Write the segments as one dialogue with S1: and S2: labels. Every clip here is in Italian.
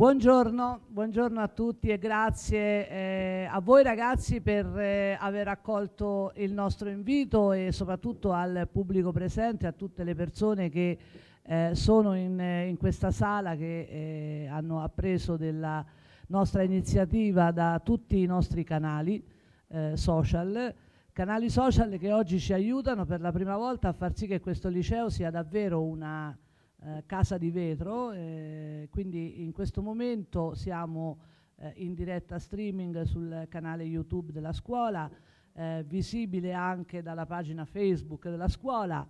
S1: Buongiorno, buongiorno, a tutti e grazie eh, a voi ragazzi per eh, aver accolto il nostro invito e soprattutto al pubblico presente, a tutte le persone che eh, sono in, in, questa sala che eh, hanno appreso della nostra iniziativa da tutti i nostri canali eh, social, canali social che oggi ci aiutano per la prima volta a far sì che questo liceo sia davvero una eh, Casa di Vetro, eh, quindi in questo momento siamo eh, in diretta streaming sul canale YouTube della scuola, eh, visibile anche dalla pagina Facebook della scuola.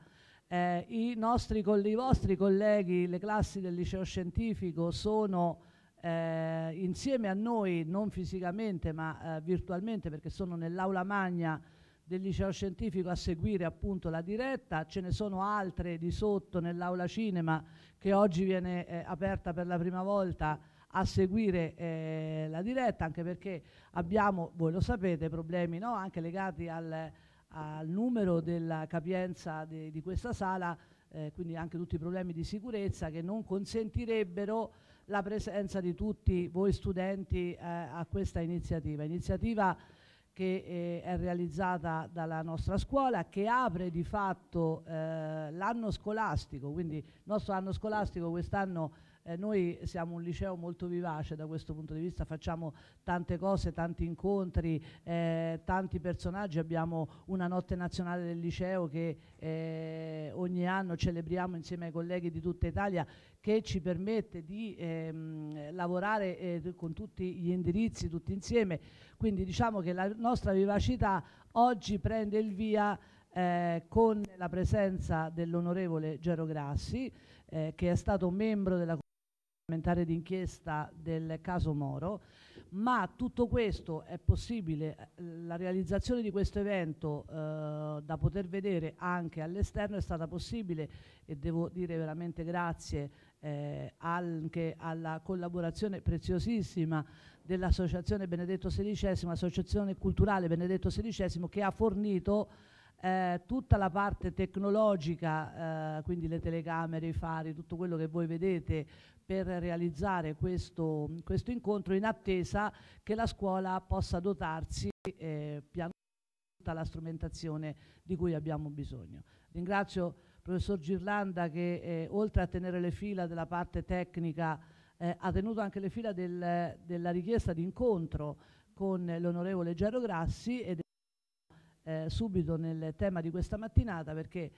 S1: Eh, I, nostri, i, vostri colleghi, le classi del liceo scientifico sono insieme a noi, non fisicamente ma virtualmente perché sono nell'aula magna del liceo scientifico a seguire appunto la diretta, ce ne sono altre di sotto nell'aula cinema che oggi viene eh, aperta per la prima volta a seguire eh, la diretta, anche perché abbiamo, voi lo sapete, problemi no? anche legati al, al, numero della capienza de, di questa sala, eh, quindi anche tutti i problemi di sicurezza che non consentirebbero la presenza di tutti voi studenti eh, a questa iniziativa. iniziativa che eh, è realizzata dalla nostra scuola che apre di fatto eh, l'anno scolastico, quindi il nostro anno scolastico quest'anno eh, noi siamo un liceo molto vivace da questo punto di vista, facciamo tante cose, tanti incontri, eh, tanti personaggi, abbiamo una notte nazionale del liceo che eh, ogni anno celebriamo insieme ai colleghi di tutta Italia che ci permette di ehm, lavorare eh, con tutti gli indirizzi, tutti insieme. Quindi diciamo che la nostra vivacità oggi prende il via eh, con la presenza dell'onorevole Gero Grassi, eh, che è stato membro della Commissione parlamentare d'inchiesta del caso Moro, ma tutto questo è possibile, eh, la realizzazione di questo evento eh, da poter vedere anche all'esterno è stata possibile e devo dire veramente grazie eh, anche alla collaborazione preziosissima dell'Associazione Benedetto XVI, Associazione Culturale Benedetto XVI, che ha fornito eh, tutta la parte tecnologica, eh, quindi le telecamere, i fari, tutto quello che voi vedete per realizzare questo, questo incontro in attesa che la scuola possa dotarsi eh, piano tutta la strumentazione di cui abbiamo bisogno. Ringrazio professor Girlanda che eh, oltre a tenere le fila della parte tecnica eh, ha tenuto anche le fila del, della richiesta di incontro con l'onorevole Gero Grassi ed è eh, subito nel tema di questa mattinata perché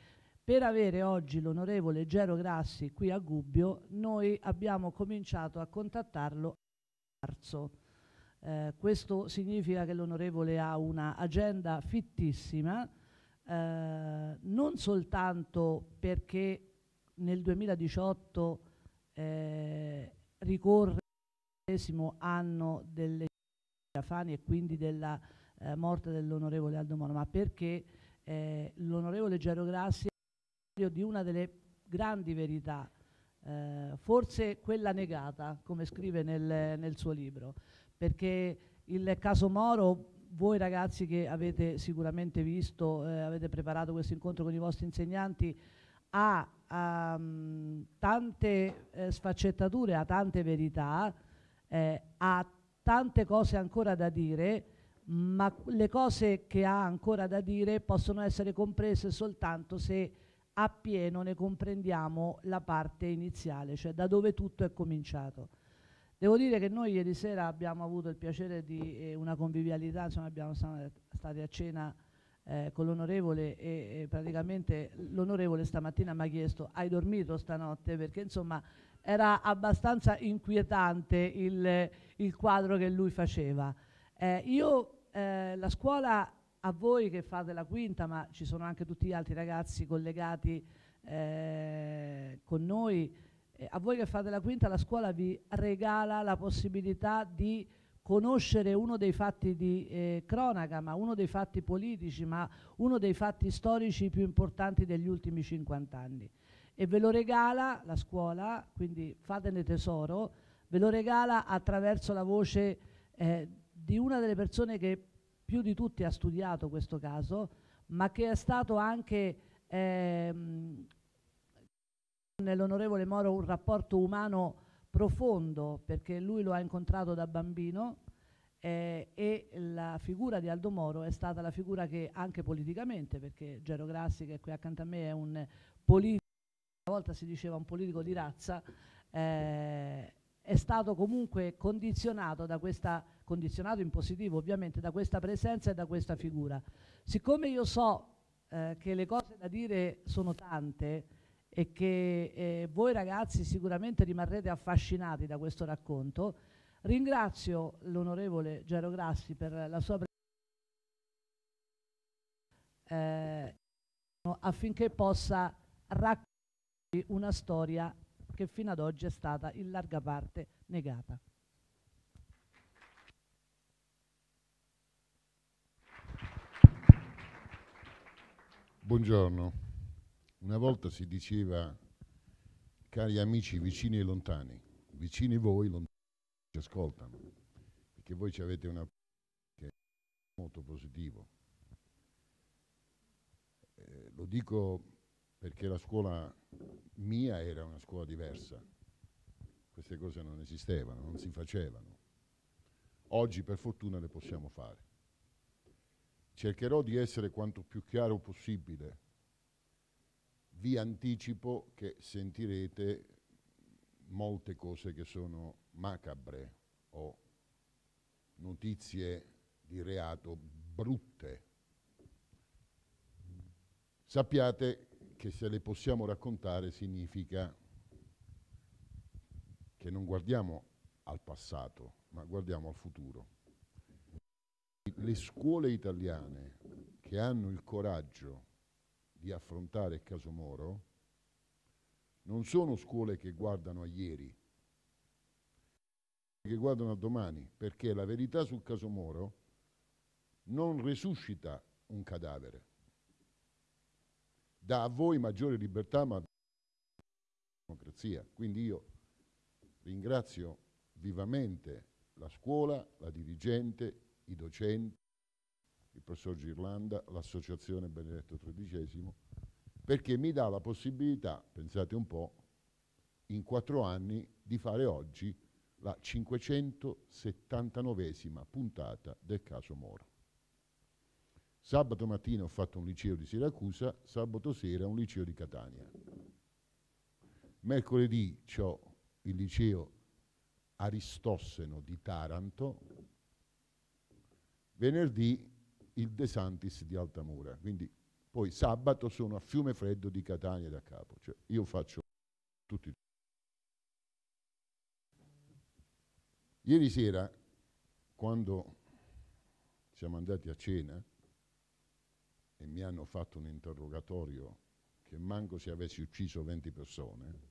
S1: per avere oggi l'onorevole Gero Grassi qui a Gubbio noi abbiamo cominciato a contattarlo a marzo. Eh, questo significa che l'onorevole ha una agenda fittissima eh, non soltanto perché nel 2018 eh, ricorre il decimo anno delle Fani e quindi della eh, morte dell'onorevole Aldo Moro, ma perché eh, l'onorevole Gero Grassi è di una delle grandi verità, eh, forse quella negata, come scrive nel, nel suo libro, perché il caso Moro voi ragazzi che avete sicuramente visto, eh, avete preparato questo incontro con i vostri insegnanti, ha um, tante eh, sfaccettature, ha tante verità, eh, ha tante cose ancora da dire, ma le cose che ha ancora da dire possono essere comprese soltanto se appieno ne comprendiamo la parte iniziale, cioè da dove tutto è cominciato. Devo dire che noi ieri sera abbiamo avuto il piacere di eh, una convivialità, insomma abbiamo stati a cena eh, con l'onorevole e, e praticamente l'onorevole stamattina mi ha chiesto hai dormito stanotte perché insomma era abbastanza inquietante il, il quadro che lui faceva. Eh, io eh, la scuola a voi che fate la quinta ma ci sono anche tutti gli altri ragazzi collegati eh, con noi eh, a voi che fate la quinta la scuola vi regala la possibilità di conoscere uno dei fatti di eh, cronaca, ma uno dei fatti politici, ma uno dei fatti storici più importanti degli ultimi 50 anni. E ve lo regala la scuola, quindi fatene tesoro, ve lo regala attraverso la voce eh, di una delle persone che più di tutti ha studiato questo caso, ma che è stato anche ehm, nell'onorevole Moro un rapporto umano profondo perché lui lo ha incontrato da bambino eh, e la figura di Aldo Moro è stata la figura che anche politicamente, perché Gero Grassi che è qui accanto a me è un politico, una volta si diceva un politico di razza, eh, è stato comunque condizionato da questa, condizionato in positivo ovviamente, da questa presenza e da questa figura. Siccome io so eh, che le cose da dire sono tante, e che eh, voi ragazzi sicuramente rimarrete affascinati da questo racconto. Ringrazio l'onorevole Gero Grassi per la sua presenza eh, affinché possa raccontare una storia che fino ad oggi è stata in larga parte negata.
S2: Buongiorno. Una volta si diceva, cari amici vicini e lontani, vicini voi, lontani ci ascoltano, perché voi ci avete una che è molto positivo. Eh, lo dico perché la scuola mia era una scuola diversa, queste cose non esistevano, non si facevano. Oggi per fortuna le possiamo fare. Cercherò di essere quanto più chiaro possibile vi anticipo che sentirete molte cose che sono macabre o notizie di reato
S3: brutte.
S2: Sappiate che se le possiamo raccontare significa che non guardiamo al passato, ma guardiamo al futuro. Le scuole italiane che hanno il coraggio di affrontare il caso Moro non sono scuole che guardano a ieri, che guardano a domani, perché la verità sul caso Moro non resuscita un cadavere. Dà a voi maggiore libertà, ma democrazia. Quindi io ringrazio vivamente la scuola, la dirigente, i docenti, il professor Girlanda, l'associazione Benedetto XIII, perché mi dà la possibilità, pensate un po', in quattro anni di fare oggi la 579esima puntata del caso Moro. Sabato mattina ho fatto un liceo di Siracusa, sabato sera un liceo di Catania. Mercoledì ho il liceo Aristosseno di Taranto, venerdì il De Santis di Altamura. Quindi poi sabato sono a Fiume Freddo di Catania da capo. Cioè, io faccio tutti. Ieri sera, quando siamo andati a cena e mi hanno fatto un interrogatorio che manco se avessi ucciso 20 persone,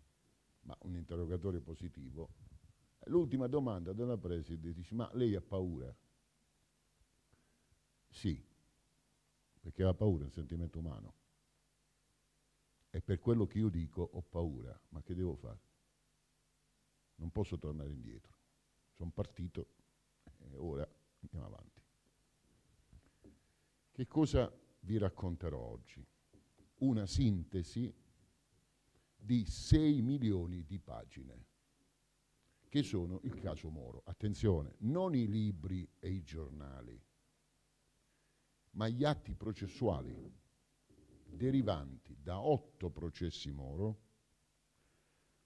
S2: ma un interrogatorio positivo, l'ultima domanda della preside dice ma lei ha paura? Sì, perché la paura è un sentimento umano. E per quello che io dico ho paura, ma che devo fare? Non posso tornare indietro. Sono partito e ora andiamo avanti. Che cosa vi racconterò oggi? Una sintesi di 6 milioni di pagine, che sono il caso Moro. Attenzione, non i libri e i giornali, ma gli atti processuali derivanti da otto processi Moro,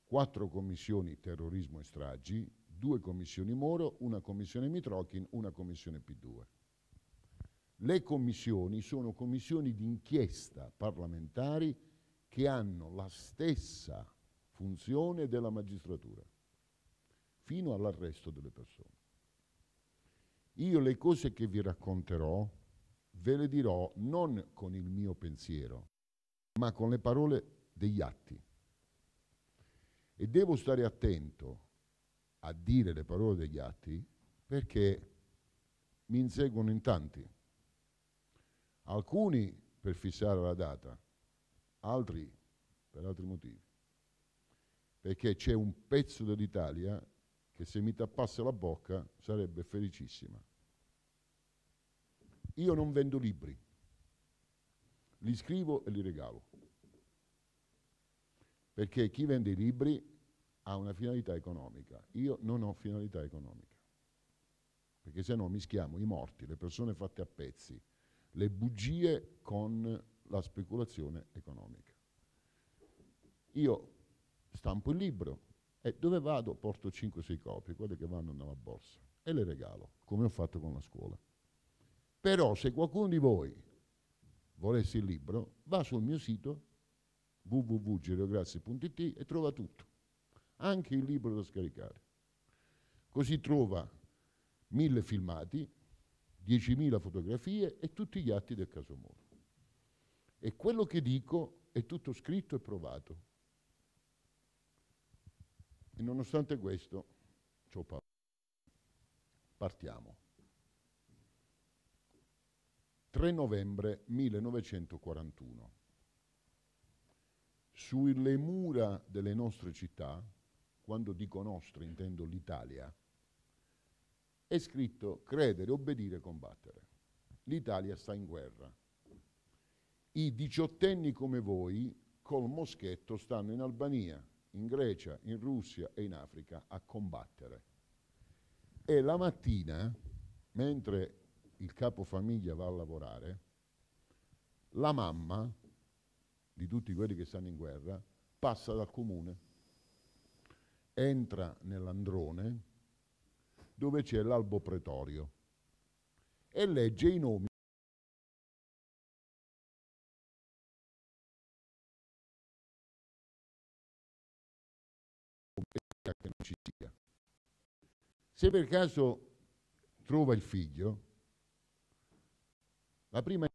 S2: quattro commissioni terrorismo e stragi, due commissioni Moro, una commissione Mitrochin, una commissione P2. Le commissioni sono commissioni di inchiesta parlamentari che hanno la stessa funzione della magistratura, fino all'arresto delle persone. Io le cose che vi racconterò ve le dirò non con il mio pensiero, ma con le parole degli atti. E devo stare attento a dire le parole degli atti perché mi inseguono in tanti. Alcuni per fissare la data, altri per altri motivi. Perché c'è un pezzo dell'Italia che se mi tappasse la bocca sarebbe felicissima. Io non vendo libri, li scrivo e li regalo. Perché chi vende i libri ha una finalità economica. Io non ho finalità economica. Perché se no mischiamo i morti, le persone fatte a pezzi, le bugie con la speculazione economica. Io stampo il libro e dove vado porto 5-6 copie, quelle che vanno nella borsa, e le regalo, come ho fatto con la scuola. Però se qualcuno di voi volesse il libro, va sul mio sito www.gerograzie.it e trova tutto, anche il libro da scaricare. Così trova mille filmati, 10.000 fotografie e tutti gli atti del caso Moro. E quello che dico è tutto scritto e provato. E nonostante questo, ciò Paolo. Partiamo. 3 novembre 1941. Sulle mura delle nostre città, quando dico nostre intendo l'Italia, è scritto credere, obbedire, combattere. L'Italia sta in guerra. I diciottenni come voi col moschetto stanno in Albania, in Grecia, in Russia e in Africa a combattere. E la mattina, mentre il capo famiglia va a lavorare, la mamma di tutti quelli che stanno in guerra passa dal comune, entra nell'androne dove c'è l'albo pretorio e legge i nomi Se per caso trova il figlio, la prima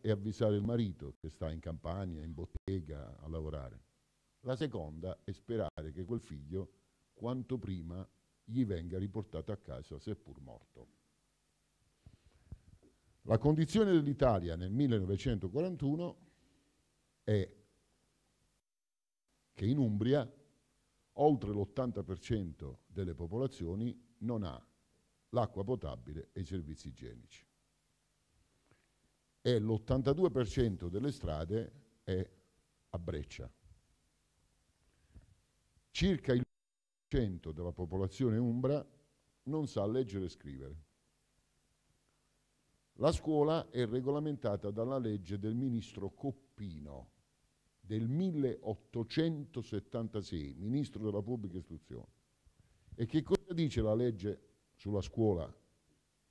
S2: è avvisare il marito che sta in campagna, in bottega a lavorare. La seconda è sperare che quel figlio quanto prima gli venga riportato a casa seppur morto. La condizione dell'Italia nel 1941 è che in Umbria oltre l'80% delle popolazioni non ha l'acqua potabile e i servizi igienici e l'82% delle strade è a Breccia. Circa il 10% della popolazione umbra non sa leggere e scrivere. La scuola è regolamentata dalla legge del ministro Coppino del 1876, ministro della pubblica istruzione. E che cosa dice la legge sulla scuola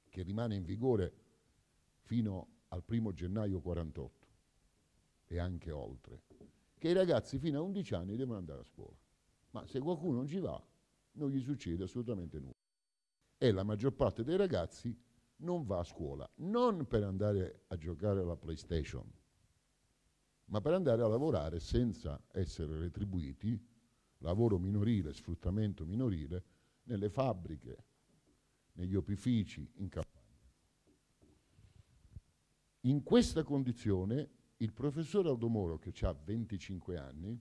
S2: che rimane in vigore fino a al primo gennaio 48 e anche oltre, che i ragazzi fino a 11 anni devono andare a scuola. Ma se qualcuno non ci va, non gli succede assolutamente nulla. E la maggior parte dei ragazzi non va a scuola, non per andare a giocare alla PlayStation, ma per andare a lavorare senza essere retribuiti, lavoro minorile, sfruttamento minorile, nelle fabbriche, negli opifici, in campagna in questa condizione il professor Aldo Moro, che ha 25 anni,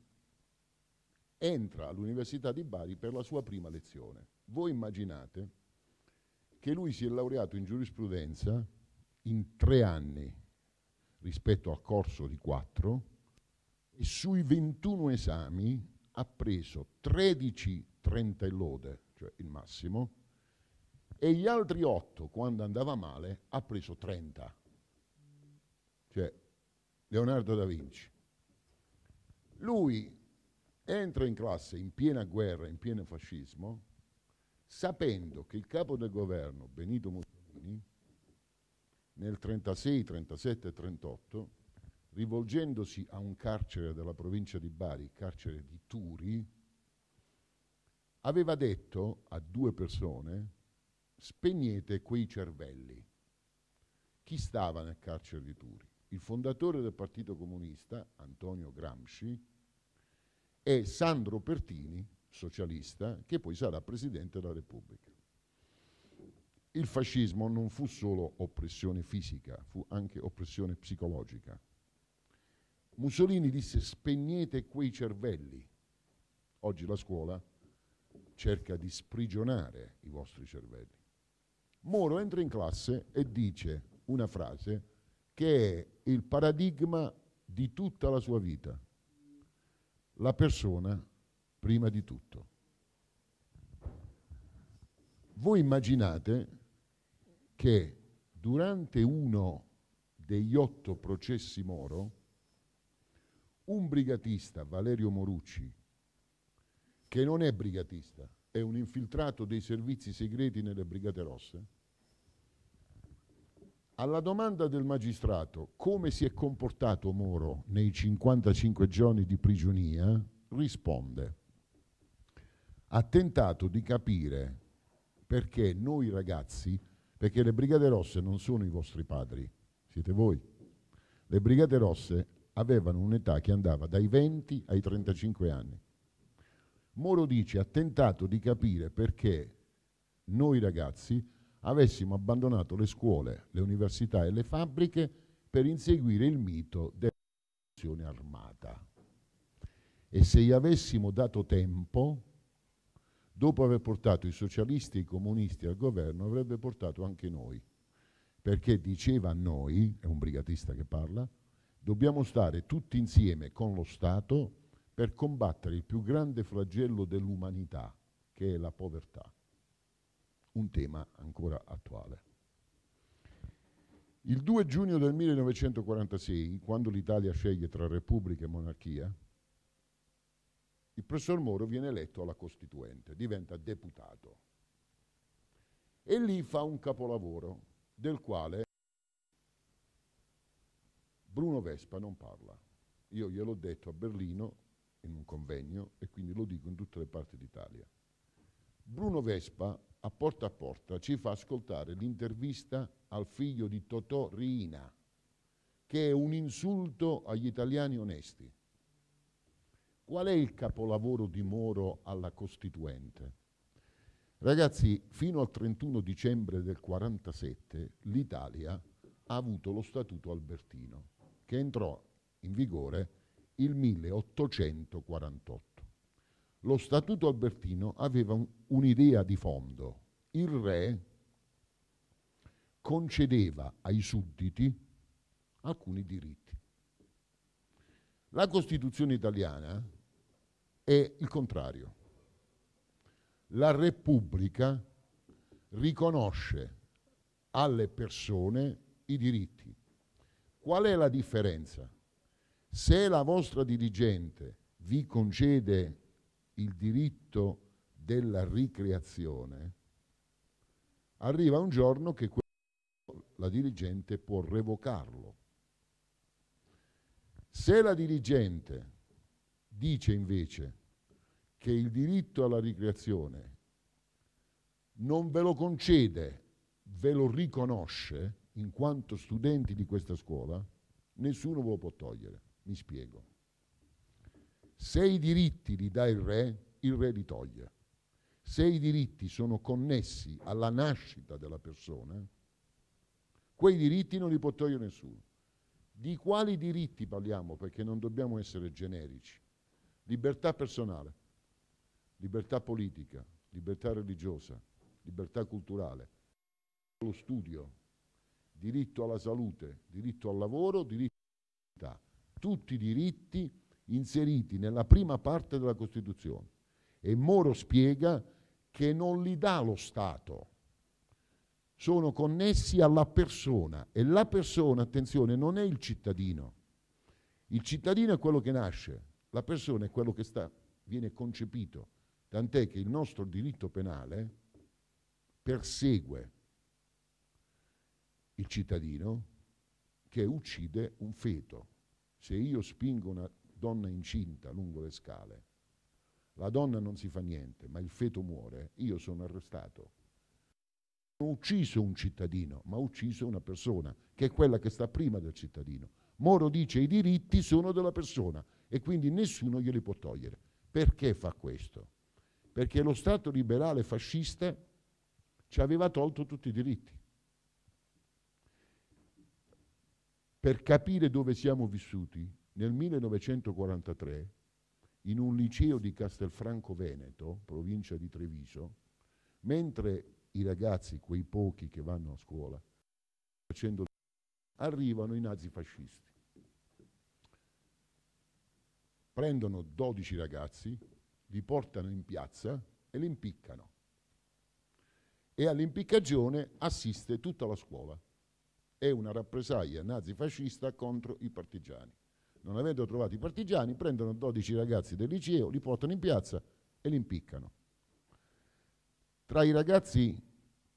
S2: entra all'Università di Bari per la sua prima lezione. Voi immaginate che lui si è laureato in giurisprudenza in tre anni rispetto al corso di quattro e sui 21 esami ha preso 13 30 lode, cioè il massimo, e gli altri 8, quando andava male, ha preso 30 cioè Leonardo da Vinci. Lui entra in classe in piena guerra, in pieno fascismo, sapendo che il capo del governo, Benito Mussolini, nel 36, 37 e 38, rivolgendosi a un carcere della provincia di Bari, carcere di Turi, aveva detto a due persone spegnete quei cervelli. Chi stava nel carcere di Turi? il fondatore del Partito Comunista, Antonio Gramsci, e Sandro Pertini, socialista, che poi sarà Presidente della Repubblica. Il fascismo non fu solo oppressione fisica, fu anche oppressione psicologica. Mussolini disse spegnete quei cervelli. Oggi la scuola cerca di sprigionare i vostri cervelli. Moro entra in classe e dice una frase che è il paradigma di tutta la sua vita, la persona prima di tutto. Voi immaginate che durante uno degli otto processi Moro, un brigatista, Valerio Morucci, che non è brigatista, è un infiltrato dei servizi segreti nelle Brigate Rosse, alla domanda del magistrato come si è comportato Moro nei 55 giorni di prigionia, risponde, ha tentato di capire perché noi ragazzi, perché le Brigate Rosse non sono i vostri padri, siete voi. Le Brigate Rosse avevano un'età che andava dai 20 ai 35 anni. Moro dice ha tentato di capire perché noi ragazzi avessimo abbandonato le scuole, le università e le fabbriche per inseguire il mito della rivoluzione armata. E se gli avessimo dato tempo, dopo aver portato i socialisti e i comunisti al governo, avrebbe portato anche noi. Perché diceva a noi, è un brigatista che parla, dobbiamo stare tutti insieme con lo Stato per combattere il più grande flagello dell'umanità, che è la povertà un tema ancora attuale. Il 2 giugno del 1946, quando l'Italia sceglie tra repubblica e monarchia, il professor Moro viene eletto alla Costituente, diventa deputato. E lì fa un capolavoro del quale Bruno Vespa non parla. Io gliel'ho detto a Berlino in un convegno e quindi lo dico in tutte le parti d'Italia. Bruno Vespa a porta a porta ci fa ascoltare l'intervista al figlio di Totò Riina, che è un insulto agli italiani onesti. Qual è il capolavoro di Moro alla Costituente? Ragazzi, fino al 31 dicembre del 47 l'Italia ha avuto lo Statuto Albertino, che entrò in vigore il 1848. Lo statuto albertino aveva un'idea di fondo. Il re concedeva ai sudditi alcuni diritti. La Costituzione italiana è il contrario. La Repubblica riconosce alle persone i diritti. Qual è la differenza? Se la vostra dirigente vi concede il diritto della ricreazione, arriva un giorno che la dirigente può revocarlo. Se la dirigente dice invece che il diritto alla ricreazione non ve lo concede, ve lo riconosce in quanto studenti di questa scuola, nessuno ve lo può togliere. Mi spiego. Se i diritti li dà il re, il re li toglie. Se i diritti sono connessi alla nascita della persona, quei diritti non li può togliere nessuno. Di quali diritti parliamo? Perché non dobbiamo essere generici. Libertà personale, libertà politica, libertà religiosa, libertà culturale, lo studio, diritto alla salute, diritto al lavoro, diritto alla vita. Tutti i diritti inseriti nella prima parte della Costituzione. E Moro spiega che non li dà lo Stato, sono connessi alla persona e la persona, attenzione, non è il cittadino. Il cittadino è quello che nasce, la persona è quello che sta, viene concepito, tant'è che il nostro diritto penale persegue il cittadino che uccide un feto. Se io spingo una donna incinta lungo le scale. La donna non si fa niente, ma il feto muore. Io sono arrestato. Non ho ucciso un cittadino, ma ho ucciso una persona, che è quella che sta prima del cittadino. Moro dice i diritti sono della persona e quindi nessuno glieli può togliere. Perché fa questo? Perché lo Stato liberale fascista ci aveva tolto tutti i diritti. Per capire dove siamo vissuti nel 1943, in un liceo di Castelfranco Veneto, provincia di Treviso, mentre i ragazzi, quei pochi che vanno a scuola, facendo arrivano i nazifascisti. Prendono 12 ragazzi, li portano in piazza e li impiccano. E all'impiccagione assiste tutta la scuola. È una rappresaglia nazifascista contro i partigiani non avendo trovato i partigiani, prendono 12 ragazzi del liceo, li portano in piazza e li impiccano. Tra i ragazzi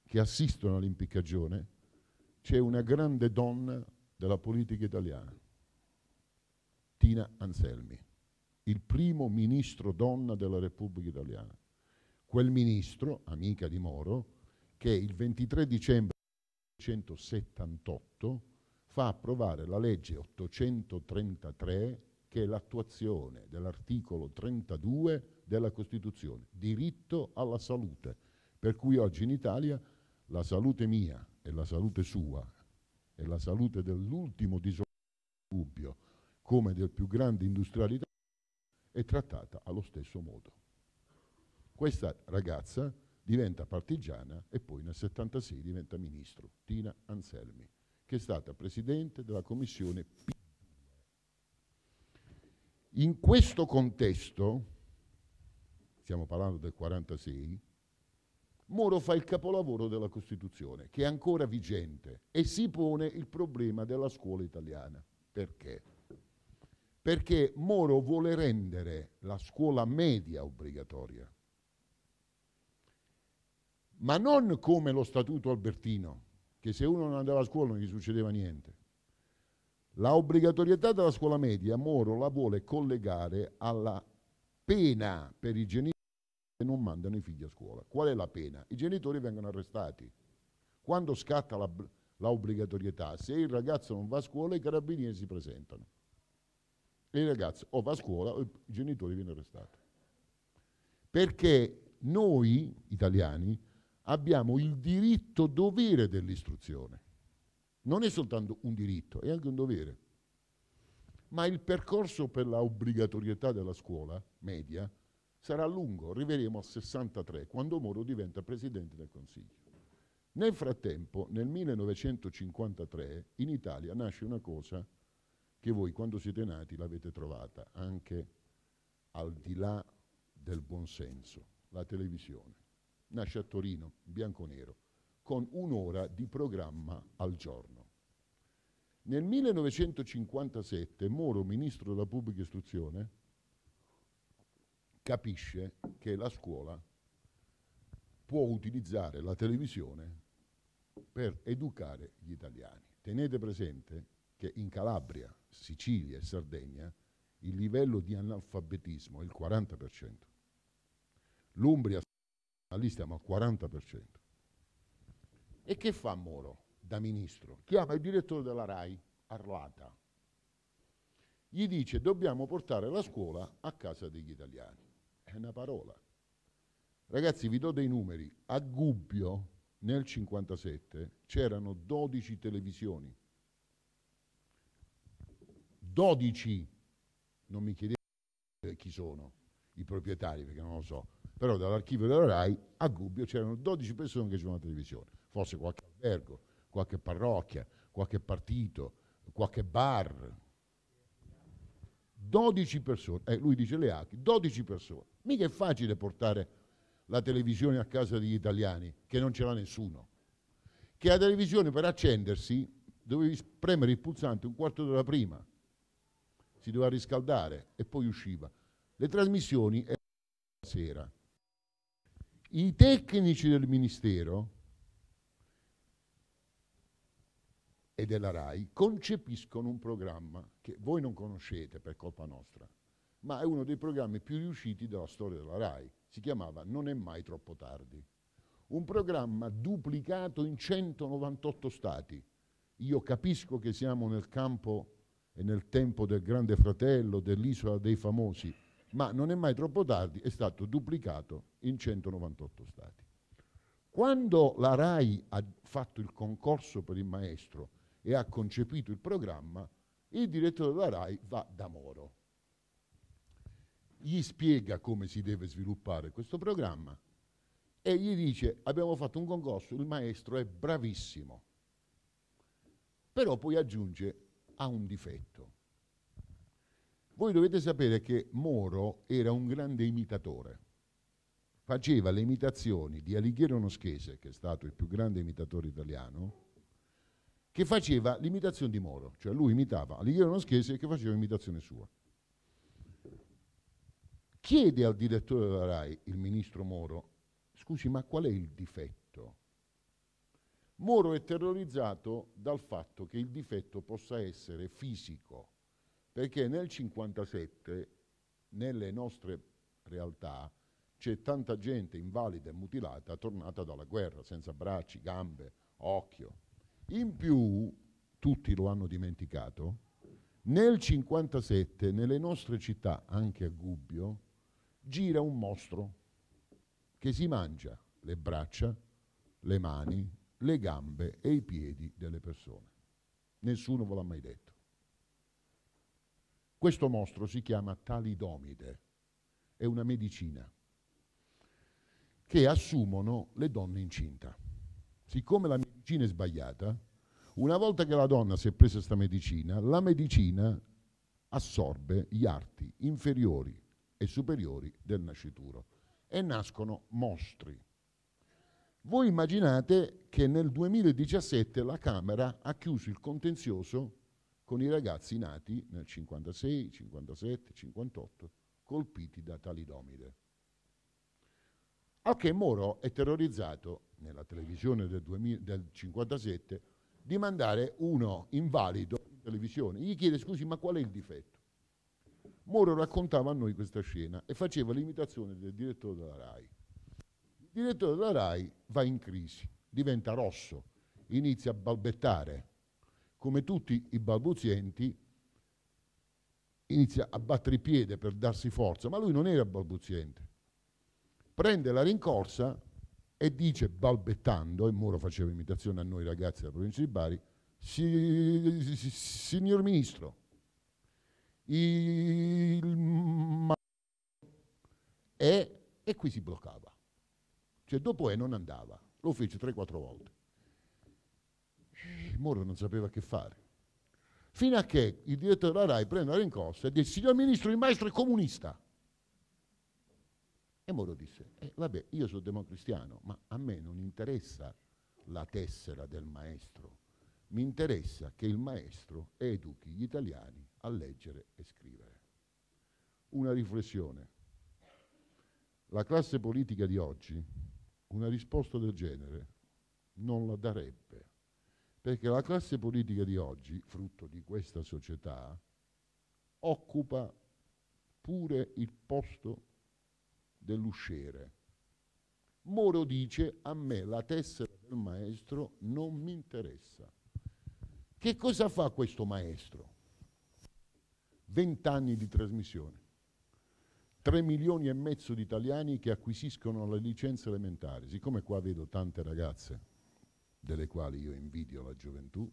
S2: che assistono all'impiccagione c'è una grande donna della politica italiana, Tina Anselmi, il primo ministro donna della Repubblica Italiana. Quel ministro, amica di Moro, che il 23 dicembre 1978 fa approvare la legge 833 che è l'attuazione dell'articolo 32 della Costituzione, diritto alla salute. Per cui oggi in Italia la salute mia e la salute sua e la salute dell'ultimo dubbio come del più grande industrialità è trattata allo stesso modo. Questa ragazza diventa partigiana e poi nel 76 diventa ministro, Tina Anselmi che è stata Presidente della Commissione P. In questo contesto, stiamo parlando del 1946, Moro fa il capolavoro della Costituzione, che è ancora vigente, e si pone il problema della scuola italiana. Perché? Perché Moro vuole rendere la scuola media obbligatoria, ma non come lo Statuto Albertino, che se uno non andava a scuola non gli succedeva niente. La obbligatorietà della scuola media Moro la vuole collegare alla pena per i genitori che non mandano i figli a scuola. Qual è la pena? I genitori vengono arrestati. Quando scatta la, la obbligatorietà, se il ragazzo non va a scuola i carabinieri si presentano. E il ragazzo o va a scuola o i genitori vengono arrestati. Perché noi italiani abbiamo il diritto dovere dell'istruzione. Non è soltanto un diritto, è anche un dovere. Ma il percorso per la obbligatorietà della scuola media sarà lungo, arriveremo al 63, quando Moro diventa Presidente del Consiglio. Nel frattempo, nel 1953, in Italia nasce una cosa che voi quando siete nati l'avete trovata, anche al di là del buonsenso, la televisione nasce a Torino, bianco-nero, con un'ora di programma al giorno. Nel 1957 Moro, ministro della pubblica istruzione, capisce che la scuola può utilizzare la televisione per educare gli italiani. Tenete presente che in Calabria, Sicilia e Sardegna il livello di analfabetismo è il 40%. L'Umbria Ah, lì stiamo al 40%. E che fa Moro da ministro? Chiama il direttore della RAI, Arlata. Gli dice dobbiamo portare la scuola a casa degli italiani. È una parola. Ragazzi, vi do dei numeri. A Gubbio, nel 1957, c'erano 12 televisioni. 12! Non mi chiedete chi sono i proprietari, perché non lo so però dall'archivio della RAI a Gubbio c'erano 12 persone che c'erano la televisione, forse qualche albergo, qualche parrocchia, qualche partito, qualche bar. 12 persone, eh, lui dice le Leachi, 12 persone. Mica è facile portare la televisione a casa degli italiani, che non ce l'ha nessuno. Che la televisione per accendersi dovevi premere il pulsante un quarto d'ora prima, si doveva riscaldare e poi usciva. Le trasmissioni erano la sera i tecnici del Ministero e della RAI concepiscono un programma che voi non conoscete per colpa nostra, ma è uno dei programmi più riusciti della storia della RAI. Si chiamava Non è mai troppo tardi. Un programma duplicato in 198 stati. Io capisco che siamo nel campo e nel tempo del Grande Fratello, dell'Isola dei Famosi, ma non è mai troppo tardi, è stato duplicato in 198 stati. Quando la RAI ha fatto il concorso per il maestro e ha concepito il programma, il direttore della RAI va da Moro. Gli spiega come si deve sviluppare questo programma e gli dice abbiamo fatto un concorso, il maestro è bravissimo, però poi aggiunge ha un difetto. Voi dovete sapere che Moro era un grande imitatore, faceva le imitazioni di Alighiero Noschese, che è stato il più grande imitatore italiano, che faceva l'imitazione di Moro, cioè lui imitava Alighiero Noschese che faceva l'imitazione sua. Chiede al direttore della RAI, il ministro Moro, scusi ma qual è il difetto? Moro è terrorizzato dal fatto che il difetto possa essere fisico, perché nel 57 nelle nostre realtà c'è tanta gente invalida e mutilata tornata dalla guerra, senza bracci, gambe, occhio. In più, tutti lo hanno dimenticato, nel 57 nelle nostre città, anche a Gubbio, gira un mostro che si mangia le braccia, le mani, le gambe e i piedi delle persone. Nessuno ve l'ha mai detto. Questo mostro si chiama talidomide, è una medicina che assumono le donne incinta. Siccome la medicina è sbagliata, una volta che la donna si è presa questa medicina, la medicina assorbe gli arti inferiori e superiori del nascituro e nascono mostri. Voi immaginate che nel 2017 la Camera ha chiuso il contenzioso con i ragazzi nati nel 56, 57, 58, colpiti da talidomide. Al che Moro è terrorizzato, nella televisione del, 2000, del 57, di mandare uno invalido in televisione. Gli chiede, scusi, ma qual è il difetto? Moro raccontava a noi questa scena e faceva l'imitazione del direttore della RAI. Il direttore della RAI va in crisi, diventa rosso, inizia a balbettare, come tutti i balbuzienti, inizia a battere i piedi per darsi forza, ma lui non era balbuziente. Prende la rincorsa e dice balbettando, e Moro faceva imitazione a noi ragazzi della provincia di Bari, signor Ministro, il e, e qui si bloccava. Cioè dopo E non andava, lo fece 3-4 volte. Eh, Moro non sapeva che fare. Fino a che il direttore della RAI prende la rincorsa e dice, signor Ministro, il maestro è comunista. E Moro disse, eh, vabbè, io sono democristiano, ma a me non interessa la tessera del maestro, mi interessa che il maestro educhi gli italiani a leggere e scrivere. Una riflessione. La classe politica di oggi una risposta del genere non la darebbe perché la classe politica di oggi, frutto di questa società, occupa pure il posto dell'usciere. Moro dice a me la tessera del maestro non mi interessa. Che cosa fa questo maestro? Vent'anni di trasmissione, 3 milioni e mezzo di italiani che acquisiscono la licenza elementare. Siccome qua vedo tante ragazze, delle quali io invidio la gioventù,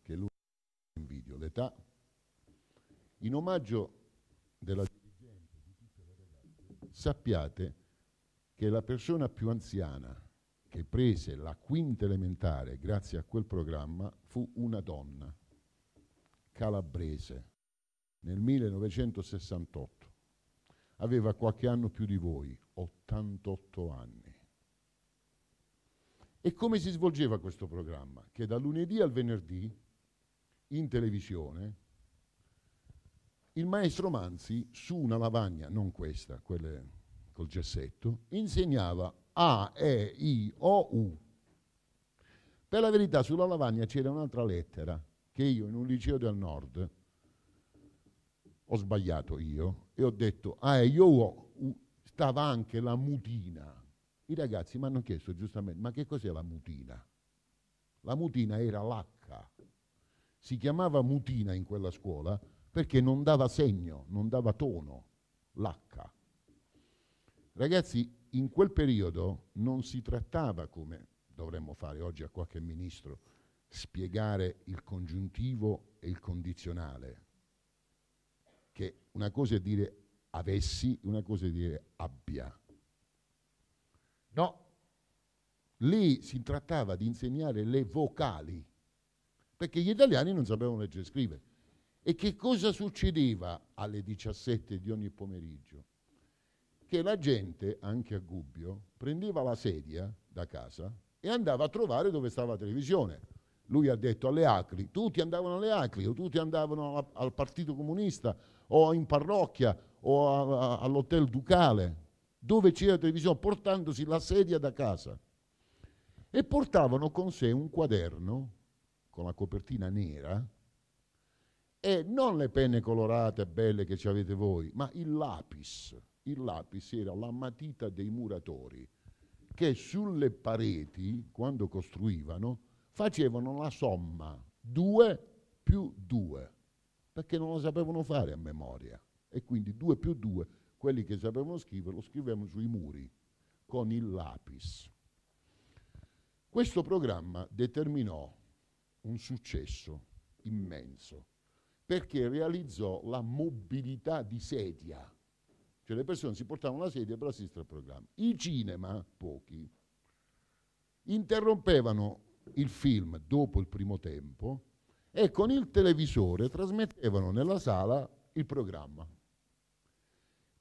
S2: che lui invidio l'età, in omaggio della dirigenza di tutte le sappiate che la persona più anziana che prese la quinta elementare grazie a quel programma fu una donna calabrese nel 1968. Aveva qualche anno più di voi, 88 anni. E come si svolgeva questo programma? Che dal lunedì al venerdì, in televisione, il maestro Manzi, su una lavagna, non questa, quelle col gessetto, insegnava A, E, I, O, U. Per la verità sulla lavagna c'era un'altra lettera che io in un liceo del nord ho sbagliato io e ho detto A, E, I, O, U. Stava anche la mutina i ragazzi mi hanno chiesto giustamente, ma che cos'è la mutina? La mutina era lacca. Si chiamava mutina in quella scuola perché non dava segno, non dava tono, lacca. Ragazzi, in quel periodo non si trattava, come dovremmo fare oggi a qualche ministro, spiegare il congiuntivo e il condizionale, che una cosa è dire avessi, una cosa è dire abbia. No, lì si trattava di insegnare le vocali, perché gli italiani non sapevano leggere e scrivere. E che cosa succedeva alle 17 di ogni pomeriggio? Che la gente, anche a Gubbio, prendeva la sedia da casa e andava a trovare dove stava la televisione. Lui ha detto alle Acri, tutti andavano alle Acri o tutti andavano al Partito Comunista o in parrocchia o all'Hotel Ducale dove c'era la televisione, portandosi la sedia da casa. E portavano con sé un quaderno con la copertina nera e non le penne colorate belle che ci avete voi, ma il lapis. Il lapis era la matita dei muratori che sulle pareti, quando costruivano, facevano la somma 2 più 2, perché non lo sapevano fare a memoria. E quindi 2 più 2 quelli che sapevano scrivere lo scrivevano sui muri con il lapis. Questo programma determinò un successo immenso perché realizzò la mobilità di sedia. Cioè le persone si portavano la sedia per assistere al programma. I cinema, pochi, interrompevano il film dopo il primo tempo e con il televisore trasmettevano nella sala il programma.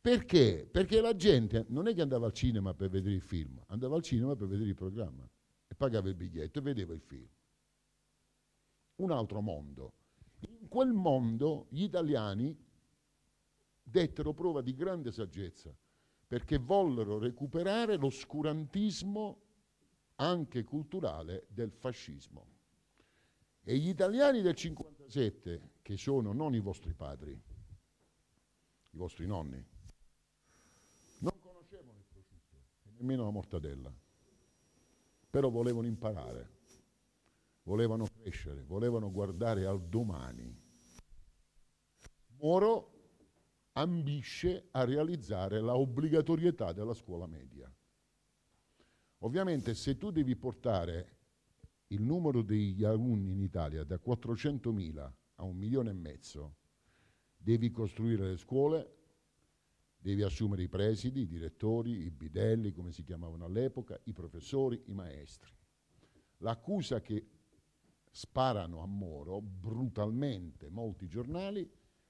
S2: Perché? Perché la gente non è che andava al cinema per vedere il film, andava al cinema per vedere il programma e pagava il biglietto e vedeva il film. Un altro mondo. In quel mondo gli italiani dettero prova di grande saggezza perché vollero recuperare l'oscurantismo anche culturale del fascismo. E gli italiani del 57, che sono non i vostri padri, i vostri nonni, meno la mortadella. Però volevano imparare, volevano crescere, volevano guardare al domani. Moro ambisce a realizzare la obbligatorietà della scuola media. Ovviamente se tu devi portare il numero degli alunni in Italia da 400.000 a un milione e mezzo, devi costruire le scuole, devi assumere i presidi, i direttori, i bidelli, come si chiamavano all'epoca, i professori, i maestri. L'accusa che sparano a Moro brutalmente molti giornali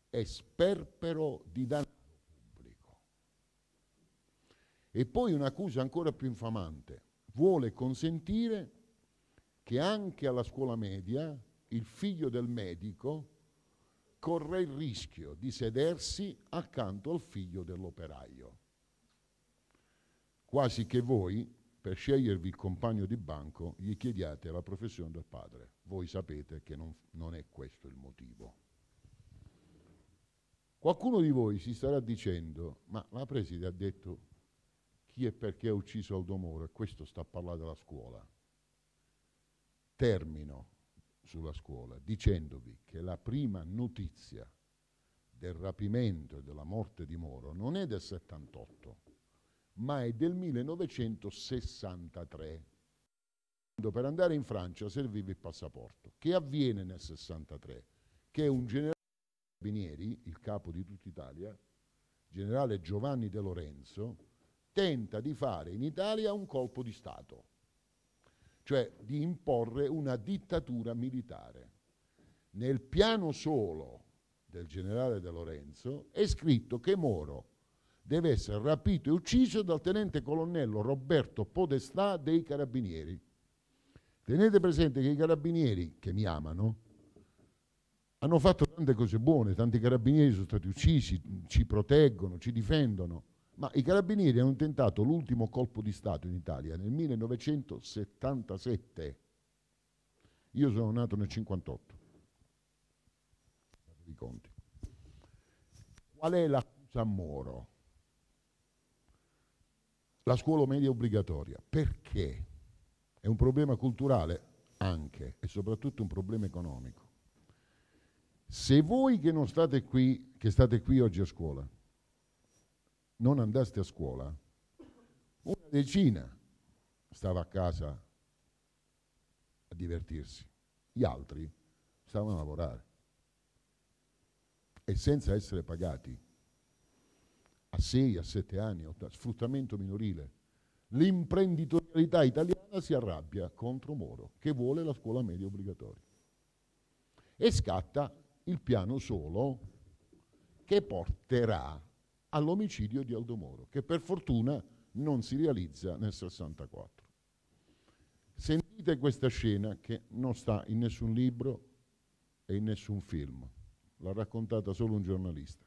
S2: è sperpero di danaro pubblico. E poi un'accusa ancora più infamante, vuole consentire che anche alla scuola media il figlio del medico corre il rischio di sedersi accanto al figlio dell'operaio. Quasi che voi, per scegliervi il compagno di banco, gli chiediate la professione del padre. Voi sapete che non, non è questo il motivo. Qualcuno di voi si starà dicendo, ma la preside ha detto chi e perché ha ucciso Aldo Moro e questo sta a parlare della scuola. Termino sulla scuola dicendovi che la prima notizia del rapimento e della morte di Moro non è del 78, ma è del 1963. Quando per andare in Francia serviva il passaporto. Che avviene nel 63? Che un generale carabinieri, il capo di tutta Italia, generale Giovanni De Lorenzo, tenta di fare in Italia un colpo di Stato cioè di imporre una dittatura militare. Nel piano solo del generale De Lorenzo è scritto che Moro deve essere rapito e ucciso dal tenente colonnello Roberto Podestà dei Carabinieri. Tenete presente che i carabinieri che mi amano hanno fatto tante cose buone, tanti carabinieri sono stati uccisi, ci proteggono, ci difendono ma i carabinieri hanno tentato l'ultimo colpo di Stato in Italia nel 1977. Io sono nato nel 1958. Qual è l'accusa a Moro? La scuola media obbligatoria. Perché? È un problema culturale anche e soprattutto un problema economico. Se voi che non state qui, che state qui oggi a scuola, non andaste a scuola, una decina stava a casa a divertirsi, gli altri stavano a lavorare e senza essere pagati a 6, a 7 anni, sfruttamento minorile. L'imprenditorialità italiana si arrabbia contro Moro, che vuole la scuola media obbligatoria. E scatta il piano solo che porterà all'omicidio di Aldo Moro, che per fortuna non si realizza nel 64. Sentite questa scena che non sta in nessun libro e in nessun film, l'ha raccontata solo un giornalista.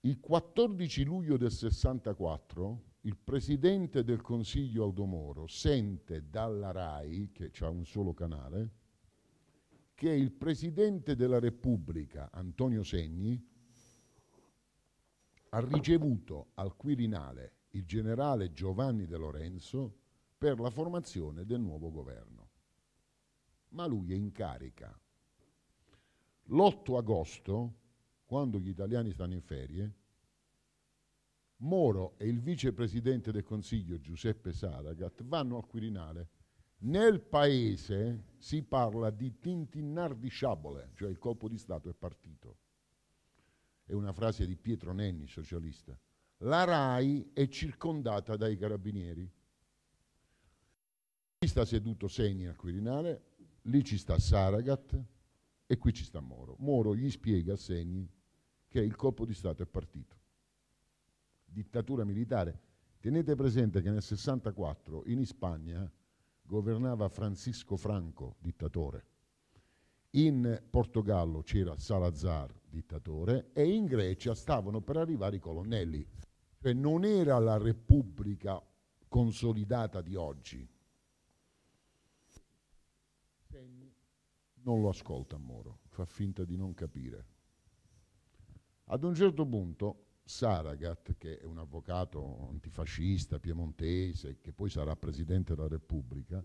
S2: Il 14 luglio del 64 il presidente del Consiglio Aldo Moro sente dalla RAI, che ha un solo canale, che il presidente della Repubblica, Antonio Segni, ha ricevuto al Quirinale il generale Giovanni De Lorenzo per la formazione del nuovo governo. Ma lui è in carica. L'8 agosto, quando gli italiani stanno in ferie, Moro e il vicepresidente del Consiglio Giuseppe Saragat vanno al Quirinale. Nel paese si parla di tintinnar di sciabole, cioè il colpo di Stato è partito è una frase di Pietro Nenni, socialista, la RAI è circondata dai carabinieri. Qui sta seduto Segni al Quirinale, lì ci sta Saragat e qui ci sta Moro. Moro gli spiega a Segni che il colpo di Stato è partito. Dittatura militare. Tenete presente che nel 64 in Spagna governava Francisco Franco, dittatore in Portogallo c'era Salazar, dittatore, e in Grecia stavano per arrivare i colonnelli. Cioè non era la repubblica consolidata di oggi. Non lo ascolta Moro, fa finta di non capire. Ad un certo punto Saragat, che è un avvocato antifascista piemontese, che poi sarà Presidente della Repubblica,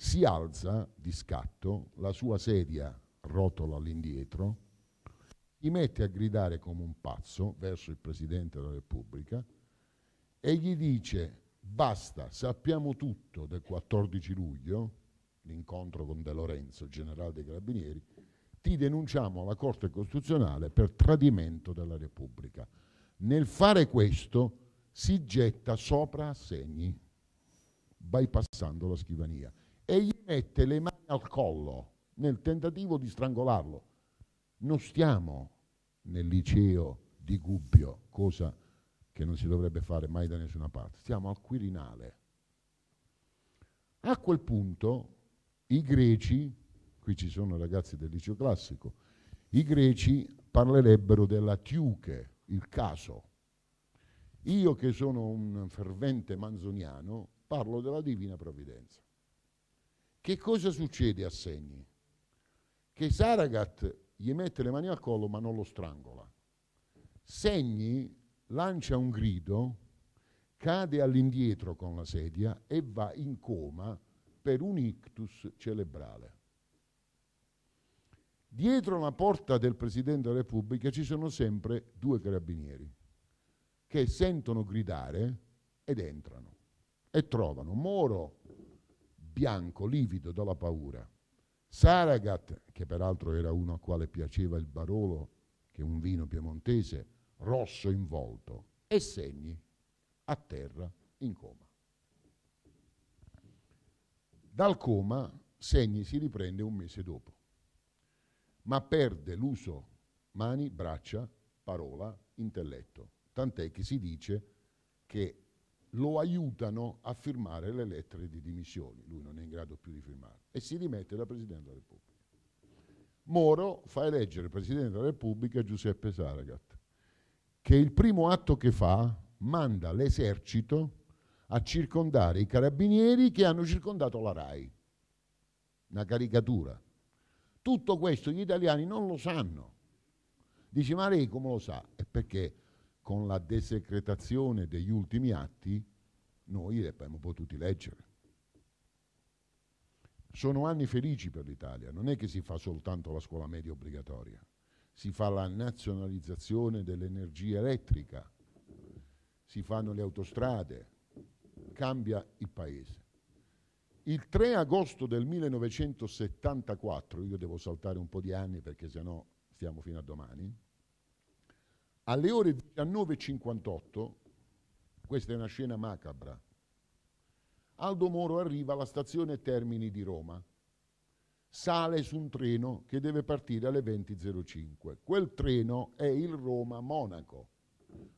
S2: si alza di scatto, la sua sedia rotola all'indietro, gli mette a gridare come un pazzo verso il Presidente della Repubblica e gli dice basta, sappiamo tutto del 14 luglio, l'incontro con De Lorenzo, il generale dei Carabinieri, ti denunciamo alla Corte Costituzionale per tradimento della Repubblica. Nel fare questo si getta sopra assegni, bypassando la scrivania e gli mette le mani al collo nel tentativo di strangolarlo. Non stiamo nel liceo di Gubbio, cosa che non si dovrebbe fare mai da nessuna parte, stiamo al Quirinale. A quel punto i greci, qui ci sono ragazzi del liceo classico, i greci parlerebbero della tiuche, il caso. Io che sono un fervente manzoniano parlo della divina provvidenza. Che cosa succede a Segni? Che Saragat gli mette le mani al collo ma non lo strangola. Segni lancia un grido, cade all'indietro con la sedia e va in coma per un ictus cerebrale. Dietro la porta del Presidente della Repubblica ci sono sempre due carabinieri che sentono gridare ed entrano e trovano Moro bianco, livido dalla paura. Saragat, che peraltro era uno a quale piaceva il Barolo, che è un vino piemontese, rosso in volto, e Segni, a terra, in coma. Dal coma Segni si riprende un mese dopo, ma perde l'uso mani, braccia, parola, intelletto, tant'è che si dice che lo aiutano a firmare le lettere di dimissioni, lui non è in grado più di firmare, e si rimette da Presidente della Repubblica. Moro fa eleggere Presidente della Repubblica Giuseppe Saragat, che il primo atto che fa manda l'esercito a circondare i carabinieri che hanno circondato la RAI. Una caricatura. Tutto questo gli italiani non lo sanno. Dice, ma lei come lo sa? È perché con la desecretazione degli ultimi atti, noi li abbiamo potuti leggere. Sono anni felici per l'Italia, non è che si fa soltanto la scuola media obbligatoria, si fa la nazionalizzazione dell'energia elettrica, si fanno le autostrade, cambia il paese. Il 3 agosto del 1974, io devo saltare un po' di anni perché sennò stiamo fino a domani, alle ore 19.58, questa è una scena macabra, Aldo Moro arriva alla stazione Termini di Roma, sale su un treno che deve partire alle 20.05. Quel treno è il Roma-Monaco.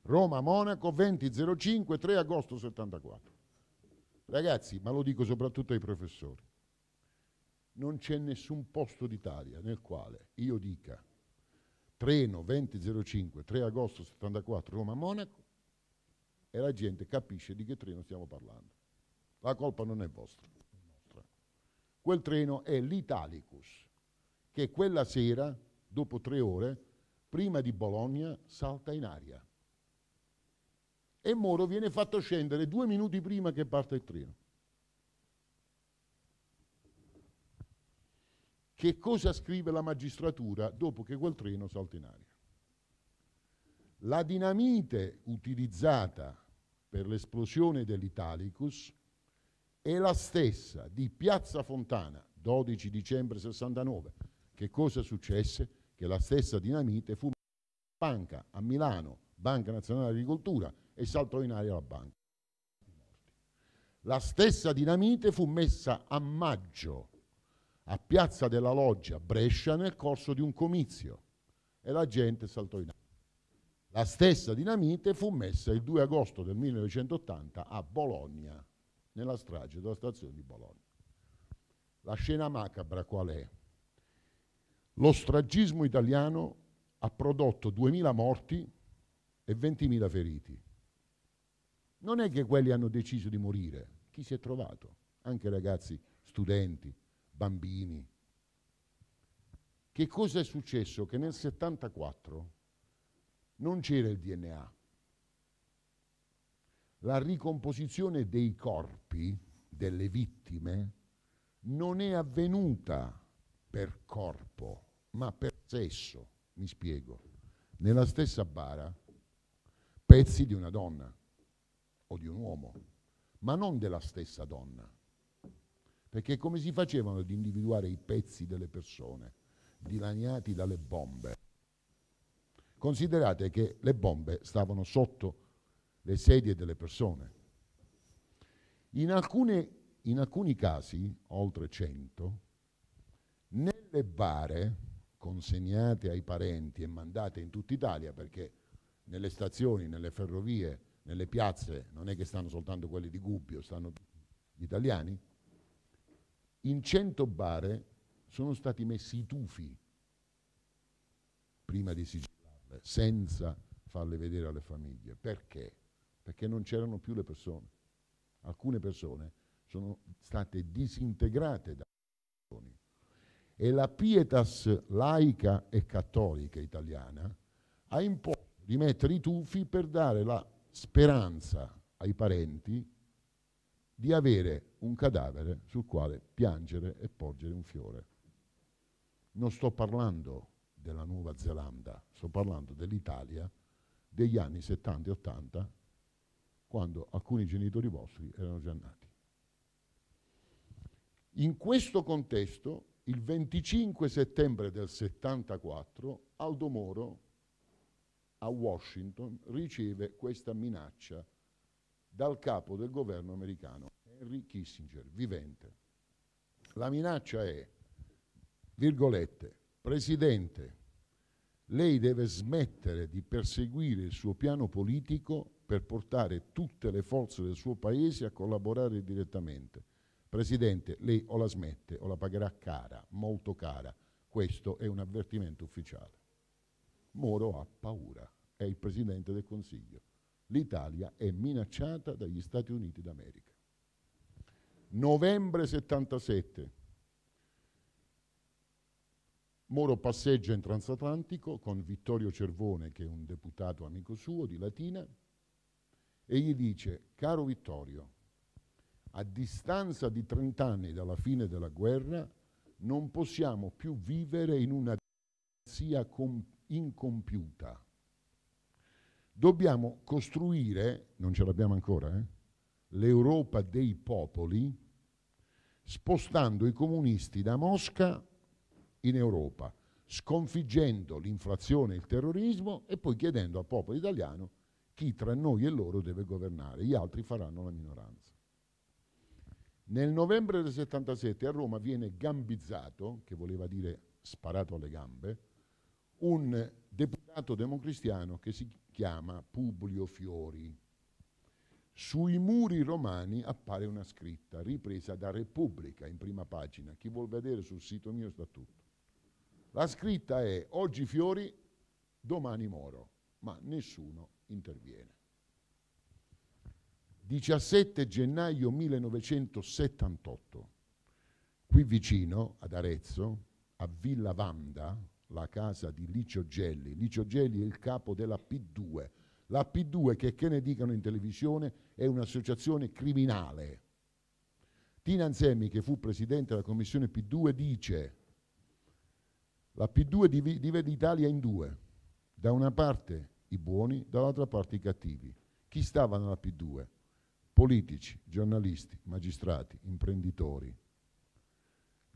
S2: Roma-Monaco 20.05, 3 agosto 74. Ragazzi, ma lo dico soprattutto ai professori, non c'è nessun posto d'Italia nel quale io dica Treno 2005, 3 agosto 74, Roma-Monaco, e la gente capisce di che treno stiamo parlando. La colpa non è vostra. Quel treno è l'Italicus, che quella sera, dopo tre ore, prima di Bologna, salta in aria. E Moro viene fatto scendere due minuti prima che parta il treno. che cosa scrive la magistratura dopo che quel treno salta in aria. La dinamite utilizzata per l'esplosione dell'Italicus è la stessa di Piazza Fontana, 12 dicembre 69. Che cosa successe? Che la stessa dinamite fu banca a Milano, Banca Nazionale Agricoltura, e saltò in aria la banca. La stessa dinamite fu messa a maggio a Piazza della Loggia, Brescia, nel corso di un comizio e la gente saltò in aria. La stessa dinamite fu messa il 2 agosto del 1980 a Bologna, nella strage della stazione di Bologna. La scena macabra qual è? Lo stragismo italiano ha prodotto 2.000 morti e 20.000 feriti. Non è che quelli hanno deciso di morire, chi si è trovato? Anche ragazzi, studenti, bambini. Che cosa è successo? Che nel 74 non c'era il DNA. La ricomposizione dei corpi delle vittime non è avvenuta per corpo, ma per sesso. Mi spiego. Nella stessa bara pezzi di una donna o di un uomo, ma non della stessa donna. Perché come si facevano ad individuare i pezzi delle persone dilaniati dalle bombe? Considerate che le bombe stavano sotto le sedie delle persone. In, alcune, in alcuni casi, oltre 100, nelle bare consegnate ai parenti e mandate in tutta Italia, perché nelle stazioni, nelle ferrovie, nelle piazze, non è che stanno soltanto quelli di Gubbio, stanno gli italiani, in 100 bare sono stati messi i tufi prima di sigillarle, senza farle vedere alle famiglie. Perché? Perché non c'erano più le persone. Alcune persone sono state disintegrate da persone. E la pietas laica e cattolica italiana ha imposto di mettere i tufi per dare la speranza ai parenti di avere un cadavere sul quale piangere e porgere un fiore. Non sto parlando della Nuova Zelanda, sto parlando dell'Italia degli anni 70 e 80, quando alcuni genitori vostri erano già nati. In questo contesto, il 25 settembre del 74, Aldo Moro a Washington riceve questa minaccia dal capo del governo americano, Henry Kissinger, vivente. La minaccia è, virgolette, Presidente, lei deve smettere di perseguire il suo piano politico per portare tutte le forze del suo paese a collaborare direttamente. Presidente, lei o la smette o la pagherà cara, molto cara. Questo è un avvertimento ufficiale. Moro ha paura, è il Presidente del Consiglio l'Italia è minacciata dagli Stati Uniti d'America. Novembre 77. Moro passeggia in transatlantico con Vittorio Cervone, che è un deputato amico suo di Latina, e gli dice, caro Vittorio, a distanza di 30 anni dalla fine della guerra, non possiamo più vivere in una democrazia incompiuta Dobbiamo costruire, non ce l'abbiamo ancora, eh, l'Europa dei popoli spostando i comunisti da Mosca in Europa, sconfiggendo l'inflazione e il terrorismo e poi chiedendo al popolo italiano chi tra noi e loro deve governare, gli altri faranno la minoranza. Nel novembre del 77 a Roma viene gambizzato, che voleva dire sparato alle gambe, un deputato democristiano che si chiama Publio Fiori. Sui muri romani appare una scritta ripresa da Repubblica in prima pagina. Chi vuol vedere sul sito mio sta tutto. La scritta è oggi Fiori, domani Moro, ma nessuno interviene. 17 gennaio 1978, qui vicino ad Arezzo, a Villa Vanda, la casa di Licio Gelli. Licio Gelli è il capo della P2. La P2, che, che ne dicano in televisione, è un'associazione criminale. Tina Anselmi, che fu presidente della commissione P2, dice la P2 divide l'Italia in due, da una parte i buoni, dall'altra parte i cattivi. Chi stava nella P2? Politici, giornalisti, magistrati, imprenditori,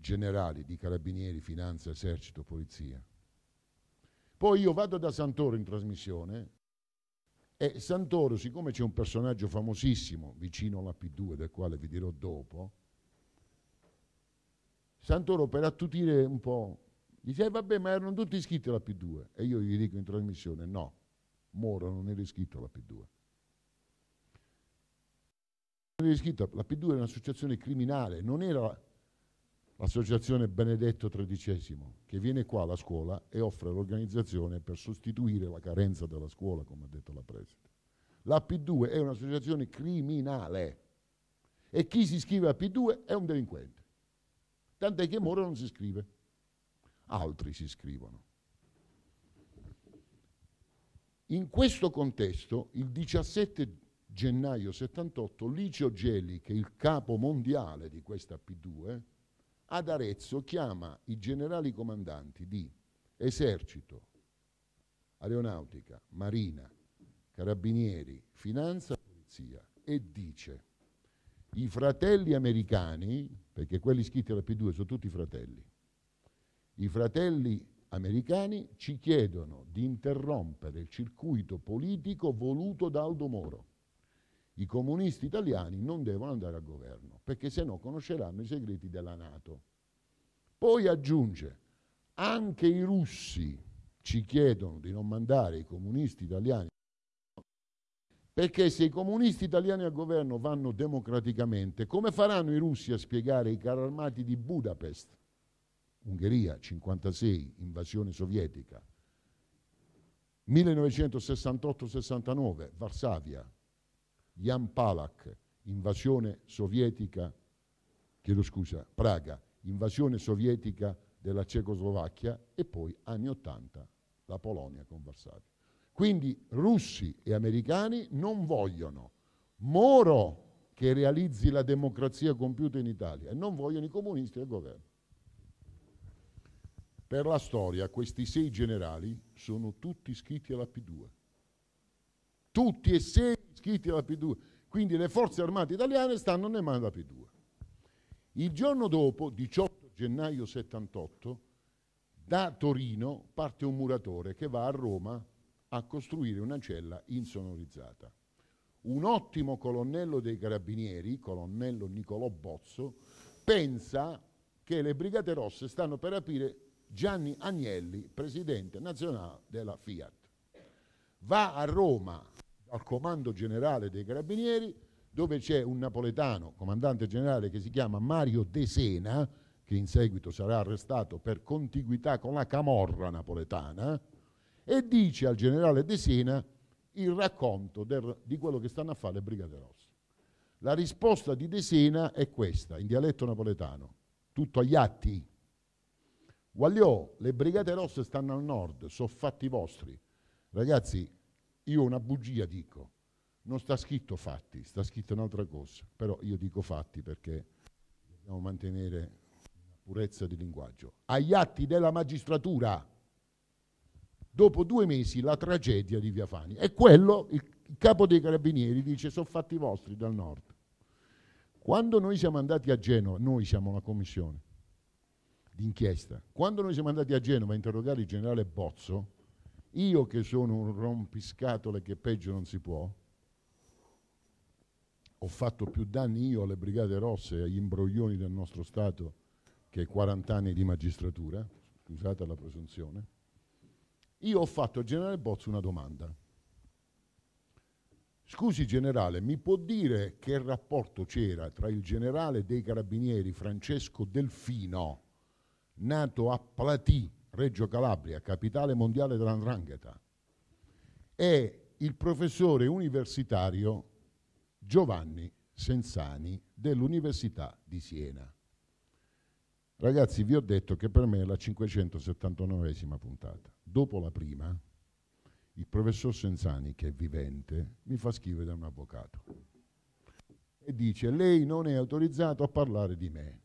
S2: generali di carabinieri, finanza, esercito, polizia. Poi io vado da Santoro in trasmissione e Santoro, siccome c'è un personaggio famosissimo vicino alla P2, del quale vi dirò dopo, Santoro per attutire un po' dice, eh, vabbè, ma erano tutti iscritti alla P2. E io gli dico in trasmissione, no, Moro non era iscritto alla P2. Non era iscritto, la P2 era un'associazione criminale, non era l'associazione Benedetto XIII, che viene qua alla scuola e offre l'organizzazione per sostituire la carenza della scuola, come ha detto la preside. La P2 è un'associazione criminale e chi si iscrive a P2 è un delinquente. Tant'è che Moro non si iscrive, altri si iscrivono. In questo contesto, il 17 gennaio 78, Licio Geli, che è il capo mondiale di questa P2, ad Arezzo chiama i generali comandanti di esercito, aeronautica, marina, carabinieri, finanza, polizia e dice i fratelli americani, perché quelli iscritti alla P2 sono tutti fratelli, i fratelli americani ci chiedono di interrompere il circuito politico voluto da Aldo Moro i comunisti italiani non devono andare al governo, perché se no conosceranno i segreti della Nato. Poi aggiunge, anche i russi ci chiedono di non mandare i comunisti italiani, perché se i comunisti italiani al governo vanno democraticamente, come faranno i russi a spiegare i carri armati di Budapest? Ungheria, 56, invasione sovietica. 1968-69, Varsavia, Jan Palak, invasione sovietica, chiedo scusa, Praga, invasione sovietica della Cecoslovacchia e poi anni 80 la Polonia con Varsavia. Quindi russi e americani non vogliono Moro che realizzi la democrazia compiuta in Italia e non vogliono i comunisti al governo. Per la storia questi sei generali sono tutti iscritti alla P2 tutti e sei iscritti alla P2. Quindi le forze armate italiane stanno nelle mani della P2. Il giorno dopo, 18 gennaio 78, da Torino parte un muratore che va a Roma a costruire una cella insonorizzata. Un ottimo colonnello dei carabinieri, colonnello Nicolò Bozzo, pensa che le Brigate Rosse stanno per aprire Gianni Agnelli, presidente nazionale della Fiat. Va a Roma al comando generale dei carabinieri, dove c'è un napoletano, comandante generale che si chiama Mario De Sena, che in seguito sarà arrestato per contiguità con la camorra napoletana, e dice al generale De Sena il racconto del, di quello che stanno a fare le Brigate Rosse. La risposta di De Sena è questa, in dialetto napoletano, tutto agli atti. Guagliò, le Brigate Rosse stanno al nord, sono fatti vostri. Ragazzi, io una bugia dico, non sta scritto fatti, sta scritto un'altra cosa, però io dico fatti perché dobbiamo mantenere una purezza di linguaggio. Agli atti della magistratura, dopo due mesi, la tragedia di Viafani. E quello, il capo dei carabinieri dice, sono fatti vostri dal nord. Quando noi siamo andati a Genova, noi siamo una commissione d'inchiesta, quando noi siamo andati a Genova a interrogare il generale Bozzo, io che sono un rompiscatole che peggio non si può, ho fatto più danni io alle Brigate Rosse, agli imbroglioni del nostro Stato, che 40 anni di magistratura, scusate la presunzione, io ho fatto al generale Bozzo una domanda. Scusi generale, mi può dire che rapporto c'era tra il generale dei carabinieri Francesco Delfino, nato a Platì Reggio Calabria, capitale mondiale dell'Andrangheta, e il professore universitario Giovanni Senzani dell'Università di Siena. Ragazzi, vi ho detto che per me è la 579esima puntata. Dopo la prima, il professor Senzani, che è vivente, mi fa scrivere da un avvocato e dice lei non è autorizzato a parlare di me.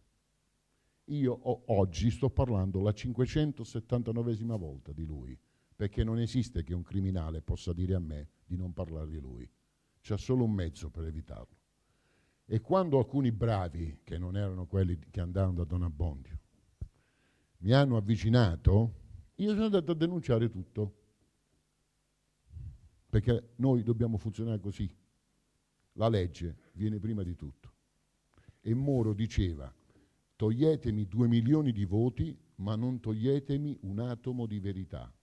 S2: Io ho, oggi sto parlando la 579esima volta di lui, perché non esiste che un criminale possa dire a me di non parlare di lui. C'è solo un mezzo per evitarlo. E quando alcuni bravi, che non erano quelli che andavano da Don Abbondio, mi hanno avvicinato, io sono andato a denunciare tutto. Perché noi dobbiamo funzionare così. La legge viene prima di tutto. E Moro diceva, Toglietemi due milioni di voti, ma non toglietemi un atomo di verità.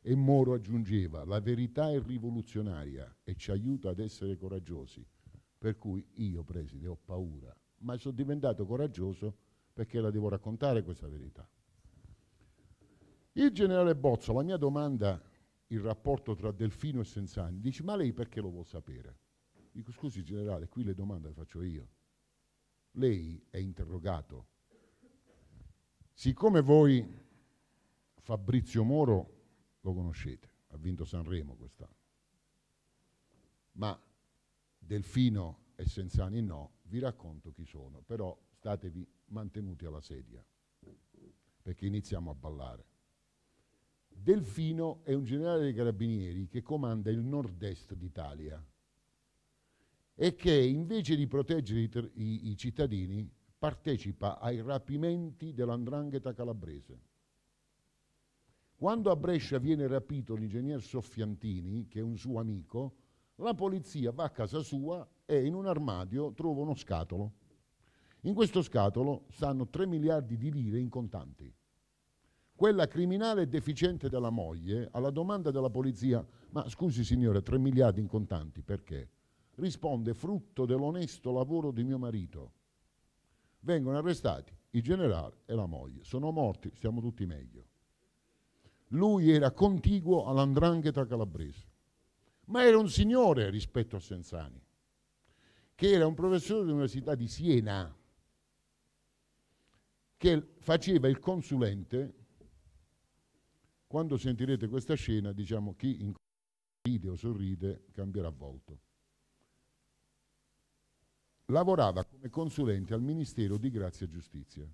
S2: E Moro aggiungeva, la verità è rivoluzionaria e ci aiuta ad essere coraggiosi. Per cui io, Preside, ho paura, ma sono diventato coraggioso perché la devo raccontare questa verità. Il generale Bozzo, la mia domanda, il rapporto tra Delfino e Senzani, dice, ma lei perché lo vuol sapere? Dico, scusi generale, qui le domande le faccio io lei è interrogato. Siccome voi Fabrizio Moro lo conoscete, ha vinto Sanremo quest'anno, ma Delfino e Senzani no, vi racconto chi sono, però statevi mantenuti alla sedia, perché iniziamo a ballare. Delfino è un generale dei carabinieri che comanda il nord-est d'Italia e che invece di proteggere i, i, i cittadini partecipa ai rapimenti dell'andrangheta calabrese. Quando a Brescia viene rapito l'ingegner Soffiantini, che è un suo amico, la polizia va a casa sua e in un armadio trova uno scatolo. In questo scatolo stanno 3 miliardi di lire in contanti. Quella criminale e deficiente della moglie, alla domanda della polizia, ma scusi signore, 3 miliardi in contanti, perché? risponde frutto dell'onesto lavoro di mio marito. Vengono arrestati il generale e la moglie. Sono morti, stiamo tutti meglio. Lui era contiguo all'andrangheta calabrese, ma era un signore rispetto a Senzani, che era un professore dell'Università di Siena, che faceva il consulente. Quando sentirete questa scena, diciamo chi in video sorride cambierà volto lavorava come consulente al Ministero di Grazia e Giustizia.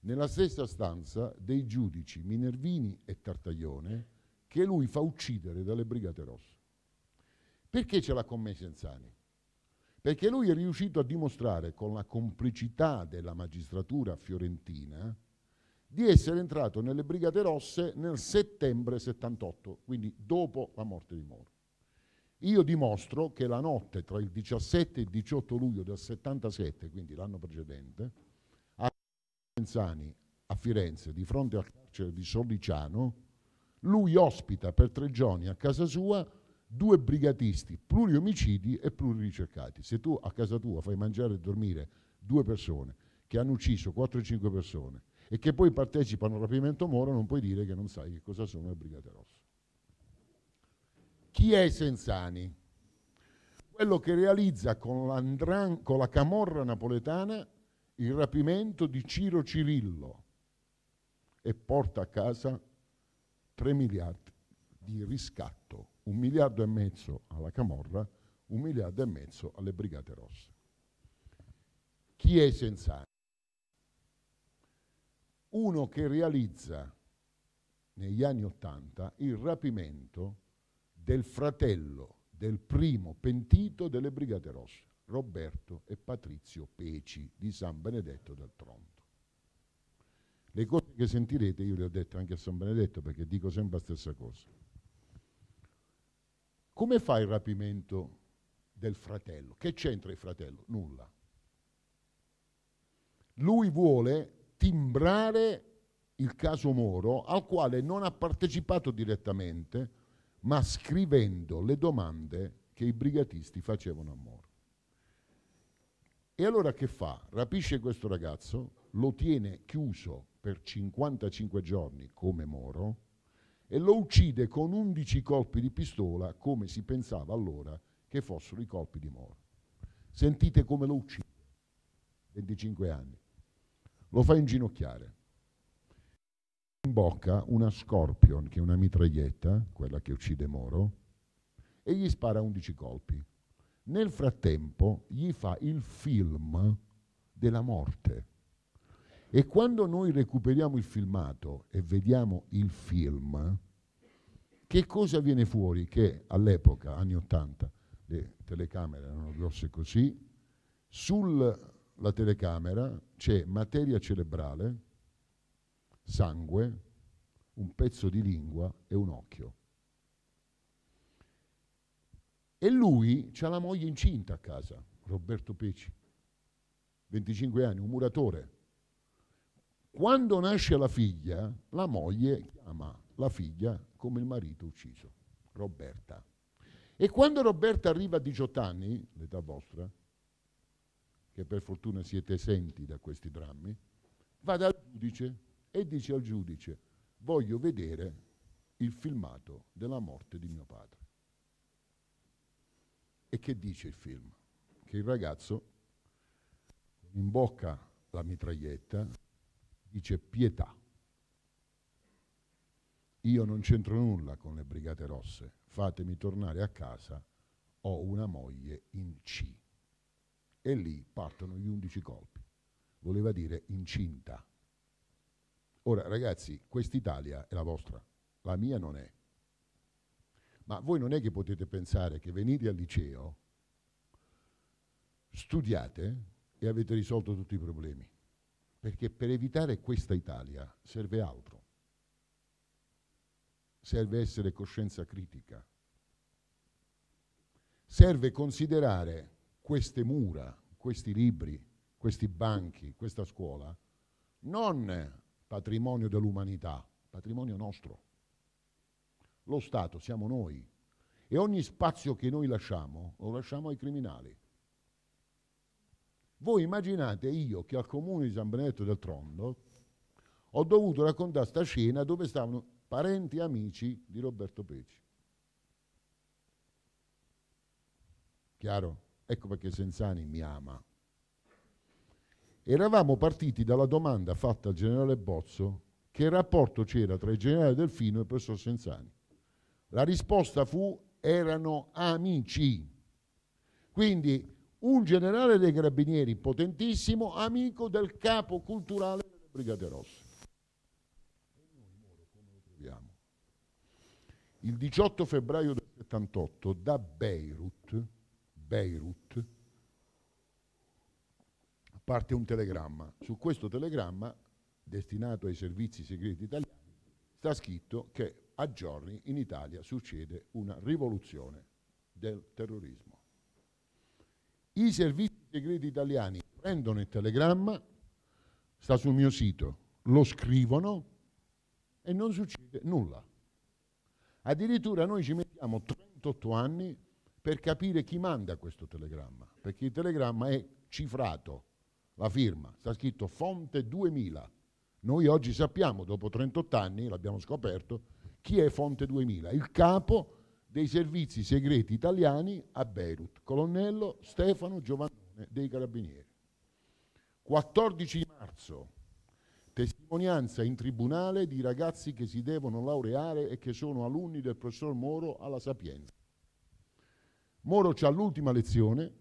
S2: Nella stessa stanza dei giudici Minervini e Tartaglione che lui fa uccidere dalle Brigate Rosse. Perché ce l'ha con me Senzani? Perché lui è riuscito a dimostrare con la complicità della magistratura fiorentina di essere entrato nelle Brigate Rosse nel settembre 78, quindi dopo la morte di Moro. Io dimostro che la notte tra il 17 e il 18 luglio del 77, quindi l'anno precedente, a Penzani, a Firenze, di fronte al carcere di Solliciano, lui ospita per tre giorni a casa sua due brigatisti pluriomicidi e pluriricercati. Se tu a casa tua fai mangiare e dormire due persone che hanno ucciso 4-5 persone e che poi partecipano al rapimento Moro, non puoi dire che non sai che cosa sono le Brigate Rosse. Chi è Senzani? Quello che realizza con, con la camorra napoletana il rapimento di Ciro Cirillo e porta a casa 3 miliardi di riscatto, un miliardo e mezzo alla camorra, un miliardo e mezzo alle brigate rosse. Chi è Senzani? Uno che realizza negli anni Ottanta il rapimento del fratello del primo pentito delle Brigate Rosse, Roberto e Patrizio Peci di San Benedetto del Tronto. Le cose che sentirete io le ho dette anche a San Benedetto perché dico sempre la stessa cosa. Come fa il rapimento del fratello? Che c'entra il fratello? Nulla. Lui vuole timbrare il caso Moro al quale non ha partecipato direttamente, ma scrivendo le domande che i brigatisti facevano a Moro. E allora che fa? Rapisce questo ragazzo, lo tiene chiuso per 55 giorni come Moro e lo uccide con 11 colpi di pistola come si pensava allora che fossero i colpi di Moro. Sentite come lo uccide, 25 anni. Lo fa inginocchiare in bocca una Scorpion, che è una mitraglietta, quella che uccide Moro, e gli spara 11 colpi. Nel frattempo gli fa il film della morte. E quando noi recuperiamo il filmato e vediamo il film, che cosa viene fuori? Che all'epoca, anni 80, le telecamere erano grosse così, sulla telecamera c'è materia cerebrale, sangue, un pezzo di lingua e un occhio. E lui ha la moglie incinta a casa, Roberto Peci, 25 anni, un muratore. Quando nasce la figlia, la moglie chiama la figlia come il marito ucciso, Roberta. E quando Roberta arriva a 18 anni, l'età vostra, che per fortuna siete esenti da questi drammi, va dal giudice e dice al giudice voglio vedere il filmato della morte di mio padre. E che dice il film? Che il ragazzo imbocca la mitraglietta, dice pietà. Io non c'entro nulla con le Brigate Rosse, fatemi tornare a casa, ho una moglie in C. E lì partono gli undici colpi. Voleva dire incinta. Ora, ragazzi, quest'Italia è la vostra, la mia non è. Ma voi non è che potete pensare che venite al liceo, studiate e avete risolto tutti i problemi. Perché per evitare questa Italia serve altro. Serve essere coscienza critica. Serve considerare queste mura, questi libri, questi banchi, questa scuola, non patrimonio dell'umanità, patrimonio nostro. Lo Stato siamo noi e ogni spazio che noi lasciamo lo lasciamo ai criminali. Voi immaginate io che al comune di San Benedetto del Trondo ho dovuto raccontare sta scena dove stavano parenti e amici di Roberto Peci. Chiaro? Ecco perché Senzani mi ama. Eravamo partiti dalla domanda fatta al generale Bozzo che rapporto c'era tra il generale Delfino e il professor Senzani. La risposta fu erano amici. Quindi un generale dei carabinieri potentissimo, amico del capo culturale delle Brigate Rosse. Il 18 febbraio del 78 da Beirut, Beirut parte un telegramma. Su questo telegramma, destinato ai servizi segreti italiani, sta scritto che a giorni in Italia succede una rivoluzione del terrorismo. I servizi segreti italiani prendono il telegramma, sta sul mio sito, lo scrivono e non succede nulla. Addirittura noi ci mettiamo 38 anni per capire chi manda questo telegramma, perché il telegramma è cifrato, la firma, sta scritto Fonte 2000. Noi oggi sappiamo, dopo 38 anni, l'abbiamo scoperto, chi è Fonte 2000, il capo dei servizi segreti italiani a Beirut, colonnello Stefano Giovannone dei Carabinieri. 14 marzo, testimonianza in tribunale di ragazzi che si devono laureare e che sono alunni del professor Moro alla Sapienza. Moro c'ha l'ultima lezione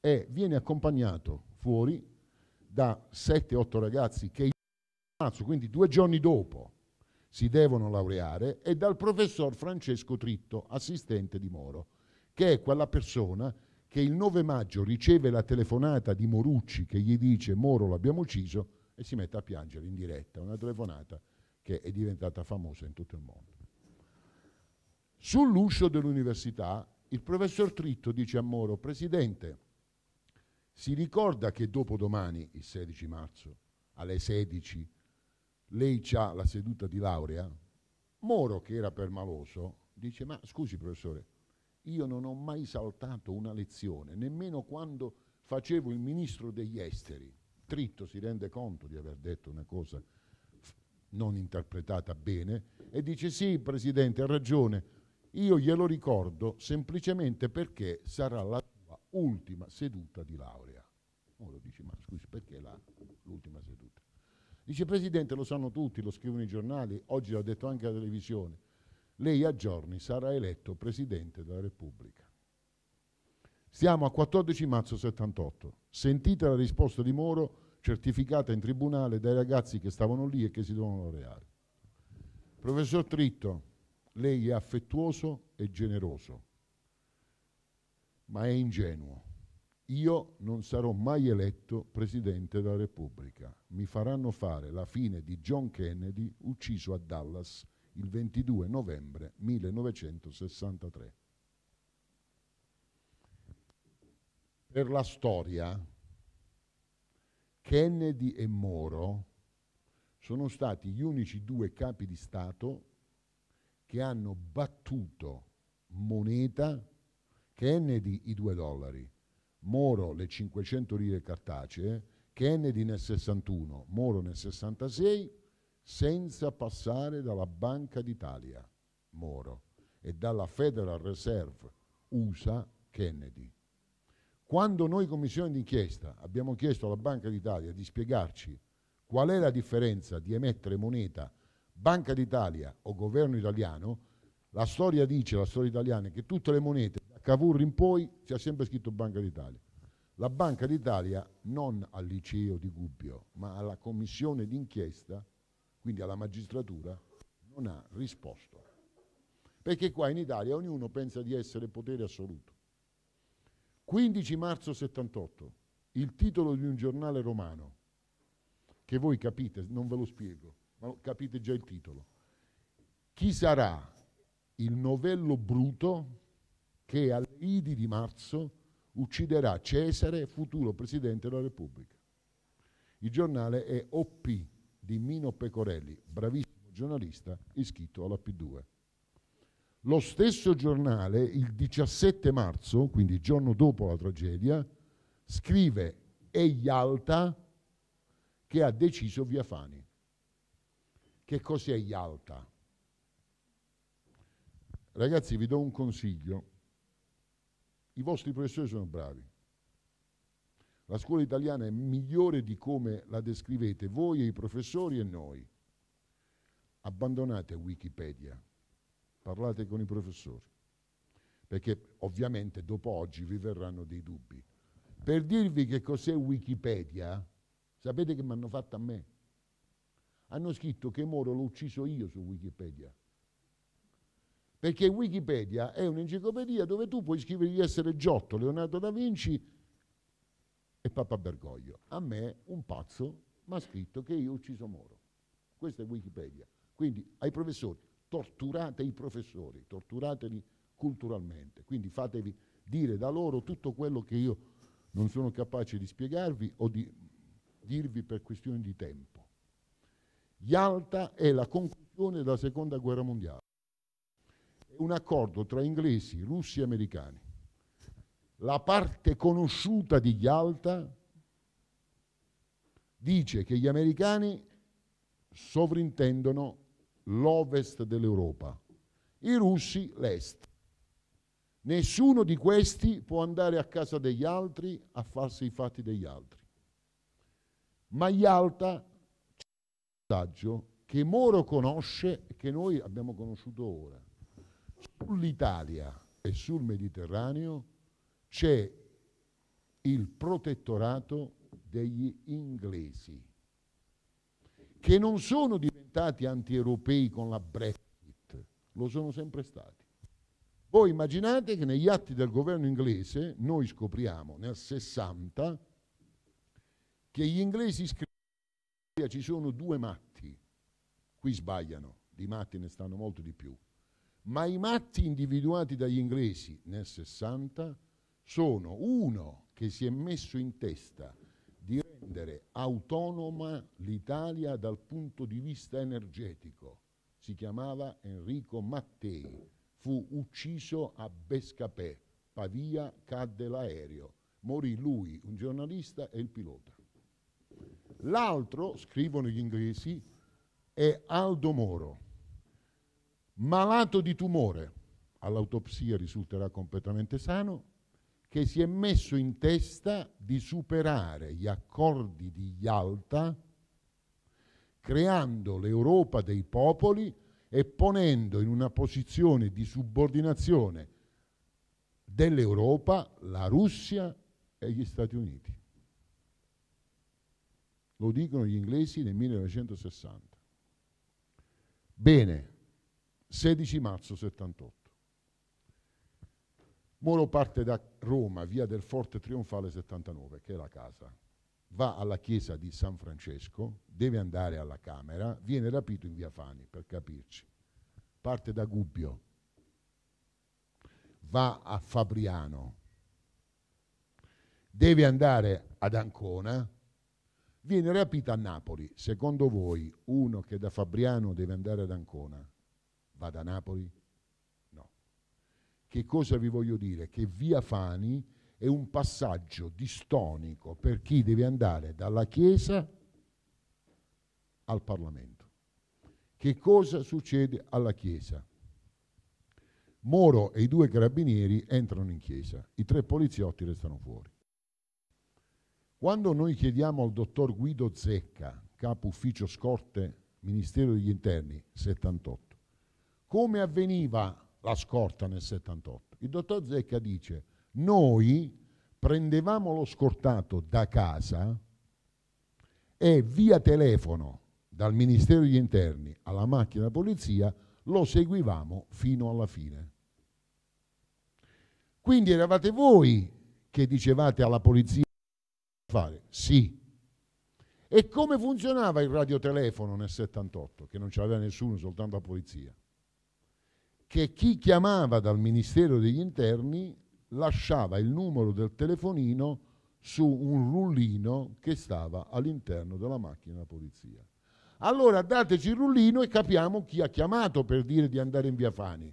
S2: e viene accompagnato fuori da 7-8 ragazzi che marzo, quindi due giorni dopo, si devono laureare, e dal professor Francesco Tritto, assistente di Moro, che è quella persona che il 9 maggio riceve la telefonata di Morucci che gli dice Moro l'abbiamo ucciso e si mette a piangere in diretta, una telefonata che è diventata famosa in tutto il mondo. Sull'uscio dell'università il professor Tritto dice a Moro, Presidente, si ricorda che dopo domani, il 16 marzo, alle 16, lei ha la seduta di laurea? Moro, che era permaloso, dice, ma scusi professore, io non ho mai saltato una lezione, nemmeno quando facevo il ministro degli esteri. Tritto si rende conto di aver detto una cosa non interpretata bene e dice sì, Presidente, ha ragione, io glielo ricordo semplicemente perché sarà la ultima seduta di laurea. Uno dice, ma scusi, perché la, l'ultima seduta? Dice, Presidente, lo sanno tutti, lo scrivono i giornali, oggi l'ha detto anche la televisione, lei a giorni sarà eletto Presidente della Repubblica. Siamo a 14 marzo 78. Sentite la risposta di Moro certificata in tribunale dai ragazzi che stavano lì e che si dovevano laureare. Professor Tritto, lei è affettuoso e generoso ma è ingenuo. Io non sarò mai eletto Presidente della Repubblica. Mi faranno fare la fine di John Kennedy ucciso a Dallas il 22 novembre 1963. Per la storia, Kennedy e Moro sono stati gli unici due capi di Stato che hanno battuto moneta Kennedy i 2 dollari, Moro le 500 lire cartacee, Kennedy nel 61, Moro nel 66, senza passare dalla Banca d'Italia, Moro, e dalla Federal Reserve, USA, Kennedy. Quando noi commissione d'inchiesta abbiamo chiesto alla Banca d'Italia di spiegarci qual è la differenza di emettere moneta Banca d'Italia o governo italiano, la storia dice, la storia italiana, che tutte le monete Cavour in poi ha sempre scritto Banca d'Italia. La Banca d'Italia non al liceo di Gubbio, ma alla commissione d'inchiesta, quindi alla magistratura, non ha risposto. Perché qua in Italia ognuno pensa di essere potere assoluto. 15 marzo 78, il titolo di un giornale romano, che voi capite, non ve lo spiego, ma capite già il titolo. Chi sarà il novello bruto che alle Idi di marzo ucciderà Cesare, futuro Presidente della Repubblica. Il giornale è OP di Mino Pecorelli, bravissimo giornalista iscritto alla P2. Lo stesso giornale, il 17 marzo, quindi giorno dopo la tragedia, scrive è Yalta che ha deciso Viafani. Che cos'è Yalta? Ragazzi, vi do un consiglio i vostri professori sono bravi. La scuola italiana è migliore di come la descrivete voi e i professori e noi. Abbandonate Wikipedia, parlate con i professori, perché ovviamente dopo oggi vi verranno dei dubbi. Per dirvi che cos'è Wikipedia, sapete che mi hanno fatto a me? Hanno scritto che Moro l'ho ucciso io su Wikipedia perché Wikipedia è un'enciclopedia dove tu puoi scrivere di essere Giotto, Leonardo da Vinci e Papa Bergoglio. A me un pazzo mi ha scritto che io ho ucciso Moro. Questa è Wikipedia. Quindi ai professori, torturate i professori, torturateli culturalmente. Quindi fatevi dire da loro tutto quello che io non sono capace di spiegarvi o di dirvi per questioni di tempo. Yalta è la conclusione della seconda guerra mondiale un accordo tra inglesi, russi e americani. La parte conosciuta di Yalta dice che gli americani sovrintendono l'ovest dell'Europa, i russi l'est. Nessuno di questi può andare a casa degli altri a farsi i fatti degli altri. Ma Yalta c'è un messaggio che Moro conosce e che noi abbiamo conosciuto ora sull'Italia e sul Mediterraneo c'è il protettorato degli inglesi, che non sono diventati anti-europei con la Brexit, lo sono sempre stati. Voi immaginate che negli atti del governo inglese noi scopriamo nel 60 che gli inglesi scrivono che ci sono due matti, qui sbagliano, di matti ne stanno molto di più, ma i matti individuati dagli inglesi nel 60 sono uno che si è messo in testa di rendere autonoma l'Italia dal punto di vista energetico. Si chiamava Enrico Mattei, fu ucciso a Bescapè, Pavia cadde l'aereo, morì lui, un giornalista e il pilota. L'altro, scrivono gli inglesi, è Aldo Moro malato di tumore, all'autopsia risulterà completamente sano, che si è messo in testa di superare gli accordi di Yalta, creando l'Europa dei popoli e ponendo in una posizione di subordinazione dell'Europa la Russia e gli Stati Uniti. Lo dicono gli inglesi nel 1960. Bene, 16 marzo 78. Moro parte da Roma, via del Forte Trionfale 79, che è la casa. Va alla chiesa di San Francesco, deve andare alla Camera, viene rapito in via Fani, per capirci. Parte da Gubbio, va a Fabriano, deve andare ad Ancona, viene rapito a Napoli. Secondo voi uno che da Fabriano deve andare ad Ancona vada a Napoli? No. Che cosa vi voglio dire? Che via Fani è un passaggio distonico per chi deve andare dalla Chiesa al Parlamento. Che cosa succede alla Chiesa? Moro e i due carabinieri entrano in chiesa, i tre poliziotti restano fuori. Quando noi chiediamo al dottor Guido Zecca, capo ufficio scorte, Ministero degli Interni, 78, come avveniva la scorta nel 78? Il dottor Zecca dice, noi prendevamo lo scortato da casa e via telefono dal Ministero degli Interni alla macchina della polizia lo seguivamo fino alla fine. Quindi eravate voi che dicevate alla polizia fare? Sì. E come funzionava il radiotelefono nel 78, che non ce l'aveva nessuno, soltanto la polizia? che chi chiamava dal Ministero degli Interni lasciava il numero del telefonino su un rullino che stava all'interno della macchina della polizia. Allora dateci il rullino e capiamo chi ha chiamato per dire di andare in via Fani.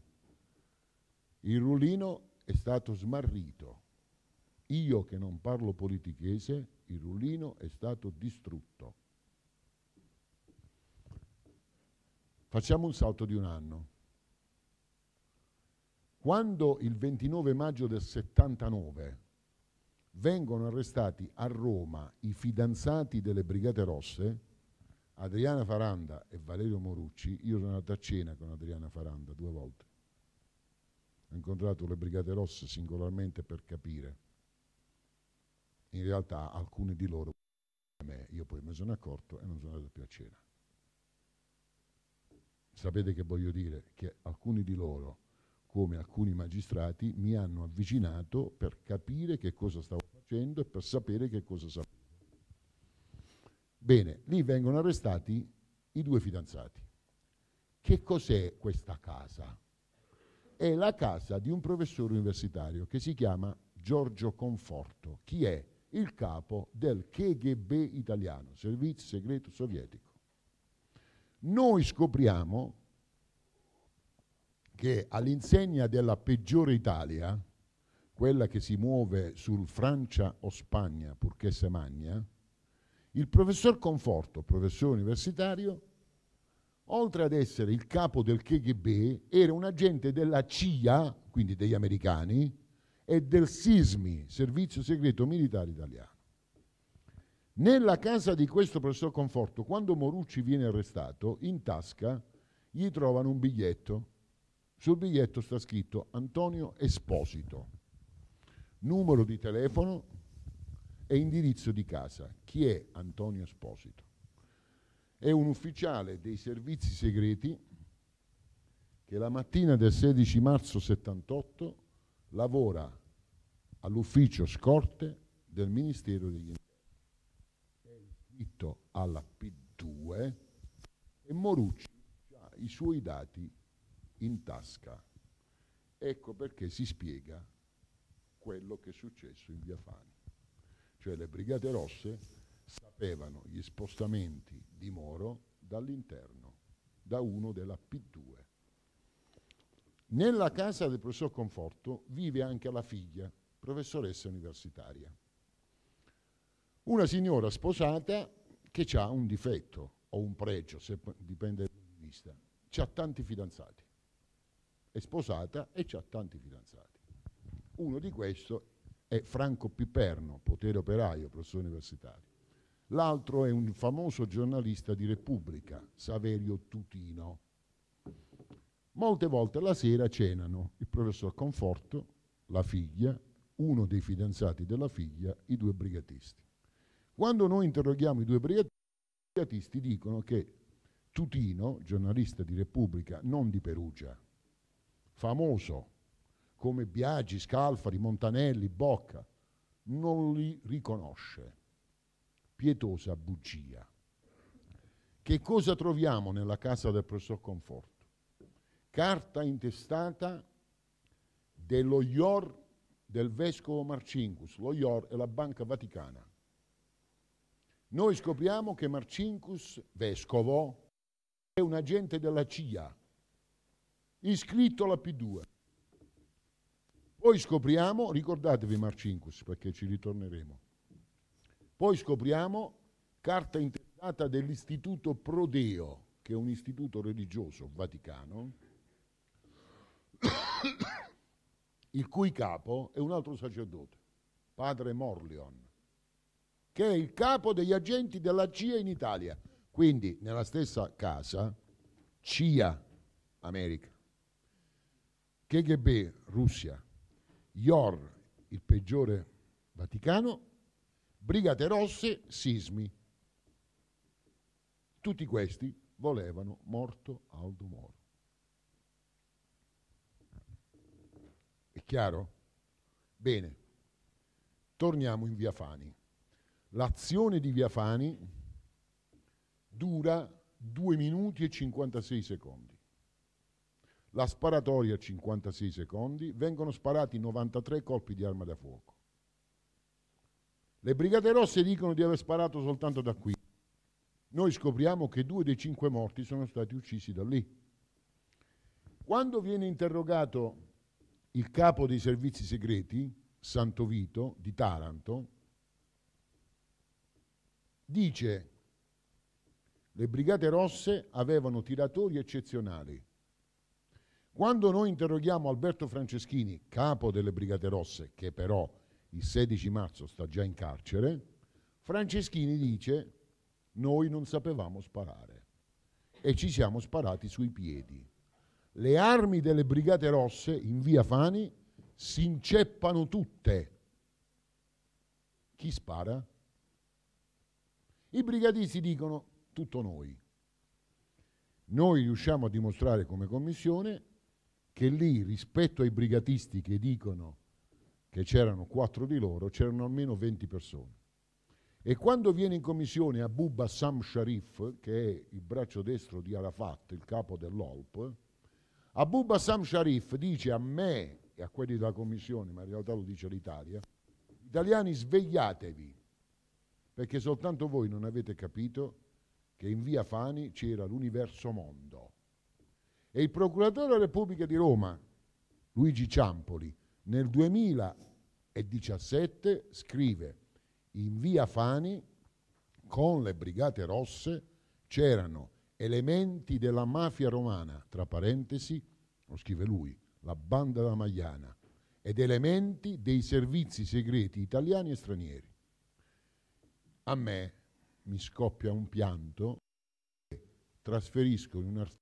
S2: Il rullino è stato smarrito. Io che non parlo politichese, il rullino è stato distrutto. Facciamo un salto di un anno. Quando il 29 maggio del 79 vengono arrestati a Roma i fidanzati delle Brigate Rosse, Adriana Faranda e Valerio Morucci, io sono andato a cena con Adriana Faranda due volte, ho incontrato le Brigate Rosse singolarmente per capire, in realtà alcuni di loro, io poi me sono accorto e non sono andato più a cena. Sapete che voglio dire? Che alcuni di loro come alcuni magistrati mi hanno avvicinato per capire che cosa stavo facendo e per sapere che cosa sapevo. Bene, lì vengono arrestati i due fidanzati. Che cos'è questa casa? È la casa di un professore universitario che si chiama Giorgio Conforto. Chi è? il capo del KGB italiano, servizio segreto sovietico. Noi scopriamo che all'insegna della peggiore Italia, quella che si muove sul Francia o Spagna, purché se magna, il professor Conforto, professore universitario, oltre ad essere il capo del KGB, era un agente della CIA, quindi degli americani, e del SISMI, Servizio Segreto Militare Italiano. Nella casa di questo professor Conforto, quando Morucci viene arrestato, in tasca gli trovano un biglietto sul biglietto sta scritto Antonio Esposito, numero di telefono e indirizzo di casa. Chi è Antonio Esposito? È un ufficiale dei servizi segreti che la mattina del 16 marzo 78 lavora all'ufficio scorte del Ministero degli Interni. È iscritto alla P2 e Morucci ha i suoi dati in tasca. Ecco perché si spiega quello che è successo in via Fani. Cioè le Brigate Rosse sapevano gli spostamenti di Moro dall'interno, da uno della P2. Nella casa del professor Conforto vive anche la figlia, professoressa universitaria. Una signora sposata che ha un difetto o un pregio, se dipende dal punto di vista, ha tanti fidanzati è sposata e ha tanti fidanzati. Uno di questi è Franco Piperno, potere operaio, professore universitario. L'altro è un famoso giornalista di Repubblica, Saverio Tutino. Molte volte la sera cenano il professor Conforto, la figlia, uno dei fidanzati della figlia, i due brigatisti. Quando noi interroghiamo i due brigatisti dicono che Tutino, giornalista di Repubblica, non di Perugia, famoso come Biagi, Scalfari, Montanelli, Bocca, non li riconosce. Pietosa bugia. Che cosa troviamo nella casa del professor Conforto? Carta intestata dello IOR del vescovo Marcinkus. Lo IOR è la Banca Vaticana. Noi scopriamo che Marcinkus, vescovo, è un agente della CIA, iscritto alla P2. Poi scopriamo, ricordatevi Marcinkus perché ci ritorneremo, poi scopriamo carta intestata dell'Istituto Prodeo, che è un istituto religioso vaticano, il cui capo è un altro sacerdote, padre Morleon, che è il capo degli agenti della CIA in Italia. Quindi nella stessa casa CIA America, KGB Russia, IOR il peggiore Vaticano, Brigate Rosse Sismi. Tutti questi volevano morto Aldo Moro. È chiaro? Bene, torniamo in Via Fani. L'azione di Via Fani dura 2 minuti e 56 secondi. La sparatoria 56 secondi, vengono sparati 93 colpi di arma da fuoco. Le Brigate Rosse dicono di aver sparato soltanto da qui. Noi scopriamo che due dei cinque morti sono stati uccisi da lì. Quando viene interrogato il capo dei servizi segreti, Santovito di Taranto, dice le Brigate Rosse avevano tiratori eccezionali, quando noi interroghiamo Alberto Franceschini, capo delle Brigate Rosse, che però il 16 marzo sta già in carcere, Franceschini dice noi non sapevamo sparare e ci siamo sparati sui piedi. Le armi delle Brigate Rosse in via Fani si inceppano tutte. Chi spara? I brigadisti dicono tutto noi. Noi riusciamo a dimostrare come commissione che lì rispetto ai brigatisti che dicono che c'erano quattro di loro, c'erano almeno 20 persone. E quando viene in commissione Abu Bassam Sharif, che è il braccio destro di Arafat, il capo dell'OLP, Abu Bassam Sharif dice a me e a quelli della commissione, ma in realtà lo dice l'Italia, italiani svegliatevi, perché soltanto voi non avete capito che in via Fani c'era l'universo mondo e il procuratore della Repubblica di Roma, Luigi Ciampoli, nel 2017 scrive in via Fani con le Brigate Rosse c'erano elementi della mafia romana, tra parentesi, lo scrive lui, la banda della Magliana, ed elementi dei servizi segreti italiani e stranieri. A me mi scoppia un pianto e trasferisco in un articolo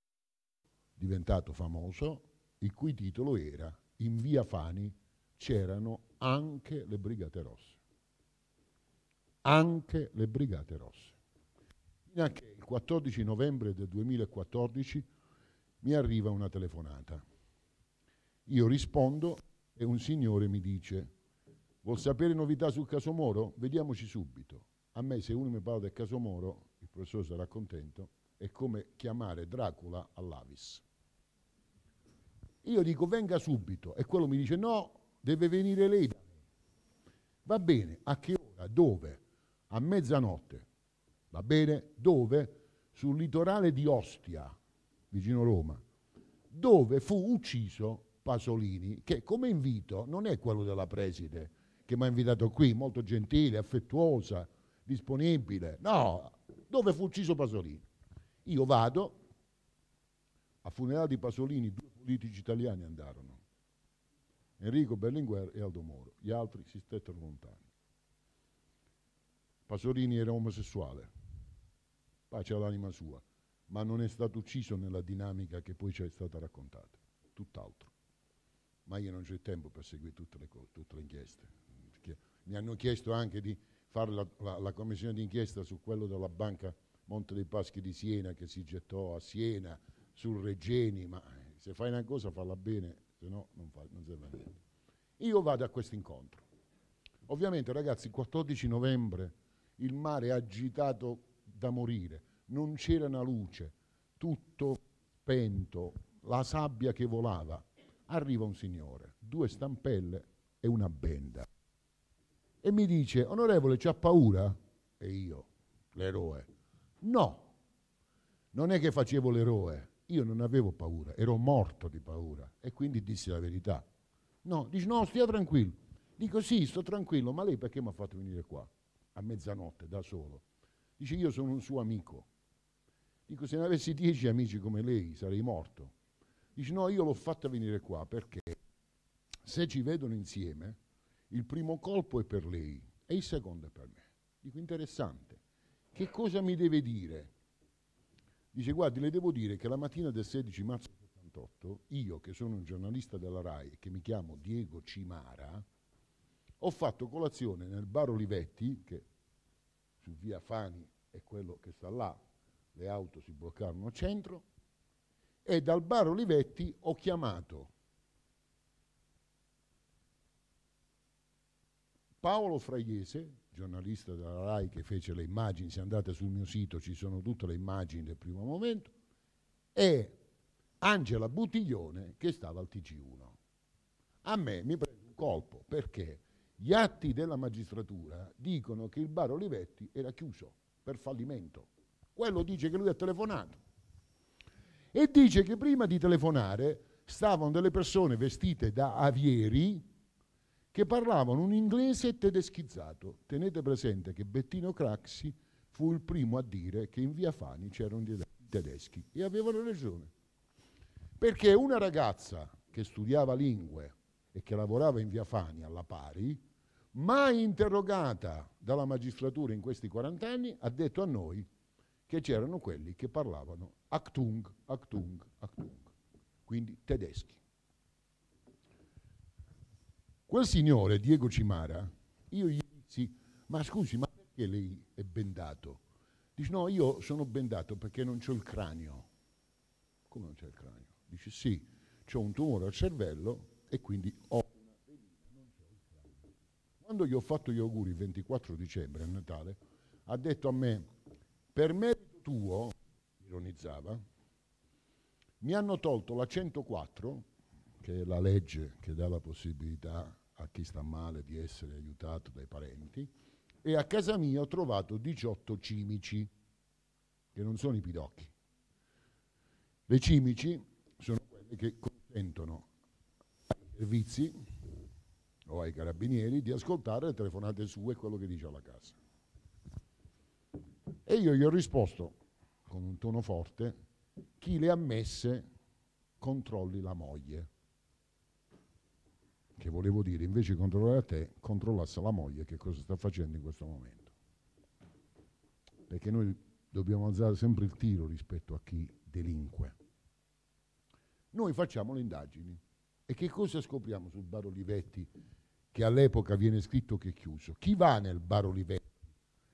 S2: diventato famoso, il cui titolo era In via Fani c'erano anche le Brigate Rosse. Anche le Brigate Rosse. Fino a che il 14 novembre del 2014 mi arriva una telefonata. Io rispondo e un signore mi dice Vuol sapere novità sul caso Moro? Vediamoci subito. A me se uno mi parla del caso Moro, il professore sarà contento, è come chiamare Dracula all'Avis. Io dico venga subito e quello mi dice no, deve venire lei. Va bene, a che ora? Dove? A mezzanotte. Va bene? Dove? Sul litorale di Ostia, vicino Roma, dove fu ucciso Pasolini, che come invito non è quello della preside che mi ha invitato qui, molto gentile, affettuosa, disponibile. No, dove fu ucciso Pasolini? Io vado a funerale di Pasolini due politici italiani andarono. Enrico Berlinguer e Aldo Moro, gli altri si stettero lontani. Pasolini era omosessuale, pace all'anima sua, ma non è stato ucciso nella dinamica che poi ci è stata raccontata, tutt'altro. Ma io non c'è tempo per seguire tutte le, cose, tutte le inchieste. Perché mi hanno chiesto anche di fare la, la, la commissione d'inchiesta su quello della banca Monte dei Paschi di Siena che si gettò a Siena, sul Regeni, ma se fai una cosa falla bene, se no non, fa, non serve a niente. Io vado a questo incontro. Ovviamente ragazzi il 14 novembre il mare è agitato da morire, non c'era una luce, tutto pento, la sabbia che volava. Arriva un signore, due stampelle e una benda. E mi dice, onorevole, c'ha paura? E io, l'eroe. No, non è che facevo l'eroe, io non avevo paura, ero morto di paura e quindi dissi la verità. No, dice no, stia tranquillo. Dico sì, sto tranquillo, ma lei perché mi ha fatto venire qua a mezzanotte da solo? Dice io sono un suo amico. Dico se ne avessi dieci amici come lei sarei morto. Dice no, io l'ho fatta venire qua perché se ci vedono insieme il primo colpo è per lei e il secondo è per me. Dico interessante. Che cosa mi deve dire? Dice, guardi, le devo dire che la mattina del 16 marzo 78, io che sono un giornalista della RAI, e che mi chiamo Diego Cimara, ho fatto colazione nel bar Olivetti, che su via Fani è quello che sta là, le auto si bloccarono a centro, e dal bar Olivetti ho chiamato Paolo Fraiese, giornalista della RAI che fece le immagini, se andate sul mio sito ci sono tutte le immagini del primo momento, e Angela Buttiglione che stava al TG1. A me mi prende un colpo perché gli atti della magistratura dicono che il bar Olivetti era chiuso per fallimento. Quello dice che lui ha telefonato e dice che prima di telefonare stavano delle persone vestite da avieri che parlavano un inglese tedeschizzato. Tenete presente che Bettino Craxi fu il primo a dire che in via Fani c'erano i tedeschi e avevano ragione. Perché una ragazza che studiava lingue e che lavorava in via Fani alla pari, mai interrogata dalla magistratura in questi 40 anni, ha detto a noi che c'erano quelli che parlavano Achtung, Achtung, Achtung, quindi tedeschi. Quel signore, Diego Cimara, io gli dissi, ma scusi, ma perché lei è bendato? Dice, no, io sono bendato perché non c'ho il cranio. Come non c'è il cranio? Dice, sì, c'ho un tumore al cervello e quindi ho una quando gli ho fatto gli auguri il 24 dicembre a Natale, ha detto a me, per merito tuo, ironizzava, mi hanno tolto la 104, che è la legge che dà la possibilità a chi sta male di essere aiutato dai parenti e a casa mia ho trovato 18 cimici, che non sono i pidocchi. Le cimici sono quelle che consentono ai servizi o ai carabinieri di ascoltare le telefonate sue e quello che dice alla casa. E io gli ho risposto con un tono forte, chi le ha messe controlli la moglie che volevo dire, invece di controllare te, controllasse la moglie che cosa sta facendo in questo momento. Perché noi dobbiamo alzare sempre il tiro rispetto a chi delinque. Noi facciamo le indagini e che cosa scopriamo sul bar Olivetti che all'epoca viene scritto che è chiuso? Chi va nel bar Olivetti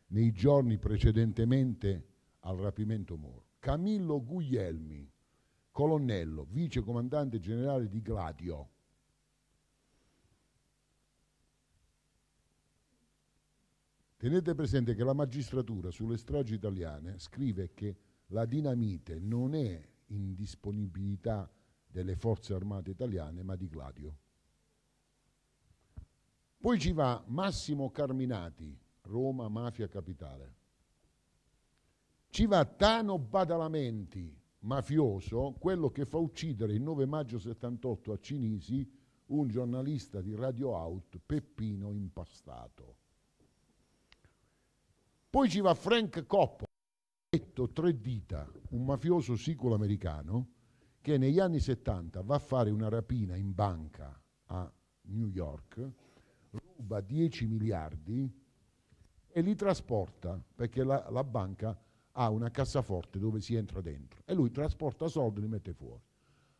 S2: nei giorni precedentemente al rapimento Moro? Camillo Guglielmi, colonnello, vice comandante generale di Gladio Tenete presente che la magistratura sulle stragi italiane scrive che la dinamite non è in disponibilità delle forze armate italiane, ma di Gladio. Poi ci va Massimo Carminati, Roma Mafia Capitale. Ci va Tano Badalamenti, mafioso, quello che fa uccidere il 9 maggio 78 a Cinisi un giornalista di Radio Out, Peppino Impastato. Poi ci va Frank Coppo, detto tre dita, un mafioso sicolo americano che negli anni 70 va a fare una rapina in banca a New York, ruba 10 miliardi e li trasporta perché la, la banca ha una cassaforte dove si entra dentro e lui trasporta soldi e li mette fuori.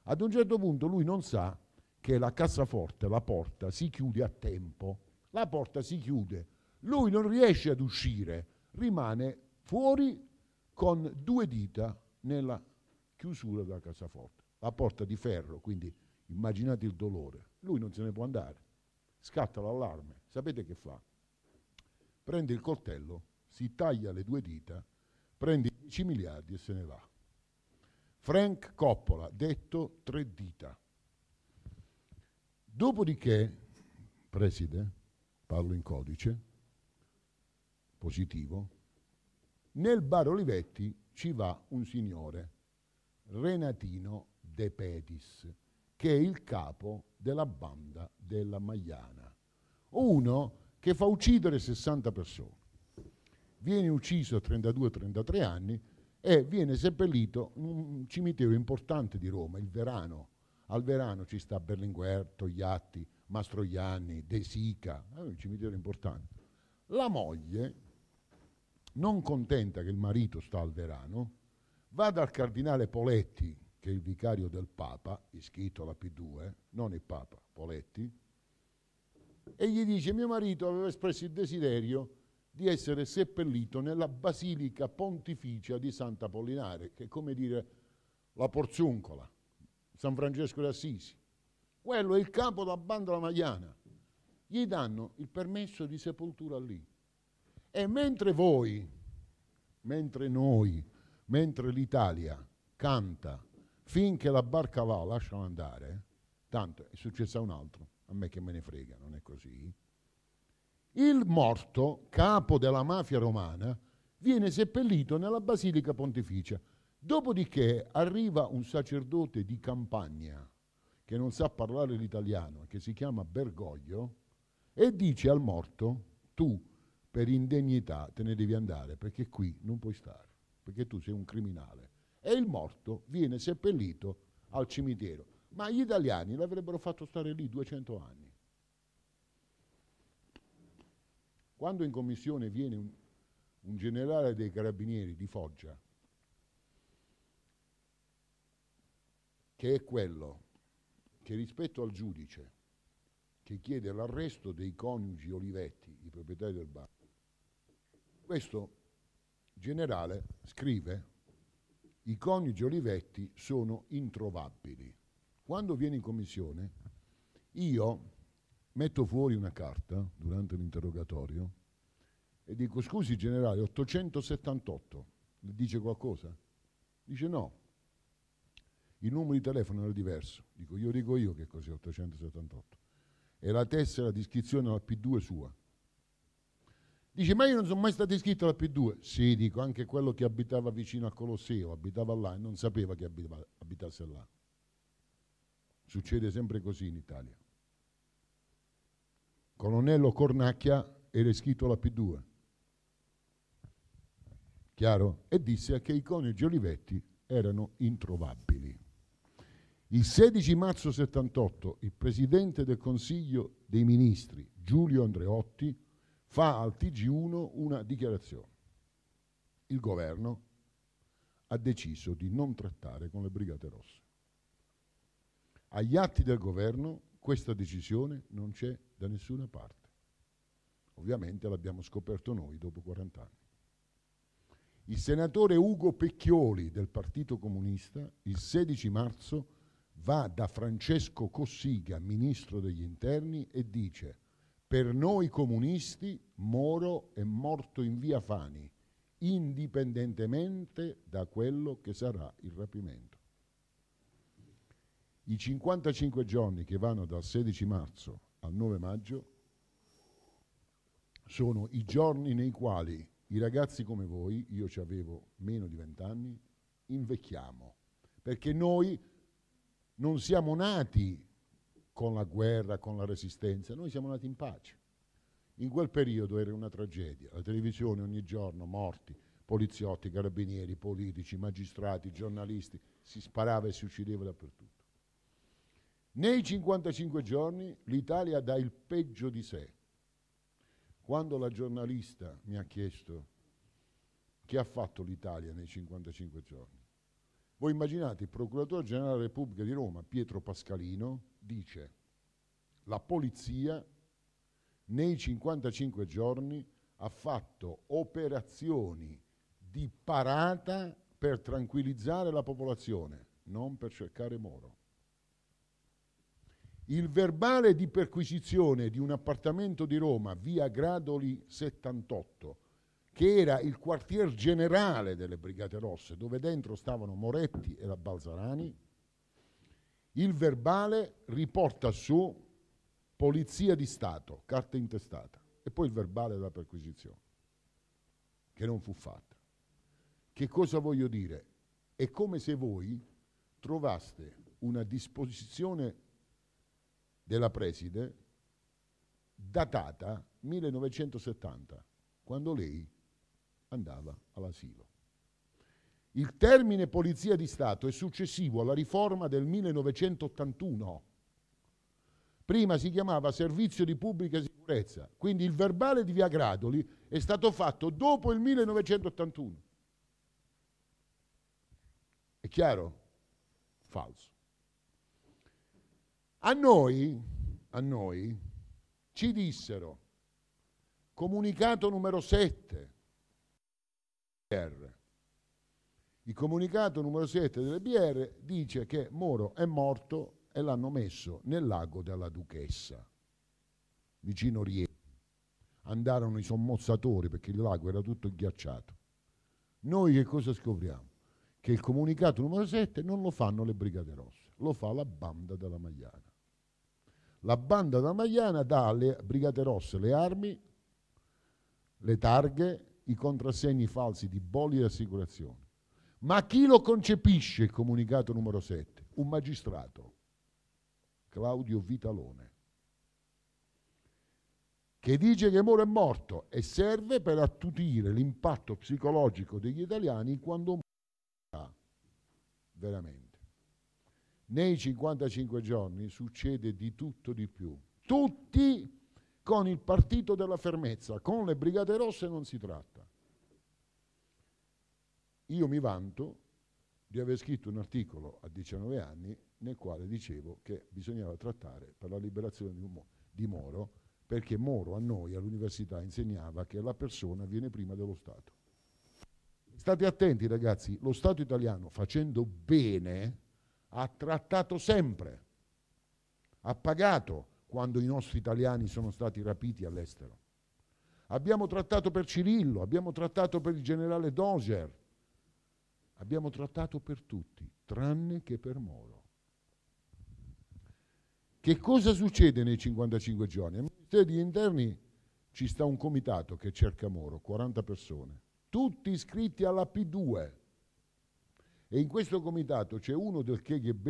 S2: Ad un certo punto lui non sa che la cassaforte, la porta, si chiude a tempo. La porta si chiude, lui non riesce ad uscire rimane fuori con due dita nella chiusura della cassaforte, la porta di ferro, quindi immaginate il dolore. Lui non se ne può andare, scatta l'allarme, sapete che fa? Prende il coltello, si taglia le due dita, prende i 10 miliardi e se ne va. Frank Coppola, detto tre dita. Dopodiché, preside, parlo in codice, positivo, nel bar Olivetti ci va un signore, Renatino De Petis, che è il capo della banda della Magliana. Uno che fa uccidere 60 persone. Viene ucciso a 32-33 anni e viene seppellito in un cimitero importante di Roma, il Verano. Al Verano ci sta Berlinguer, Togliatti, Mastroianni, De Sica, è eh, un cimitero importante. La moglie non contenta che il marito sta al verano, va dal cardinale Poletti, che è il vicario del Papa, iscritto alla P2, non il Papa, Poletti, e gli dice mio marito aveva espresso il desiderio di essere seppellito nella Basilica Pontificia di Sant'Apollinare, che è come dire la Porzuncola, San Francesco d'Assisi. Quello è il capo della banda la Magliana. Gli danno il permesso di sepoltura lì e mentre voi, mentre noi, mentre l'Italia canta finché la barca va, lasciano andare, tanto è successo a un altro, a me che me ne frega, non è così. Il morto, capo della mafia romana, viene seppellito nella Basilica Pontificia. Dopodiché arriva un sacerdote di campagna che non sa parlare l'italiano, che si chiama Bergoglio, e dice al morto, tu per indegnità te ne devi andare perché qui non puoi stare, perché tu sei un criminale. E il morto viene seppellito al cimitero. Ma gli italiani l'avrebbero fatto stare lì 200 anni. Quando in commissione viene un, un generale dei carabinieri di Foggia, che è quello che rispetto al giudice che chiede l'arresto dei coniugi Olivetti, i proprietari del bar, questo generale scrive, i coniugi Olivetti sono introvabili. Quando viene in commissione, io metto fuori una carta durante l'interrogatorio e dico scusi generale 878 le dice qualcosa? Dice no. Il numero di telefono era diverso. Dico io dico io che cos'è 878. E la tessera di iscrizione alla P2 sua. Dice, ma io non sono mai stato iscritto alla P2. Sì, dico, anche quello che abitava vicino al Colosseo, abitava là e non sapeva che abitava, abitasse là. Succede sempre così in Italia. Colonnello Cornacchia era iscritto alla P2. Chiaro? E disse che i coniugi Olivetti erano introvabili. Il 16 marzo 78 il presidente del Consiglio dei Ministri, Giulio Andreotti, fa al TG1 una dichiarazione. Il governo ha deciso di non trattare con le Brigate Rosse. Agli atti del governo questa decisione non c'è da nessuna parte. Ovviamente l'abbiamo scoperto noi dopo 40 anni. Il senatore Ugo Pecchioli del Partito Comunista il 16 marzo va da Francesco Cossiga, ministro degli interni, e dice per noi comunisti Moro è morto in via Fani, indipendentemente da quello che sarà il rapimento. I 55 giorni che vanno dal 16 marzo al 9 maggio sono i giorni nei quali i ragazzi come voi, io ci avevo meno di 20 anni, invecchiamo, perché noi non siamo nati con la guerra, con la resistenza, noi siamo nati in pace. In quel periodo era una tragedia, la televisione ogni giorno, morti, poliziotti, carabinieri, politici, magistrati, giornalisti, si sparava e si uccideva dappertutto. Nei 55 giorni l'Italia dà il peggio di sé. Quando la giornalista mi ha chiesto che ha fatto l'Italia nei 55 giorni, voi immaginate, il procuratore generale della Repubblica di Roma, Pietro Pascalino, dice la polizia nei 55 giorni ha fatto operazioni di parata per tranquillizzare la popolazione, non per cercare Moro. Il verbale di perquisizione di un appartamento di Roma, via Gradoli 78, che era il quartier generale delle Brigate Rosse, dove dentro stavano Moretti e la Balzarani, il verbale riporta su Polizia di Stato, carta intestata, e poi il verbale della perquisizione, che non fu fatta. Che cosa voglio dire? È come se voi trovaste una disposizione della preside datata 1970, quando lei andava all'asilo. Il termine Polizia di Stato è successivo alla riforma del 1981. Prima si chiamava Servizio di Pubblica Sicurezza, quindi il verbale di Via Gradoli è stato fatto dopo il 1981. È chiaro? Falso. A noi, a noi ci dissero, comunicato numero 7, BR. Il comunicato numero 7 delle BR dice che Moro è morto e l'hanno messo nel lago della Duchessa, vicino Rieti. Andarono i sommozzatori perché il lago era tutto ghiacciato. Noi che cosa scopriamo? Che il comunicato numero 7 non lo fanno le Brigate Rosse, lo fa la banda della Magliana. La banda della Magliana dà alle Brigate Rosse le armi, le targhe i contrassegni falsi di bolli e assicurazioni. Ma chi lo concepisce il comunicato numero 7? Un magistrato, Claudio Vitalone, che dice che Moro è morto e serve per attutire l'impatto psicologico degli italiani quando morirà veramente. Nei 55 giorni succede di tutto di più. Tutti con il partito della fermezza, con le Brigate Rosse non si tratta. Io mi vanto di aver scritto un articolo a 19 anni nel quale dicevo che bisognava trattare per la liberazione di, Mo di Moro, perché Moro a noi all'università insegnava che la persona viene prima dello Stato. State attenti ragazzi, lo Stato italiano facendo bene ha trattato sempre, ha pagato, quando i nostri italiani sono stati rapiti all'estero. Abbiamo trattato per Cirillo, abbiamo trattato per il generale Doger, abbiamo trattato per tutti, tranne che per Moro. Che cosa succede nei 55 giorni? Al Ministero degli Interni ci sta un comitato che cerca Moro, 40 persone, tutti iscritti alla P2. E in questo comitato c'è uno del KGB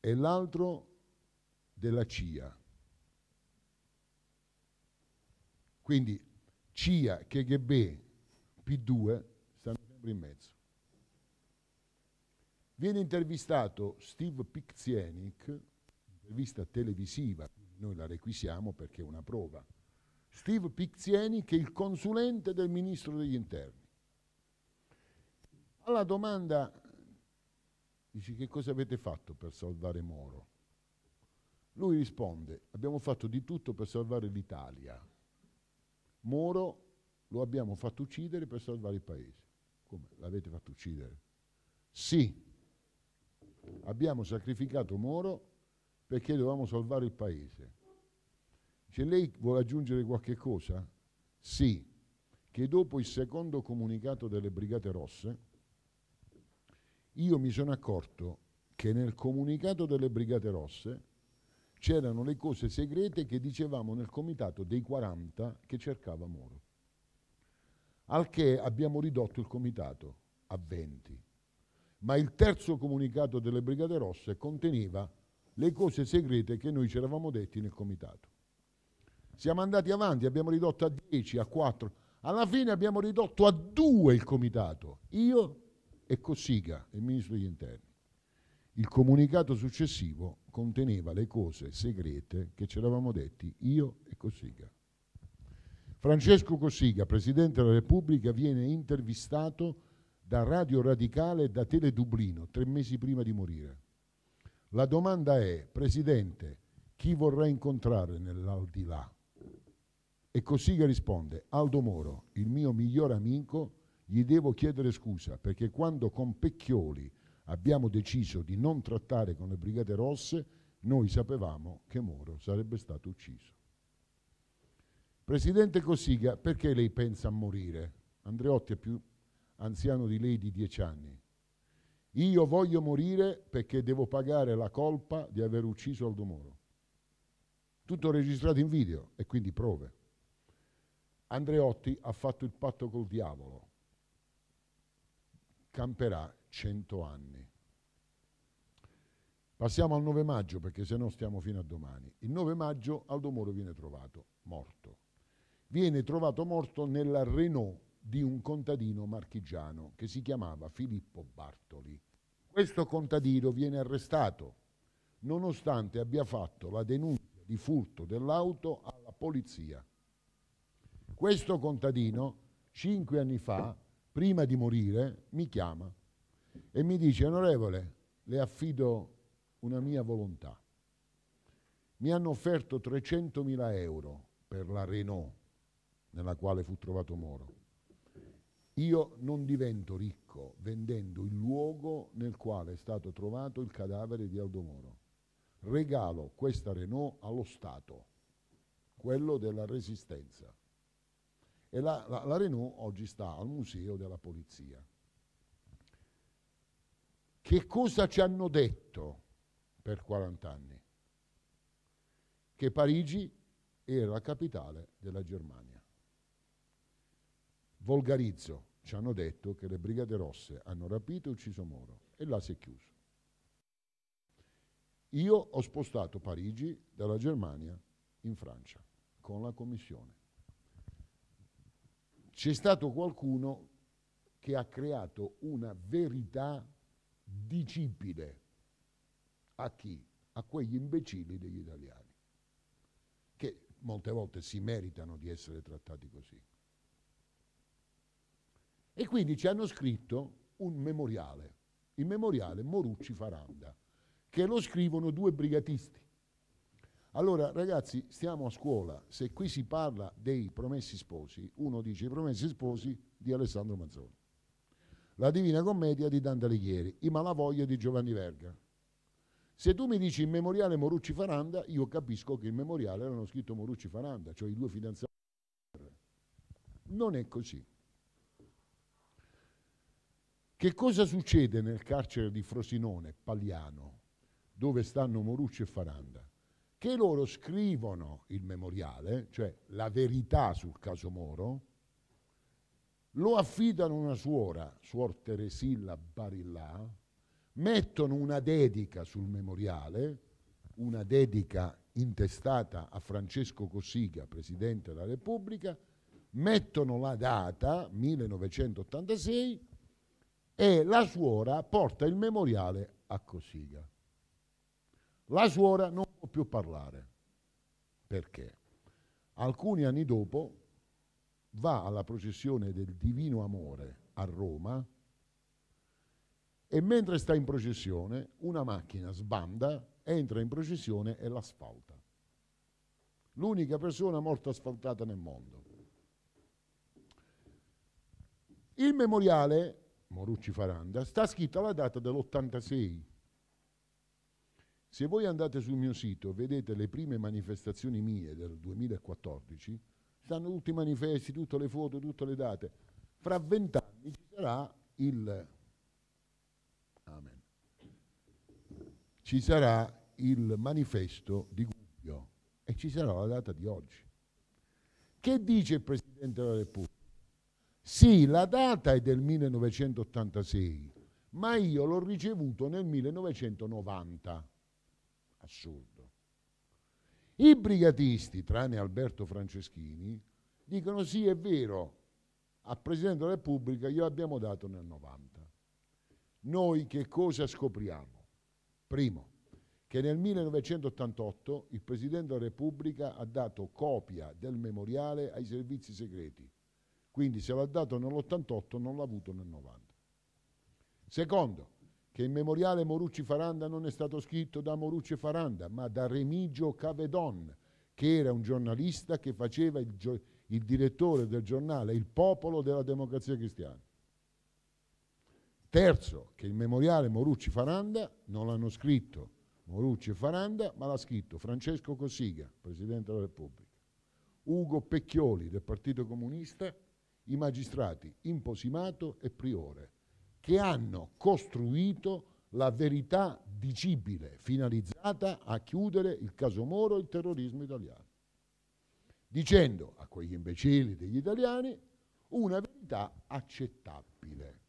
S2: e l'altro della CIA. Quindi CIA, KGB, P2 stanno sempre in mezzo. Viene intervistato Steve Piczienic, intervista televisiva, noi la requisiamo perché è una prova. Steve Piczieni, è il consulente del ministro degli interni. Alla domanda dici che cosa avete fatto per salvare Moro? Lui risponde, abbiamo fatto di tutto per salvare l'Italia. Moro lo abbiamo fatto uccidere per salvare il paese. Come? L'avete fatto uccidere? Sì, abbiamo sacrificato Moro perché dovevamo salvare il paese. Se lei vuole aggiungere qualche cosa? Sì, che dopo il secondo comunicato delle Brigate Rosse, io mi sono accorto che nel comunicato delle Brigate Rosse c'erano le cose segrete che dicevamo nel comitato dei 40 che cercava Moro. Al che abbiamo ridotto il comitato a 20. Ma il terzo comunicato delle Brigate Rosse conteneva le cose segrete che noi ci eravamo detti nel comitato. Siamo andati avanti, abbiamo ridotto a 10, a 4, alla fine abbiamo ridotto a 2 il comitato, io e Cossiga, il ministro degli interni. Il comunicato successivo conteneva le cose segrete che ci eravamo detti io e Cossiga. Francesco Cossiga, Presidente della Repubblica, viene intervistato da Radio Radicale e da Tele Dublino tre mesi prima di morire. La domanda è, Presidente, chi vorrà incontrare nell'aldilà? E Cossiga risponde, Aldo Moro, il mio miglior amico, gli devo chiedere scusa perché quando con Pecchioli abbiamo deciso di non trattare con le Brigate Rosse, noi sapevamo che Moro sarebbe stato ucciso. Presidente Cossiga, perché lei pensa a morire? Andreotti è più anziano di lei di dieci anni. Io voglio morire perché devo pagare la colpa di aver ucciso Aldo Moro. Tutto registrato in video e quindi prove. Andreotti ha fatto il patto col diavolo. Camperà 100 anni. Passiamo al 9 maggio perché se no stiamo fino a domani. Il 9 maggio Aldo Moro viene trovato morto. Viene trovato morto nella Renault di un contadino marchigiano che si chiamava Filippo Bartoli. Questo contadino viene arrestato nonostante abbia fatto la denuncia di furto dell'auto alla polizia. Questo contadino, cinque anni fa, prima di morire, mi chiama e mi dice, onorevole, le affido una mia volontà. Mi hanno offerto 300.000 euro per la Renault nella quale fu trovato Moro. Io non divento ricco vendendo il luogo nel quale è stato trovato il cadavere di Aldo Moro. Regalo questa Renault allo Stato, quello della Resistenza. E la, la, la Renault oggi sta al Museo della Polizia. Che cosa ci hanno detto per 40 anni? Che Parigi era la capitale della Germania. Volgarizzo, ci hanno detto che le Brigate Rosse hanno rapito e ucciso Moro e là si è chiuso. Io ho spostato Parigi dalla Germania in Francia con la Commissione. C'è stato qualcuno che ha creato una verità dicibile a chi? A quegli imbecilli degli italiani, che molte volte si meritano di essere trattati così. E quindi ci hanno scritto un memoriale, il memoriale Morucci Faranda, che lo scrivono due brigatisti. Allora ragazzi, stiamo a scuola, se qui si parla dei promessi sposi, uno dice i promessi sposi di Alessandro Mazzoni. La Divina Commedia di Dante Alighieri, I Malavoglia di Giovanni Verga. Se tu mi dici il memoriale Morucci Faranda, io capisco che il memoriale l'hanno scritto Morucci Faranda, cioè i due fidanzati. Non è così. Che cosa succede nel carcere di Frosinone, Pagliano, dove stanno Morucci e Faranda? Che loro scrivono il memoriale, cioè la verità sul caso Moro, lo affidano a una suora, suor Teresilla Barillà, mettono una dedica sul memoriale, una dedica intestata a Francesco Cossiga, Presidente della Repubblica, mettono la data 1986 e la suora porta il memoriale a Cossiga. La suora non può più parlare. Perché? Alcuni anni dopo va alla processione del Divino Amore a Roma e mentre sta in processione una macchina sbanda, entra in processione e l'asfalta. L'unica persona morta asfaltata nel mondo. Il memoriale, Morucci Faranda, sta scritto alla data dell'86. Se voi andate sul mio sito e vedete le prime manifestazioni mie del 2014, stanno tutti i manifesti, tutte le foto, tutte le date. Fra vent'anni ci sarà il... Amen. Ci sarà il manifesto di Guglio e ci sarà la data di oggi. Che dice il Presidente della Repubblica? Sì, la data è del 1986, ma io l'ho ricevuto nel 1990. Assurdo. I brigatisti, tranne Alberto Franceschini, dicono sì, è vero, al Presidente della Repubblica glielo abbiamo dato nel 90. Noi che cosa scopriamo? Primo, che nel 1988 il Presidente della Repubblica ha dato copia del memoriale ai servizi segreti, quindi se l'ha dato nell'88 non l'ha avuto nel 90. Secondo, che il memoriale Morucci Faranda non è stato scritto da Morucci Faranda, ma da Remigio Cavedon, che era un giornalista che faceva il, gio il direttore del giornale Il Popolo della Democrazia Cristiana. Terzo, che il memoriale Morucci Faranda non l'hanno scritto Morucci e Faranda, ma l'ha scritto Francesco Cossiga, Presidente della Repubblica, Ugo Pecchioli del Partito Comunista, i magistrati Imposimato e Priore che hanno costruito la verità dicibile finalizzata a chiudere il caso Moro e il terrorismo italiano, dicendo a quegli imbecilli degli italiani una verità accettabile.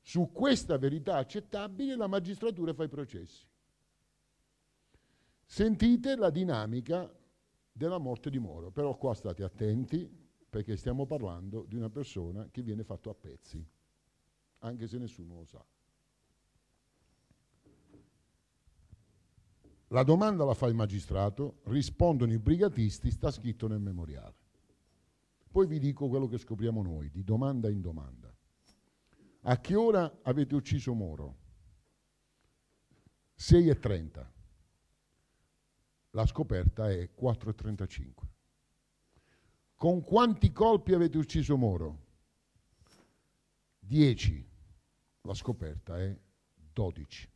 S2: Su questa verità accettabile la magistratura fa i processi. Sentite la dinamica della morte di Moro, però qua state attenti perché stiamo parlando di una persona che viene fatto a pezzi anche se nessuno lo sa. La domanda la fa il magistrato, rispondono i brigatisti, sta scritto nel memoriale. Poi vi dico quello che scopriamo noi, di domanda in domanda. A che ora avete ucciso Moro? 6.30. La scoperta è 4.35. Con quanti colpi avete ucciso Moro? 10. La scoperta è 12.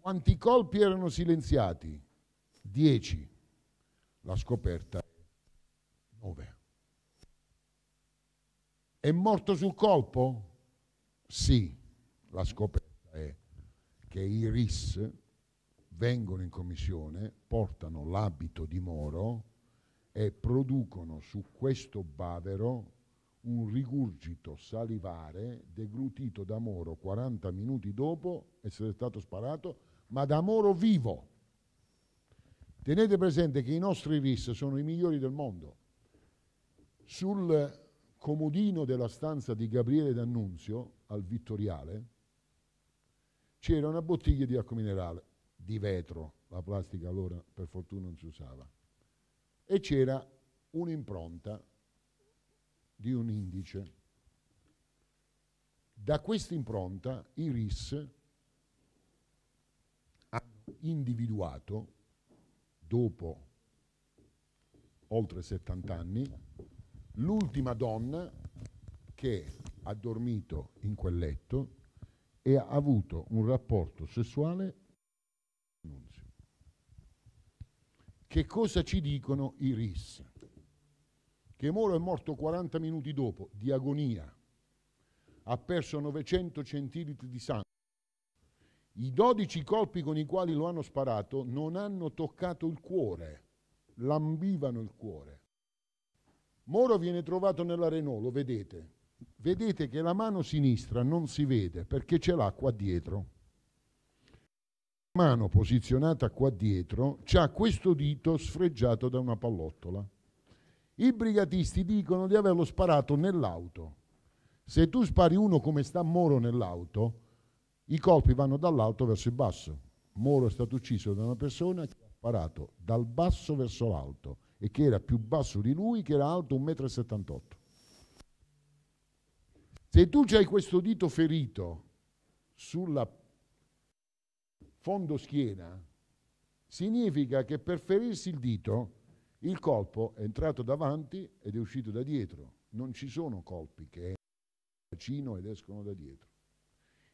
S2: Quanti colpi erano silenziati? 10. La scoperta è 9. È morto sul colpo? Sì. La scoperta è che i RIS vengono in commissione, portano l'abito di Moro e producono su questo bavero un rigurgito salivare deglutito da Moro 40 minuti dopo essere stato sparato, ma da Moro vivo. Tenete presente che i nostri RIS sono i migliori del mondo. Sul comodino della stanza di Gabriele D'Annunzio, al Vittoriale, c'era una bottiglia di acqua minerale, di vetro, la plastica allora per fortuna non si usava, e c'era un'impronta di un indice. Da questa impronta i RIS hanno individuato, dopo oltre 70 anni, l'ultima donna che ha dormito in quel letto e ha avuto un rapporto sessuale Che cosa ci dicono i RIS? che Moro è morto 40 minuti dopo, di agonia. Ha perso 900 centilitri di sangue. I 12 colpi con i quali lo hanno sparato non hanno toccato il cuore, lambivano il cuore. Moro viene trovato nella Renault, lo vedete. Vedete che la mano sinistra non si vede perché ce l'ha qua dietro. La mano posizionata qua dietro ha questo dito sfregiato da una pallottola. I brigatisti dicono di averlo sparato nell'auto. Se tu spari uno come sta Moro nell'auto, i colpi vanno dall'alto verso il basso. Moro è stato ucciso da una persona che ha sparato dal basso verso l'alto e che era più basso di lui, che era alto 1,78 m. Se tu hai questo dito ferito sulla fondo schiena, significa che per ferirsi il dito il colpo è entrato davanti ed è uscito da dietro. Non ci sono colpi che entrano da vicino ed escono da dietro.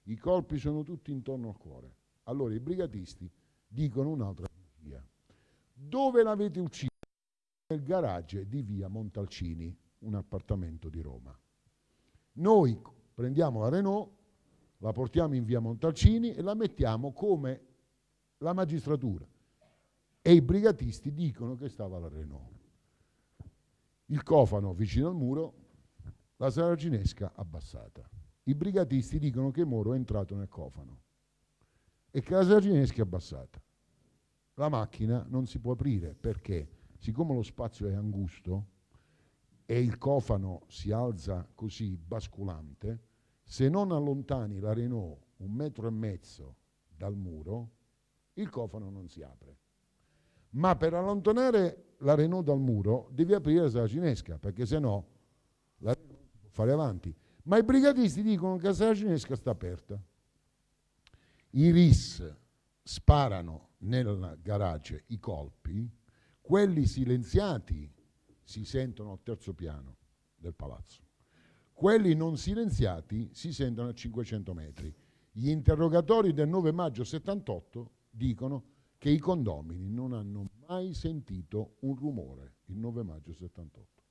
S2: I colpi sono tutti intorno al cuore. Allora i brigatisti dicono un'altra via. Dove l'avete ucciso? Nel garage di via Montalcini, un appartamento di Roma. Noi prendiamo la Renault, la portiamo in via Montalcini e la mettiamo come la magistratura e i brigatisti dicono che stava la Renault. Il cofano vicino al muro, la saracinesca abbassata. I brigatisti dicono che Moro è entrato nel cofano e che la saracinesca è abbassata. La macchina non si può aprire perché, siccome lo spazio è angusto e il cofano si alza così basculante, se non allontani la Renault un metro e mezzo dal muro, il cofano non si apre ma per allontanare la Renault dal muro devi aprire la cinesca, perché se no la Renault può fare avanti. Ma i brigatisti dicono che la sala cinesca sta aperta. I RIS sparano nel garage i colpi, quelli silenziati si sentono al terzo piano del palazzo, quelli non silenziati si sentono a 500 metri. Gli interrogatori del 9 maggio 78 dicono che i condomini non hanno mai sentito un rumore il 9 maggio 78.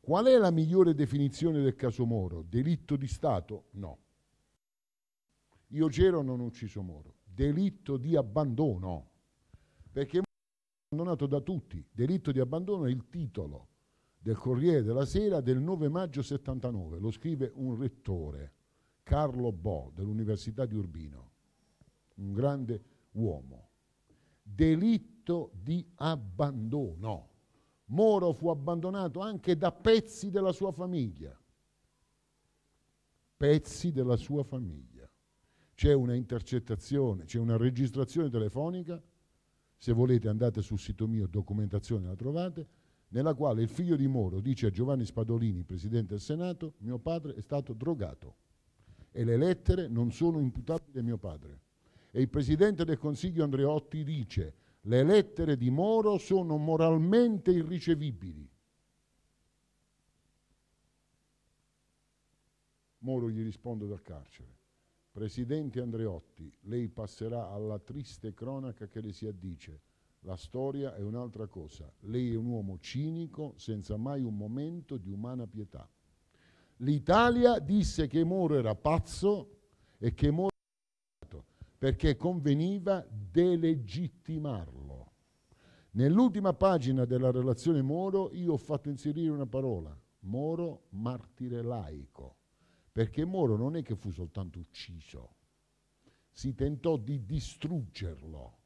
S2: Qual è la migliore definizione del caso Moro? Delitto di Stato? No. Io c'ero non ho ucciso Moro. Delitto di abbandono. Perché Moro è abbandonato da tutti. Delitto di abbandono è il titolo del Corriere della Sera del 9 maggio 79. Lo scrive un rettore, Carlo Bo, dell'Università di Urbino, un grande uomo. Delitto di abbandono. Moro fu abbandonato anche da pezzi della sua famiglia. Pezzi della sua famiglia. C'è una intercettazione, c'è una registrazione telefonica, se volete andate sul sito mio, documentazione la trovate, nella quale il figlio di Moro dice a Giovanni Spadolini, presidente del Senato, mio padre è stato drogato e le lettere non sono imputabili a mio padre e il Presidente del Consiglio Andreotti dice le lettere di Moro sono moralmente irricevibili. Moro gli risponde dal carcere. Presidente Andreotti, lei passerà alla triste cronaca che le si addice. La storia è un'altra cosa. Lei è un uomo cinico senza mai un momento di umana pietà. L'Italia disse che Moro era pazzo e che Moro perché conveniva delegittimarlo. Nell'ultima pagina della relazione Moro io ho fatto inserire una parola, Moro martire laico, perché Moro non è che fu soltanto ucciso, si tentò di distruggerlo,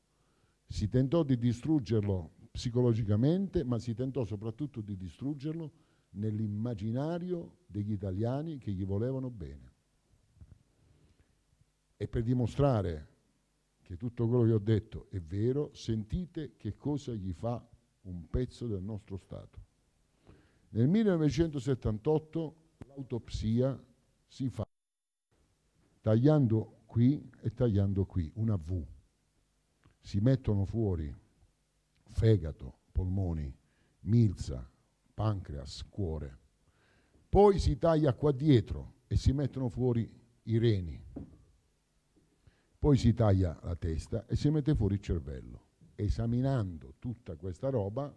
S2: si tentò di distruggerlo psicologicamente, ma si tentò soprattutto di distruggerlo nell'immaginario degli italiani che gli volevano bene. E per dimostrare che tutto quello che ho detto è vero, sentite che cosa gli fa un pezzo del nostro Stato. Nel 1978 l'autopsia si fa tagliando qui e tagliando qui, una V. Si mettono fuori fegato, polmoni, milza, pancreas, cuore. Poi si taglia qua dietro e si mettono fuori i reni poi si taglia la testa e si mette fuori il cervello. Esaminando tutta questa roba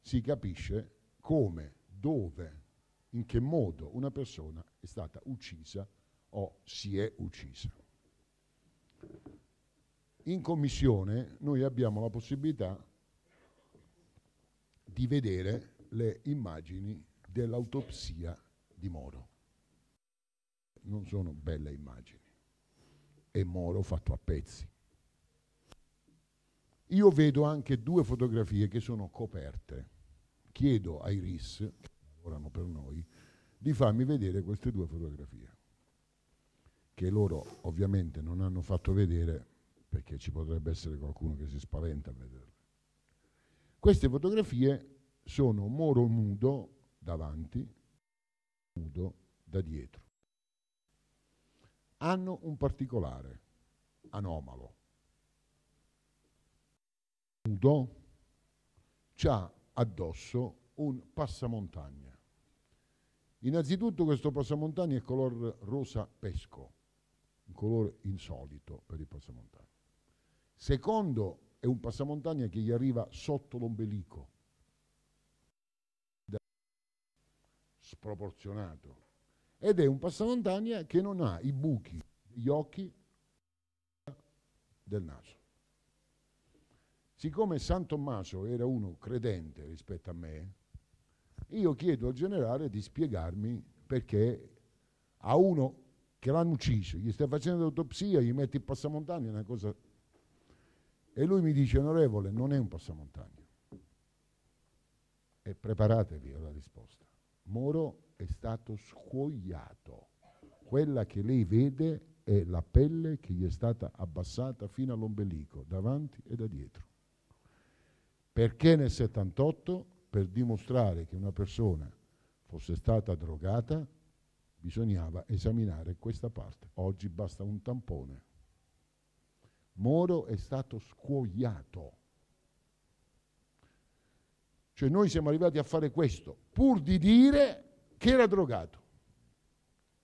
S2: si capisce come, dove, in che modo una persona è stata uccisa o si è uccisa. In commissione noi abbiamo la possibilità di vedere le immagini dell'autopsia di Moro. Non sono belle immagini e Moro fatto a pezzi. Io vedo anche due fotografie che sono coperte. Chiedo ai RIS, che lavorano per noi, di farmi vedere queste due fotografie, che loro ovviamente non hanno fatto vedere perché ci potrebbe essere qualcuno che si spaventa a vederle. Queste fotografie sono Moro nudo davanti, nudo da dietro hanno un particolare anomalo. Nudo ha addosso un passamontagna. Innanzitutto questo passamontagna è color rosa pesco, un colore insolito per il passamontagna. Secondo è un passamontagna che gli arriva sotto l'ombelico, sproporzionato, ed è un passamontagna che non ha i buchi degli occhi del naso. Siccome San Tommaso era uno credente rispetto a me, io chiedo al generale di spiegarmi perché a uno che l'hanno ucciso, gli stai facendo l'autopsia, gli metti il passamontagna, una cosa... E lui mi dice, onorevole, non è un passamontagna. E preparatevi alla risposta. Moro è stato scuoiato. Quella che lei vede è la pelle che gli è stata abbassata fino all'ombelico, davanti e da dietro. Perché nel 78, per dimostrare che una persona fosse stata drogata, bisognava esaminare questa parte. Oggi basta un tampone. Moro è stato scuoiato. Cioè noi siamo arrivati a fare questo, pur di dire che era drogato.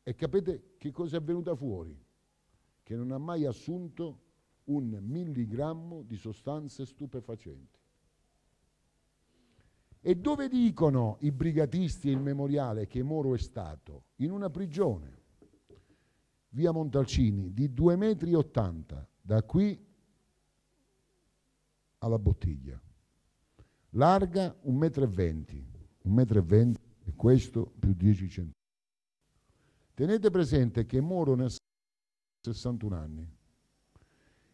S2: E capite che cosa è venuta fuori? Che non ha mai assunto un milligrammo di sostanze stupefacenti. E dove dicono i brigatisti e il memoriale che Moro è stato? In una prigione, via Montalcini, di 2,80 metri, da qui alla bottiglia, larga 1,20 m, 1,20 m e questo più 10 centesimi. Tenete presente che Moro ne ha 61 anni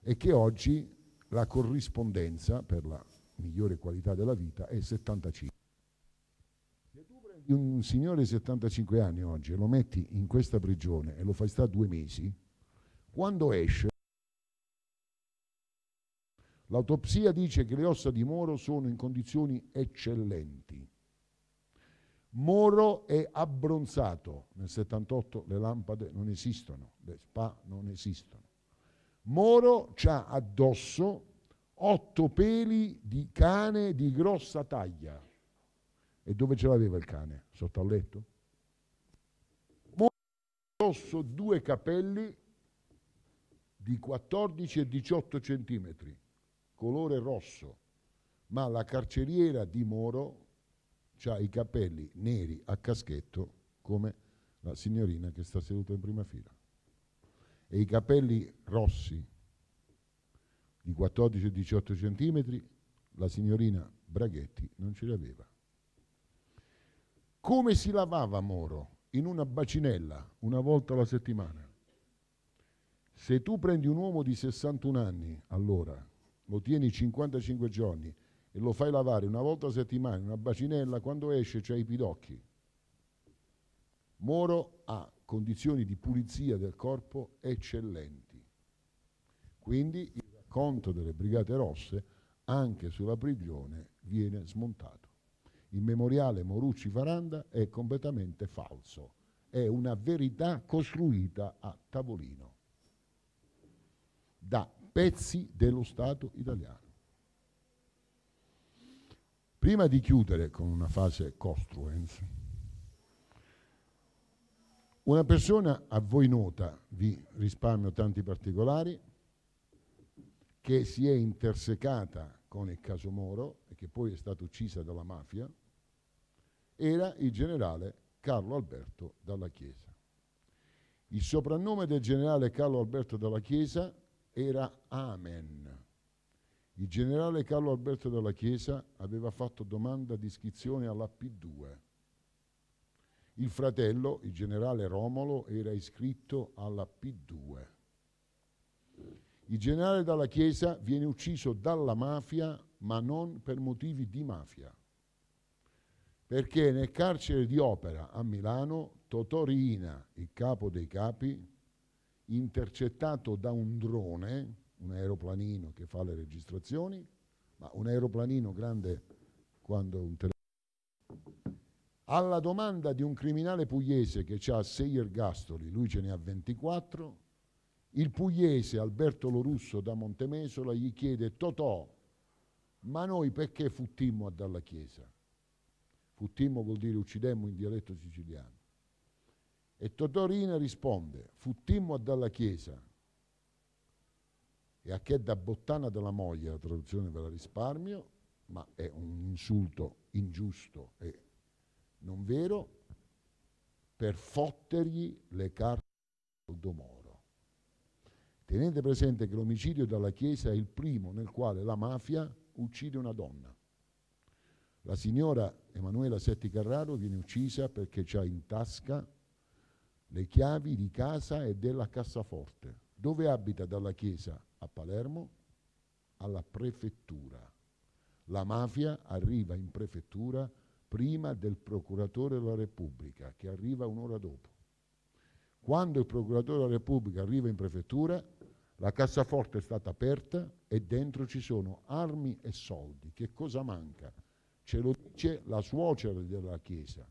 S2: e che oggi la corrispondenza per la migliore qualità della vita è 75. Se tu prendi un signore di 75 anni oggi e lo metti in questa prigione e lo fai stare due mesi, quando esce, l'autopsia dice che le ossa di Moro sono in condizioni eccellenti. Moro è abbronzato, nel 78 le lampade non esistono, le spa non esistono. Moro ha addosso otto peli di cane di grossa taglia. E dove ce l'aveva il cane? Sotto al letto? Moro ha addosso due capelli di 14 e 18 centimetri, colore rosso, ma la carceriera di Moro ha i capelli neri a caschetto come la signorina che sta seduta in prima fila e i capelli rossi di 14-18 centimetri la signorina Braghetti non ce li aveva. Come si lavava Moro? In una bacinella, una volta alla settimana. Se tu prendi un uomo di 61 anni, allora, lo tieni 55 giorni e lo fai lavare una volta a settimana in una bacinella, quando esce c'è i pidocchi. Moro ha condizioni di pulizia del corpo eccellenti. Quindi il racconto delle Brigate Rosse anche sulla prigione viene smontato. Il memoriale Morucci Faranda è completamente falso, è una verità costruita a tavolino da pezzi dello Stato italiano. Prima di chiudere con una fase costruence, una persona a voi nota, vi risparmio tanti particolari, che si è intersecata con il caso Moro e che poi è stata uccisa dalla mafia, era il generale Carlo Alberto Dalla Chiesa. Il soprannome del generale Carlo Alberto Dalla Chiesa era Amen, il generale Carlo Alberto della Chiesa aveva fatto domanda di iscrizione alla P2. Il fratello, il generale Romolo, era iscritto alla P2. Il generale dalla Chiesa viene ucciso dalla mafia, ma non per motivi di mafia. Perché nel carcere di Opera a Milano, Totò Riina, il capo dei capi, intercettato da un drone, un aeroplanino che fa le registrazioni, ma un aeroplanino grande quando un telefono. Alla domanda di un criminale pugliese che ha 6 ergastoli, lui ce ne ha 24, il pugliese Alberto Lorusso da Montemesola gli chiede Totò, ma noi perché futtimmo a dalla Chiesa? Futtimmo vuol dire uccidemmo in dialetto siciliano. E Totò Rina risponde, futtimmo a dalla Chiesa e a chi è da bottana della moglie, la traduzione ve la risparmio, ma è un insulto ingiusto e non vero, per fottergli le carte del domoro. Tenete presente che l'omicidio dalla Chiesa è il primo nel quale la mafia uccide una donna. La signora Emanuela Setti Carraro viene uccisa perché ha in tasca le chiavi di casa e della cassaforte dove abita dalla Chiesa a Palermo alla prefettura. La mafia arriva in prefettura prima del procuratore della Repubblica, che arriva un'ora dopo. Quando il procuratore della Repubblica arriva in prefettura, la cassaforte è stata aperta e dentro ci sono armi e soldi. Che cosa manca? Ce lo dice la suocera della Chiesa.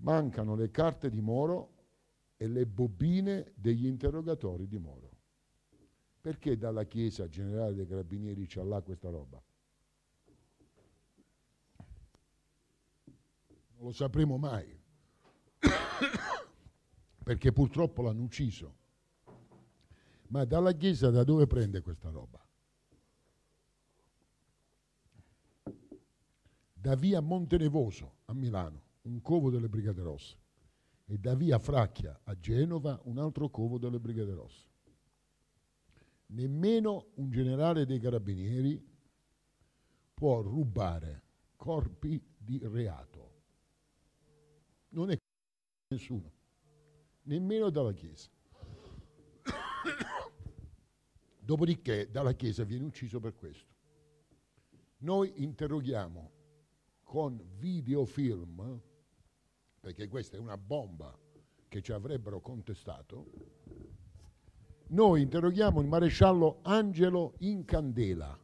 S2: Mancano le carte di Moro e le bobine degli interrogatori di Moro. Perché dalla Chiesa Generale dei Carabinieri c'è là questa roba? Non lo sapremo mai, perché purtroppo l'hanno ucciso. Ma dalla Chiesa da dove prende questa roba? Da via Montenevoso a Milano, un covo delle Brigate Rosse e da via Fracchia a Genova un altro covo delle Brigate Rosse. Nemmeno un generale dei carabinieri può rubare corpi di reato. Non è nessuno, nemmeno dalla Chiesa. Dopodiché dalla Chiesa viene ucciso per questo. Noi interroghiamo con videofilm perché questa è una bomba che ci avrebbero contestato, noi interroghiamo il maresciallo Angelo Incandela,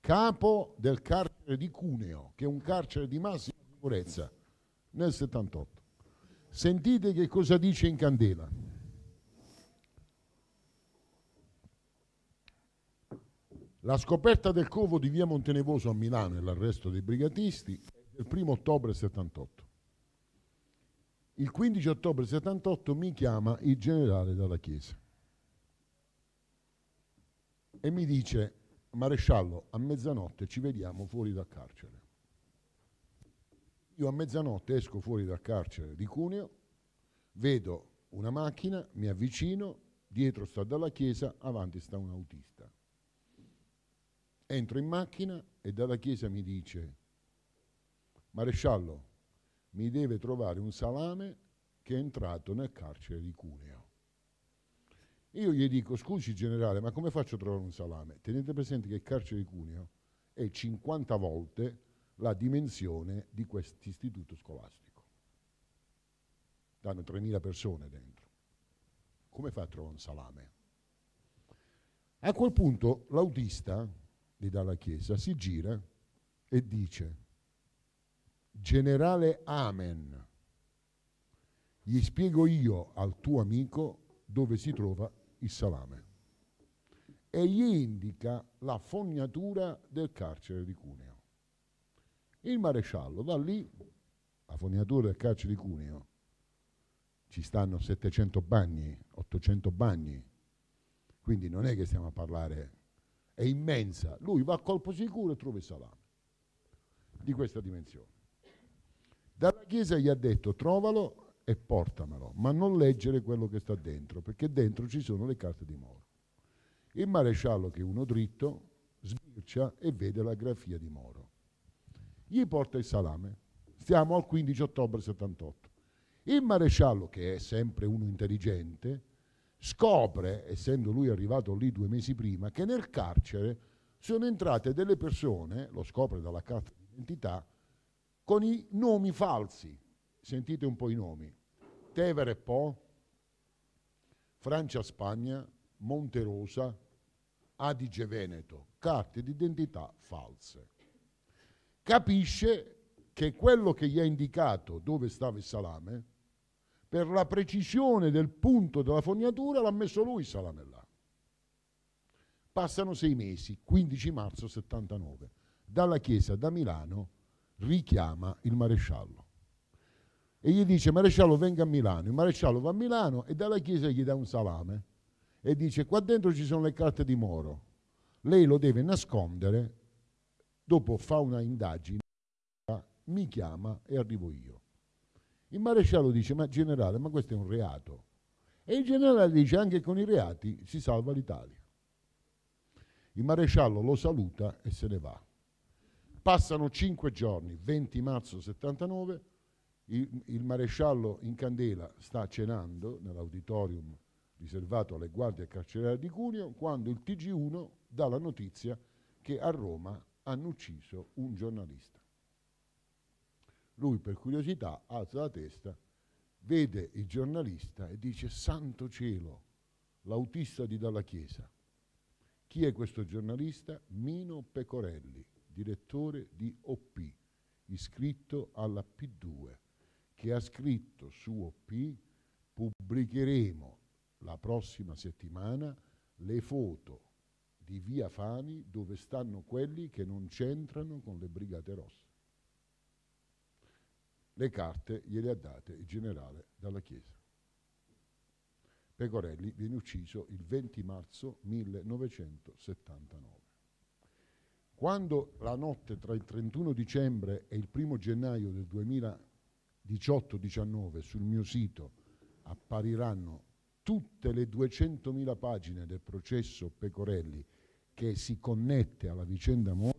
S2: capo del carcere di Cuneo, che è un carcere di massima sicurezza nel 78. Sentite che cosa dice Incandela. La scoperta del covo di via Montenevoso a Milano e l'arresto dei brigatisti è del 1 ottobre 78. Il 15 ottobre 78 mi chiama il generale dalla Chiesa e mi dice, maresciallo, a mezzanotte ci vediamo fuori dal carcere. Io a mezzanotte esco fuori dal carcere di Cuneo, vedo una macchina, mi avvicino, dietro sta dalla chiesa, avanti sta un autista. Entro in macchina e dalla chiesa mi dice, maresciallo, mi deve trovare un salame che è entrato nel carcere di Cuneo. Io gli dico, scusi generale, ma come faccio a trovare un salame? Tenete presente che il carcere di Cuneo è 50 volte la dimensione di questo istituto scolastico. Danno 3.000 persone dentro. Come fa a trovare un salame? A quel punto l'autista, gli dalla chiesa, si gira e dice, generale Amen. Gli spiego io al tuo amico dove si trova il salame e gli indica la fognatura del carcere di Cuneo. Il maresciallo va lì, la fognatura del carcere di Cuneo, ci stanno 700 bagni, 800 bagni, quindi non è che stiamo a parlare, è immensa. Lui va a colpo sicuro e trova il salame di questa dimensione. Dalla Chiesa gli ha detto trovalo e portamelo, ma non leggere quello che sta dentro, perché dentro ci sono le carte di Moro. Il maresciallo, che è uno dritto, sbircia e vede la grafia di Moro. Gli porta il salame. Stiamo al 15 ottobre 78. Il maresciallo, che è sempre uno intelligente, scopre, essendo lui arrivato lì due mesi prima, che nel carcere sono entrate delle persone, lo scopre dalla carta d'identità, con i nomi falsi. Sentite un po' i nomi. Tevere Po, Francia-Spagna, Monterosa, Adige Veneto, carte d'identità false. Capisce che quello che gli ha indicato dove stava il salame, per la precisione del punto della fognatura l'ha messo lui il salame là. Passano sei mesi, 15 marzo 79, dalla chiesa da Milano richiama il maresciallo e gli dice maresciallo venga a Milano, il maresciallo va a Milano e dalla chiesa gli dà un salame e dice qua dentro ci sono le carte di Moro, lei lo deve nascondere, dopo fa una indagine, mi chiama e arrivo io. Il maresciallo dice ma generale ma questo è un reato e il generale dice anche con i reati si salva l'Italia. Il maresciallo lo saluta e se ne va. Passano cinque giorni, 20 marzo 79, il, il maresciallo in candela sta cenando nell'auditorium riservato alle guardie carcerarie di Cuneo, quando il TG1 dà la notizia che a Roma hanno ucciso un giornalista. Lui per curiosità alza la testa, vede il giornalista e dice Santo cielo, l'autista di Dalla Chiesa. Chi è questo giornalista? Mino Pecorelli, direttore di OP, iscritto alla P2, che ha scritto su OP pubblicheremo la prossima settimana le foto di Via Fani dove stanno quelli che non c'entrano con le Brigate Rosse. Le carte gliele ha date il generale dalla Chiesa. Pecorelli viene ucciso il 20 marzo 1979. Quando la notte tra il 31 dicembre e il 1 gennaio del 2018-19 sul mio sito appariranno tutte le 200.000 pagine del processo Pecorelli che si connette alla vicenda Moro,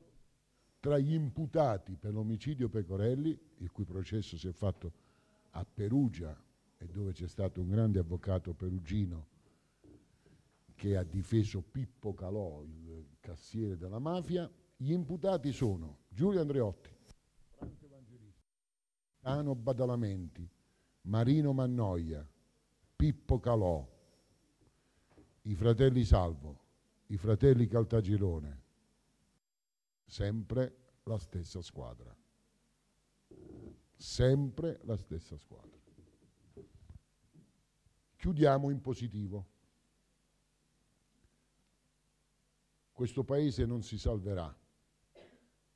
S2: tra gli imputati per l'omicidio Pecorelli, il cui processo si è fatto a Perugia e dove c'è stato un grande avvocato perugino che ha difeso Pippo Calò, il cassiere della mafia, gli imputati sono Giulio Andreotti, Franco Evangelista, Tano Badalamenti, Marino Mannoia, Pippo Calò, i fratelli Salvo, i fratelli Caltagirone, sempre la stessa squadra. Sempre la stessa squadra. Chiudiamo in positivo. Questo paese non si salverà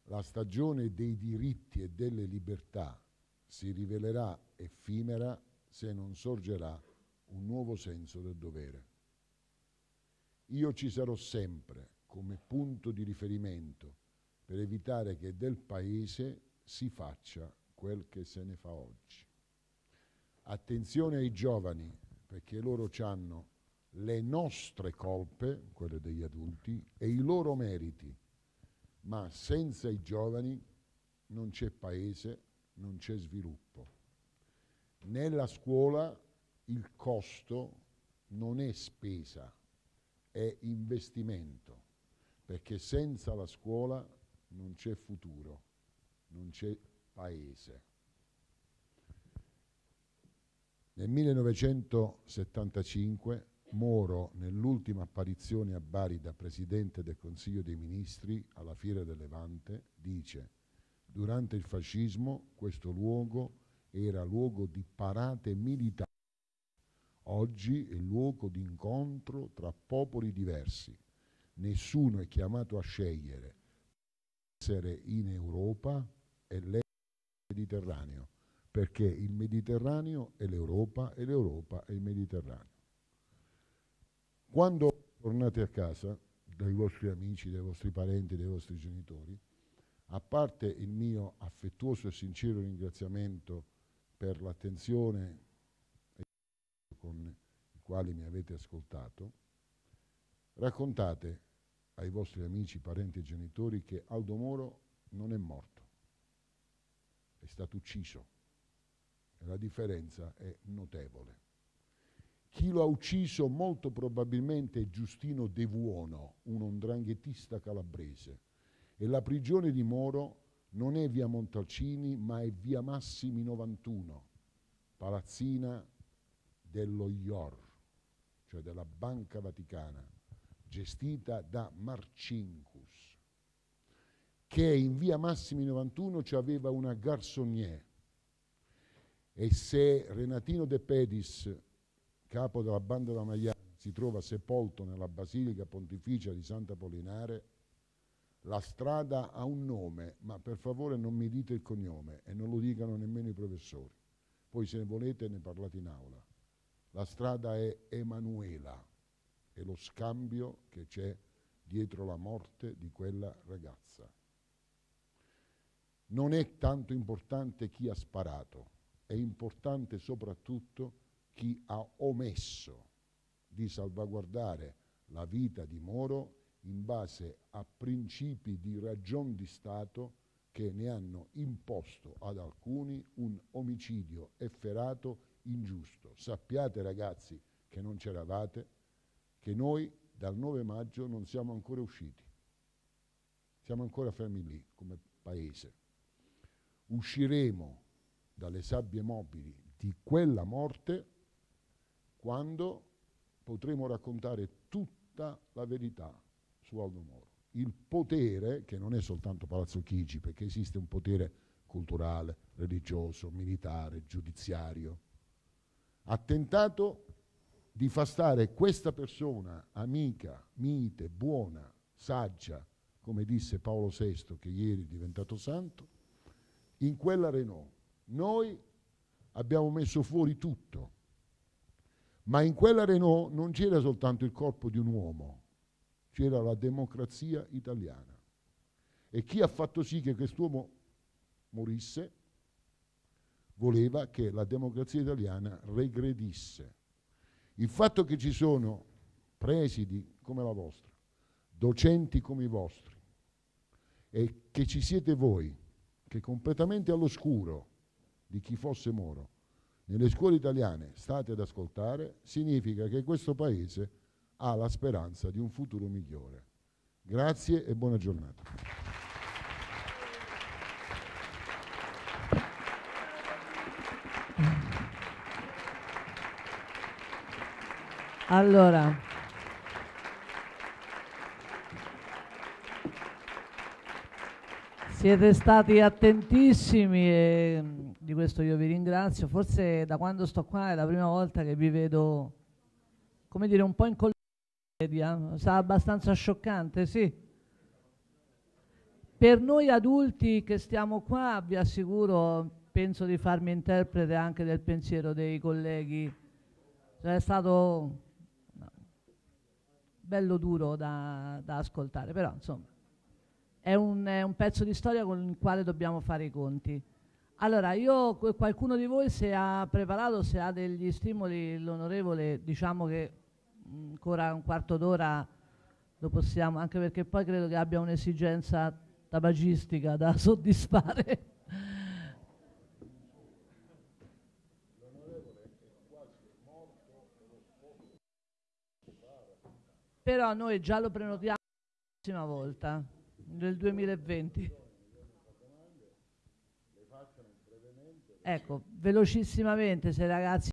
S2: la stagione dei diritti e delle libertà si rivelerà effimera se non sorgerà un nuovo senso del dovere. Io ci sarò sempre come punto di riferimento per evitare che del Paese si faccia quel che se ne fa oggi. Attenzione ai giovani, perché loro hanno le nostre colpe, quelle degli adulti, e i loro meriti ma senza i giovani non c'è paese, non c'è sviluppo. Nella scuola il costo non è spesa, è investimento, perché senza la scuola non c'è futuro, non c'è paese. Nel 1975 Moro, nell'ultima apparizione a Bari da Presidente del Consiglio dei Ministri alla Fiera del Levante, dice «Durante il fascismo questo luogo era luogo di parate militari, oggi è luogo di incontro tra popoli diversi. Nessuno è chiamato a scegliere essere in Europa e l'essere Mediterraneo, perché il Mediterraneo è l'Europa e l'Europa è il Mediterraneo. Quando tornate a casa, dai vostri amici, dai vostri parenti, dai vostri genitori, a parte il mio affettuoso e sincero ringraziamento per l'attenzione con i quali mi avete ascoltato, raccontate ai vostri amici, parenti e genitori che Aldo Moro non è morto, è stato ucciso e la differenza è notevole. Chi lo ha ucciso molto probabilmente è Giustino De Vuono, un ondranghetista calabrese. E la prigione di Moro non è via Montalcini, ma è via Massimi 91, palazzina dello IOR, cioè della Banca Vaticana, gestita da Marcinkus, che in via Massimi 91 ci aveva una garçonnier. E se Renatino De Pedis capo della banda da Magliano, si trova sepolto nella Basilica Pontificia di Santa Polinare, la strada ha un nome, ma per favore non mi dite il cognome e non lo dicano nemmeno i professori. Poi se ne volete ne parlate in aula. La strada è Emanuela, è lo scambio che c'è dietro la morte di quella ragazza. Non è tanto importante chi ha sparato, è importante soprattutto chi ha omesso di salvaguardare la vita di Moro in base a principi di ragion di Stato che ne hanno imposto ad alcuni un omicidio efferato ingiusto. Sappiate ragazzi che non c'eravate, che noi dal 9 maggio non siamo ancora usciti. Siamo ancora fermi lì come paese. Usciremo dalle sabbie mobili di quella morte quando potremo raccontare tutta la verità su Aldo Moro. Il potere, che non è soltanto Palazzo Chigi, perché esiste un potere culturale, religioso, militare, giudiziario, ha tentato di far stare questa persona amica, mite, buona, saggia, come disse Paolo VI, che ieri è diventato santo, in quella Renault. Noi abbiamo messo fuori tutto ma in quella Renault non c'era soltanto il corpo di un uomo, c'era la democrazia italiana. E chi ha fatto sì che quest'uomo morisse voleva che la democrazia italiana regredisse. Il fatto che ci sono presidi come la vostra, docenti come i vostri e che ci siete voi, che completamente all'oscuro di chi fosse Moro, nelle scuole italiane state ad ascoltare, significa che questo Paese ha la speranza di un futuro migliore. Grazie e buona giornata.
S1: Allora. Siete stati attentissimi e mm, di questo io vi ringrazio. Forse da quando sto qua è la prima volta che vi vedo, come dire, un po' in colledia. Sarà abbastanza scioccante, sì. Per noi adulti che stiamo qua, vi assicuro, penso di farmi interprete anche del pensiero dei colleghi. Cioè è stato bello duro da, da ascoltare, però insomma è un, è un, pezzo di storia con il quale dobbiamo fare i conti. Allora, io, qualcuno di voi se ha preparato, se ha degli stimoli, l'onorevole, diciamo che ancora un quarto d'ora lo possiamo, anche perché poi credo che abbia un'esigenza tabagistica da soddisfare. Però noi già lo prenotiamo la prossima volta nel 2020. Ecco, velocissimamente se ragazzi...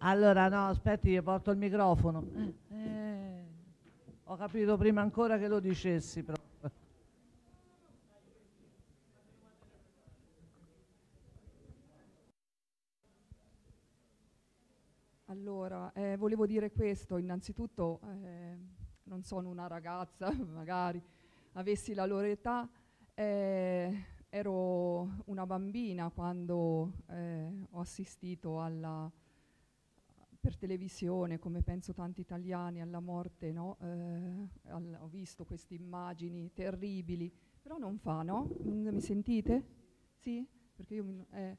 S1: Allora no, aspetti che porto il microfono. Eh, eh, ho capito prima ancora che lo dicessi però.
S3: Allora, eh, volevo dire questo, innanzitutto eh, non sono una ragazza, magari avessi la loro età, eh, ero una bambina quando ho assistito alla per televisione, come penso tanti italiani, alla morte, no? eh, al, ho visto queste immagini terribili, però non fa, no? Mm, mi sentite? Sì? Mi, eh.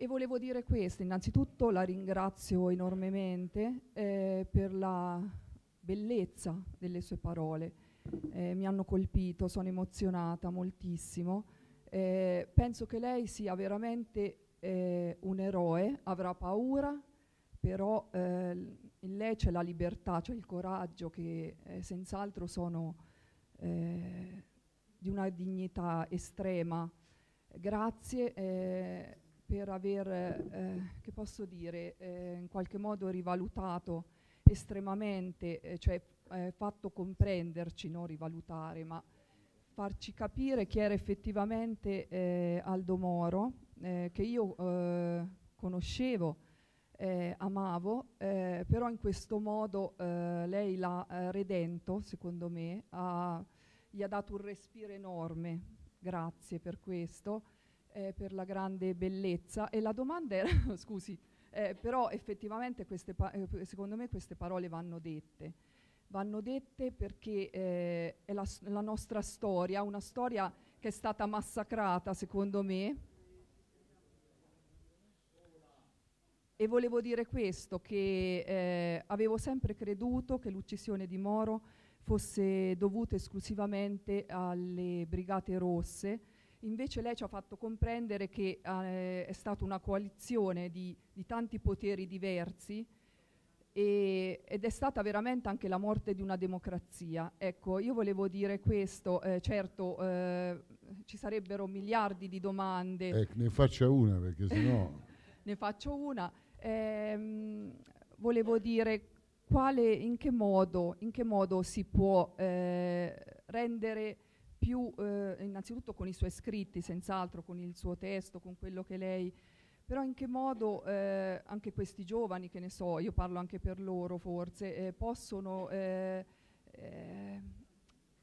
S3: E volevo dire questo, innanzitutto la ringrazio enormemente eh, per la bellezza delle sue parole, eh, mi hanno colpito, sono emozionata moltissimo. Eh, penso che lei sia veramente eh, un eroe, avrà paura, però eh, in lei c'è la libertà, c'è il coraggio che eh, senz'altro sono eh, di una dignità estrema. Grazie eh, per aver, eh, che posso dire, eh, in qualche modo rivalutato estremamente, cioè fatto comprenderci, non rivalutare, ma farci capire chi era effettivamente Aldo Moro, che io conoscevo eh, amavo, eh, però in questo modo eh, lei l'ha eh, redento, secondo me, ha, gli ha dato un respiro enorme, grazie per questo, eh, per la grande bellezza. E la domanda era, scusi, eh, però effettivamente secondo me queste parole vanno dette, vanno dette perché è la, la nostra storia, una storia che è stata massacrata, secondo me, E volevo dire questo, che eh, avevo sempre creduto che l'uccisione di Moro fosse dovuta esclusivamente alle Brigate Rosse, invece lei ci ha fatto comprendere che eh, è stata una coalizione di, di tanti poteri diversi e, ed è stata veramente anche la morte di una democrazia. Ecco, io volevo dire questo, eh, certo eh, ci sarebbero miliardi di domande. Eh,
S2: ne faccia una perché sennò...
S3: ne faccio una. Ehm, volevo dire quale, in, che modo, in, che modo, si può eh, rendere più, eh, innanzitutto con i suoi scritti, senz'altro con il suo testo, con quello che lei, però in che modo eh, anche questi giovani, che ne so, io parlo anche per loro forse, eh, possono eh, eh,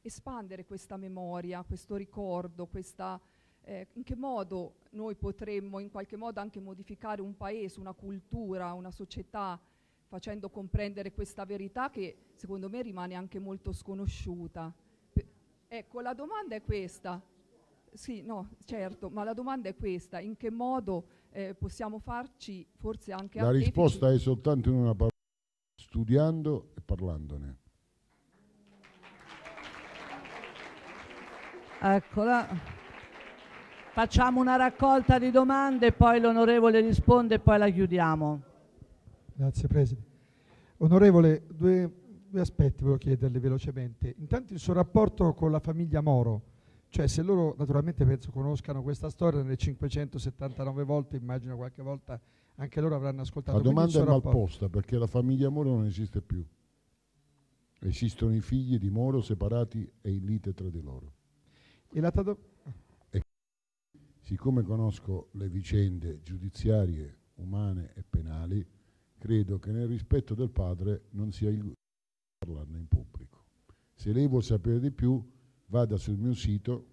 S3: espandere questa memoria, questo ricordo, questa eh, in che modo noi potremmo in qualche modo anche modificare un paese, una cultura, una società facendo comprendere questa verità che secondo me rimane anche molto sconosciuta. Pe ecco, la domanda è questa. Sì, no, certo, ma la domanda è questa, in che modo eh, possiamo farci forse anche... La risposta è
S2: soltanto in una parola, studiando e parlandone.
S1: Eccola. Facciamo una raccolta di domande, poi l'onorevole risponde e poi la chiudiamo.
S3: Grazie Presidente. Onorevole, due, due aspetti volevo chiederle velocemente. Intanto il suo rapporto con la famiglia Moro, cioè se loro naturalmente penso conoscano questa storia nelle 579 volte, immagino qualche volta anche loro avranno
S2: ascoltato. La domanda è mal rapporto. posta perché la famiglia Moro non esiste più. Esistono i figli di Moro separati e in lite tra di loro. E la, Siccome conosco le vicende giudiziarie, umane e penali, credo che nel rispetto del padre non sia il gusto di parlarne in pubblico. Se lei vuol sapere di più, vada sul mio sito,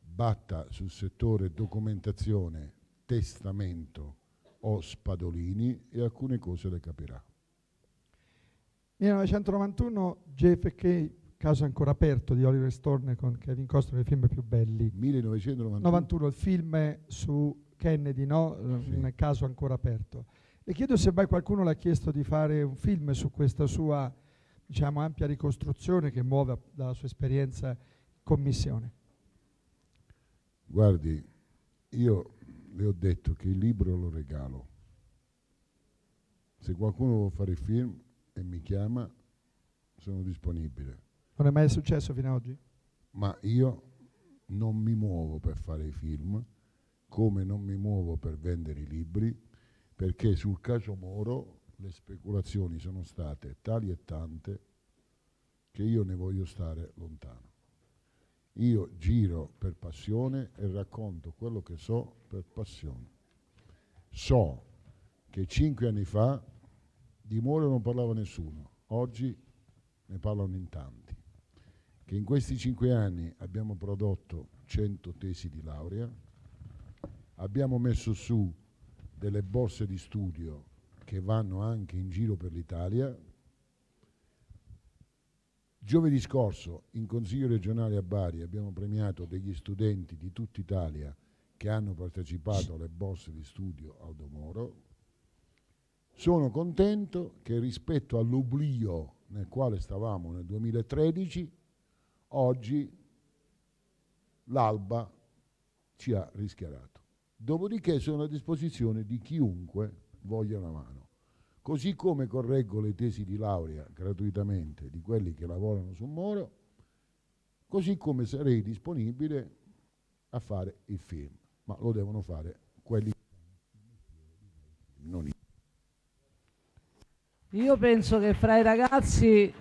S2: batta sul settore documentazione, testamento o spadolini e alcune cose le capirà.
S3: 1991 JFK Caso ancora aperto di Oliver Stone con Kevin Costner, dei film più belli.
S2: 1991. 91,
S3: il film su Kennedy, no? Sì. Un caso ancora aperto. Le chiedo se mai qualcuno l'ha chiesto di fare un film su questa sua diciamo, ampia ricostruzione che muove dalla sua esperienza in commissione.
S2: Guardi, io le ho detto che il libro lo regalo. Se qualcuno vuole fare il film e mi chiama, sono disponibile.
S3: Non è mai successo fino ad oggi?
S2: Ma io non mi muovo per fare i film, come non mi muovo per vendere i libri, perché sul caso Moro le speculazioni sono state tali e tante che io ne voglio stare lontano. Io giro per passione e racconto quello che so per passione. So che cinque anni fa di Moro non parlava nessuno, oggi ne parlano in tanti che in questi cinque anni abbiamo prodotto 100 tesi di laurea, abbiamo messo su delle borse di studio che vanno anche in giro per l'Italia. Giovedì scorso in Consiglio regionale a Bari abbiamo premiato degli studenti di tutta Italia che hanno partecipato alle borse di studio Aldo Moro. Sono contento che rispetto all'oblio nel quale stavamo nel 2013 Oggi l'alba ci ha rischiarato. Dopodiché sono a disposizione di chiunque voglia una mano. Così come correggo le tesi di laurea gratuitamente di quelli che lavorano su Moro, così come sarei disponibile a fare il film, ma lo devono fare quelli che non io.
S1: Io penso che fra i ragazzi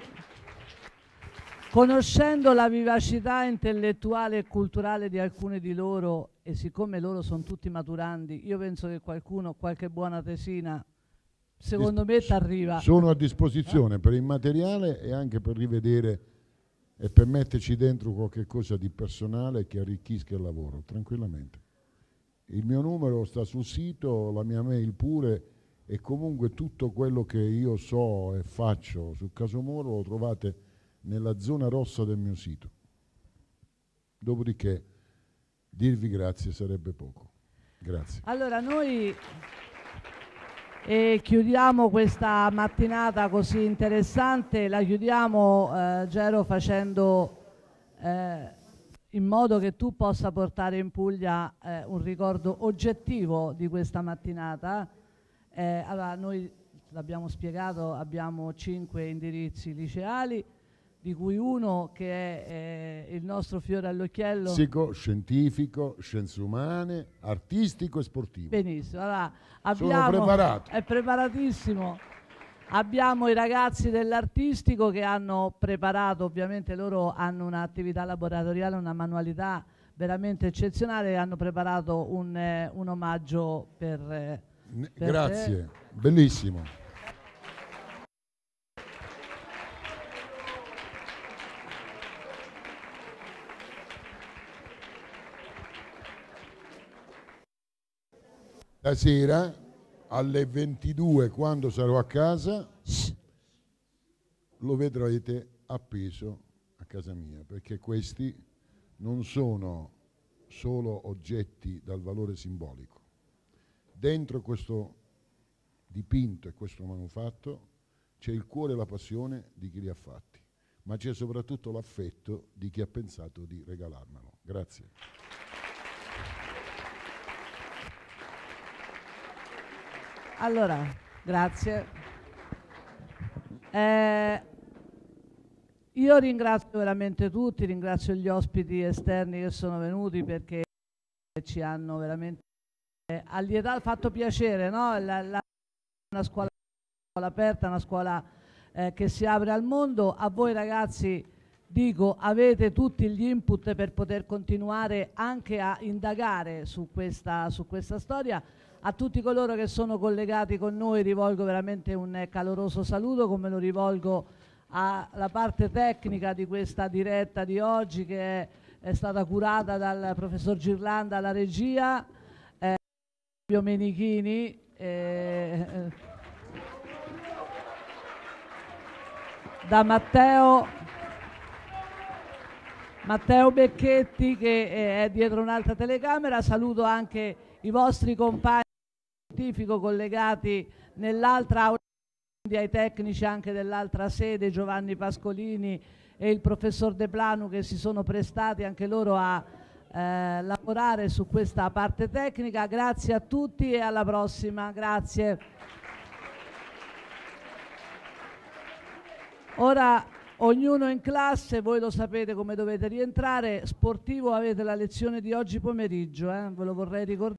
S1: conoscendo la vivacità intellettuale e culturale di alcuni di loro, e siccome loro sono tutti maturandi, io penso che qualcuno, qualche buona tesina, secondo me ti arriva. Sono a
S2: disposizione per il materiale e anche per rivedere e per metterci dentro qualche cosa di personale che arricchisca il lavoro, tranquillamente. Il mio numero sta sul sito, la mia mail pure e comunque tutto quello che io so e faccio su Casomoro lo trovate nella zona rossa del mio sito. Dopodiché dirvi grazie sarebbe poco. Grazie.
S1: Allora noi e eh, chiudiamo questa mattinata così interessante, la chiudiamo eh, Gero facendo eh, in modo che tu possa portare in Puglia eh, un ricordo oggettivo di questa mattinata. Eh, allora noi l'abbiamo spiegato, abbiamo cinque indirizzi liceali di cui uno che è eh, il nostro fiore all'occhiello. Psico,
S2: scientifico, scienze umane, artistico e sportivo.
S1: Benissimo, allora abbiamo... Sono preparato. È preparatissimo. Abbiamo i ragazzi dell'artistico che hanno preparato, ovviamente loro hanno un'attività laboratoriale, una manualità veramente eccezionale e hanno preparato un, eh, un omaggio per... Eh, per Grazie,
S2: te. bellissimo. Stasera alle 22 quando sarò a casa lo vedrete appeso a casa mia perché questi non sono solo oggetti dal valore simbolico. Dentro questo dipinto e questo manufatto c'è il cuore e la passione di chi li ha fatti, ma c'è soprattutto l'affetto di chi ha pensato di regalarmelo. Grazie.
S1: Allora, grazie. Eh, io ringrazio veramente tutti, ringrazio gli ospiti esterni che sono venuti perché ci hanno veramente eh, allietato, fatto piacere, no? La, la, una scuola aperta, una scuola eh, che si apre al mondo. A voi ragazzi dico avete tutti gli input per poter continuare anche a indagare su questa, su questa storia. A tutti coloro che sono collegati con noi rivolgo veramente un caloroso saluto come lo rivolgo alla parte tecnica di questa diretta di oggi che è, è stata curata dal professor Girlanda alla regia, eh, Fabio Menichini. eh, da Matteo, Matteo, Becchetti che eh, è dietro un'altra telecamera, saluto anche i vostri compagni scientifico collegati nell'altra aula, quindi ai tecnici anche dell'altra sede, Giovanni Pascolini e il professor De Planu che si sono prestati anche loro a eh, lavorare su questa parte tecnica. Grazie a tutti e alla prossima. Grazie. Ora ognuno in classe, voi lo sapete come dovete rientrare, sportivo avete la lezione di oggi pomeriggio, eh? ve lo vorrei ricordare.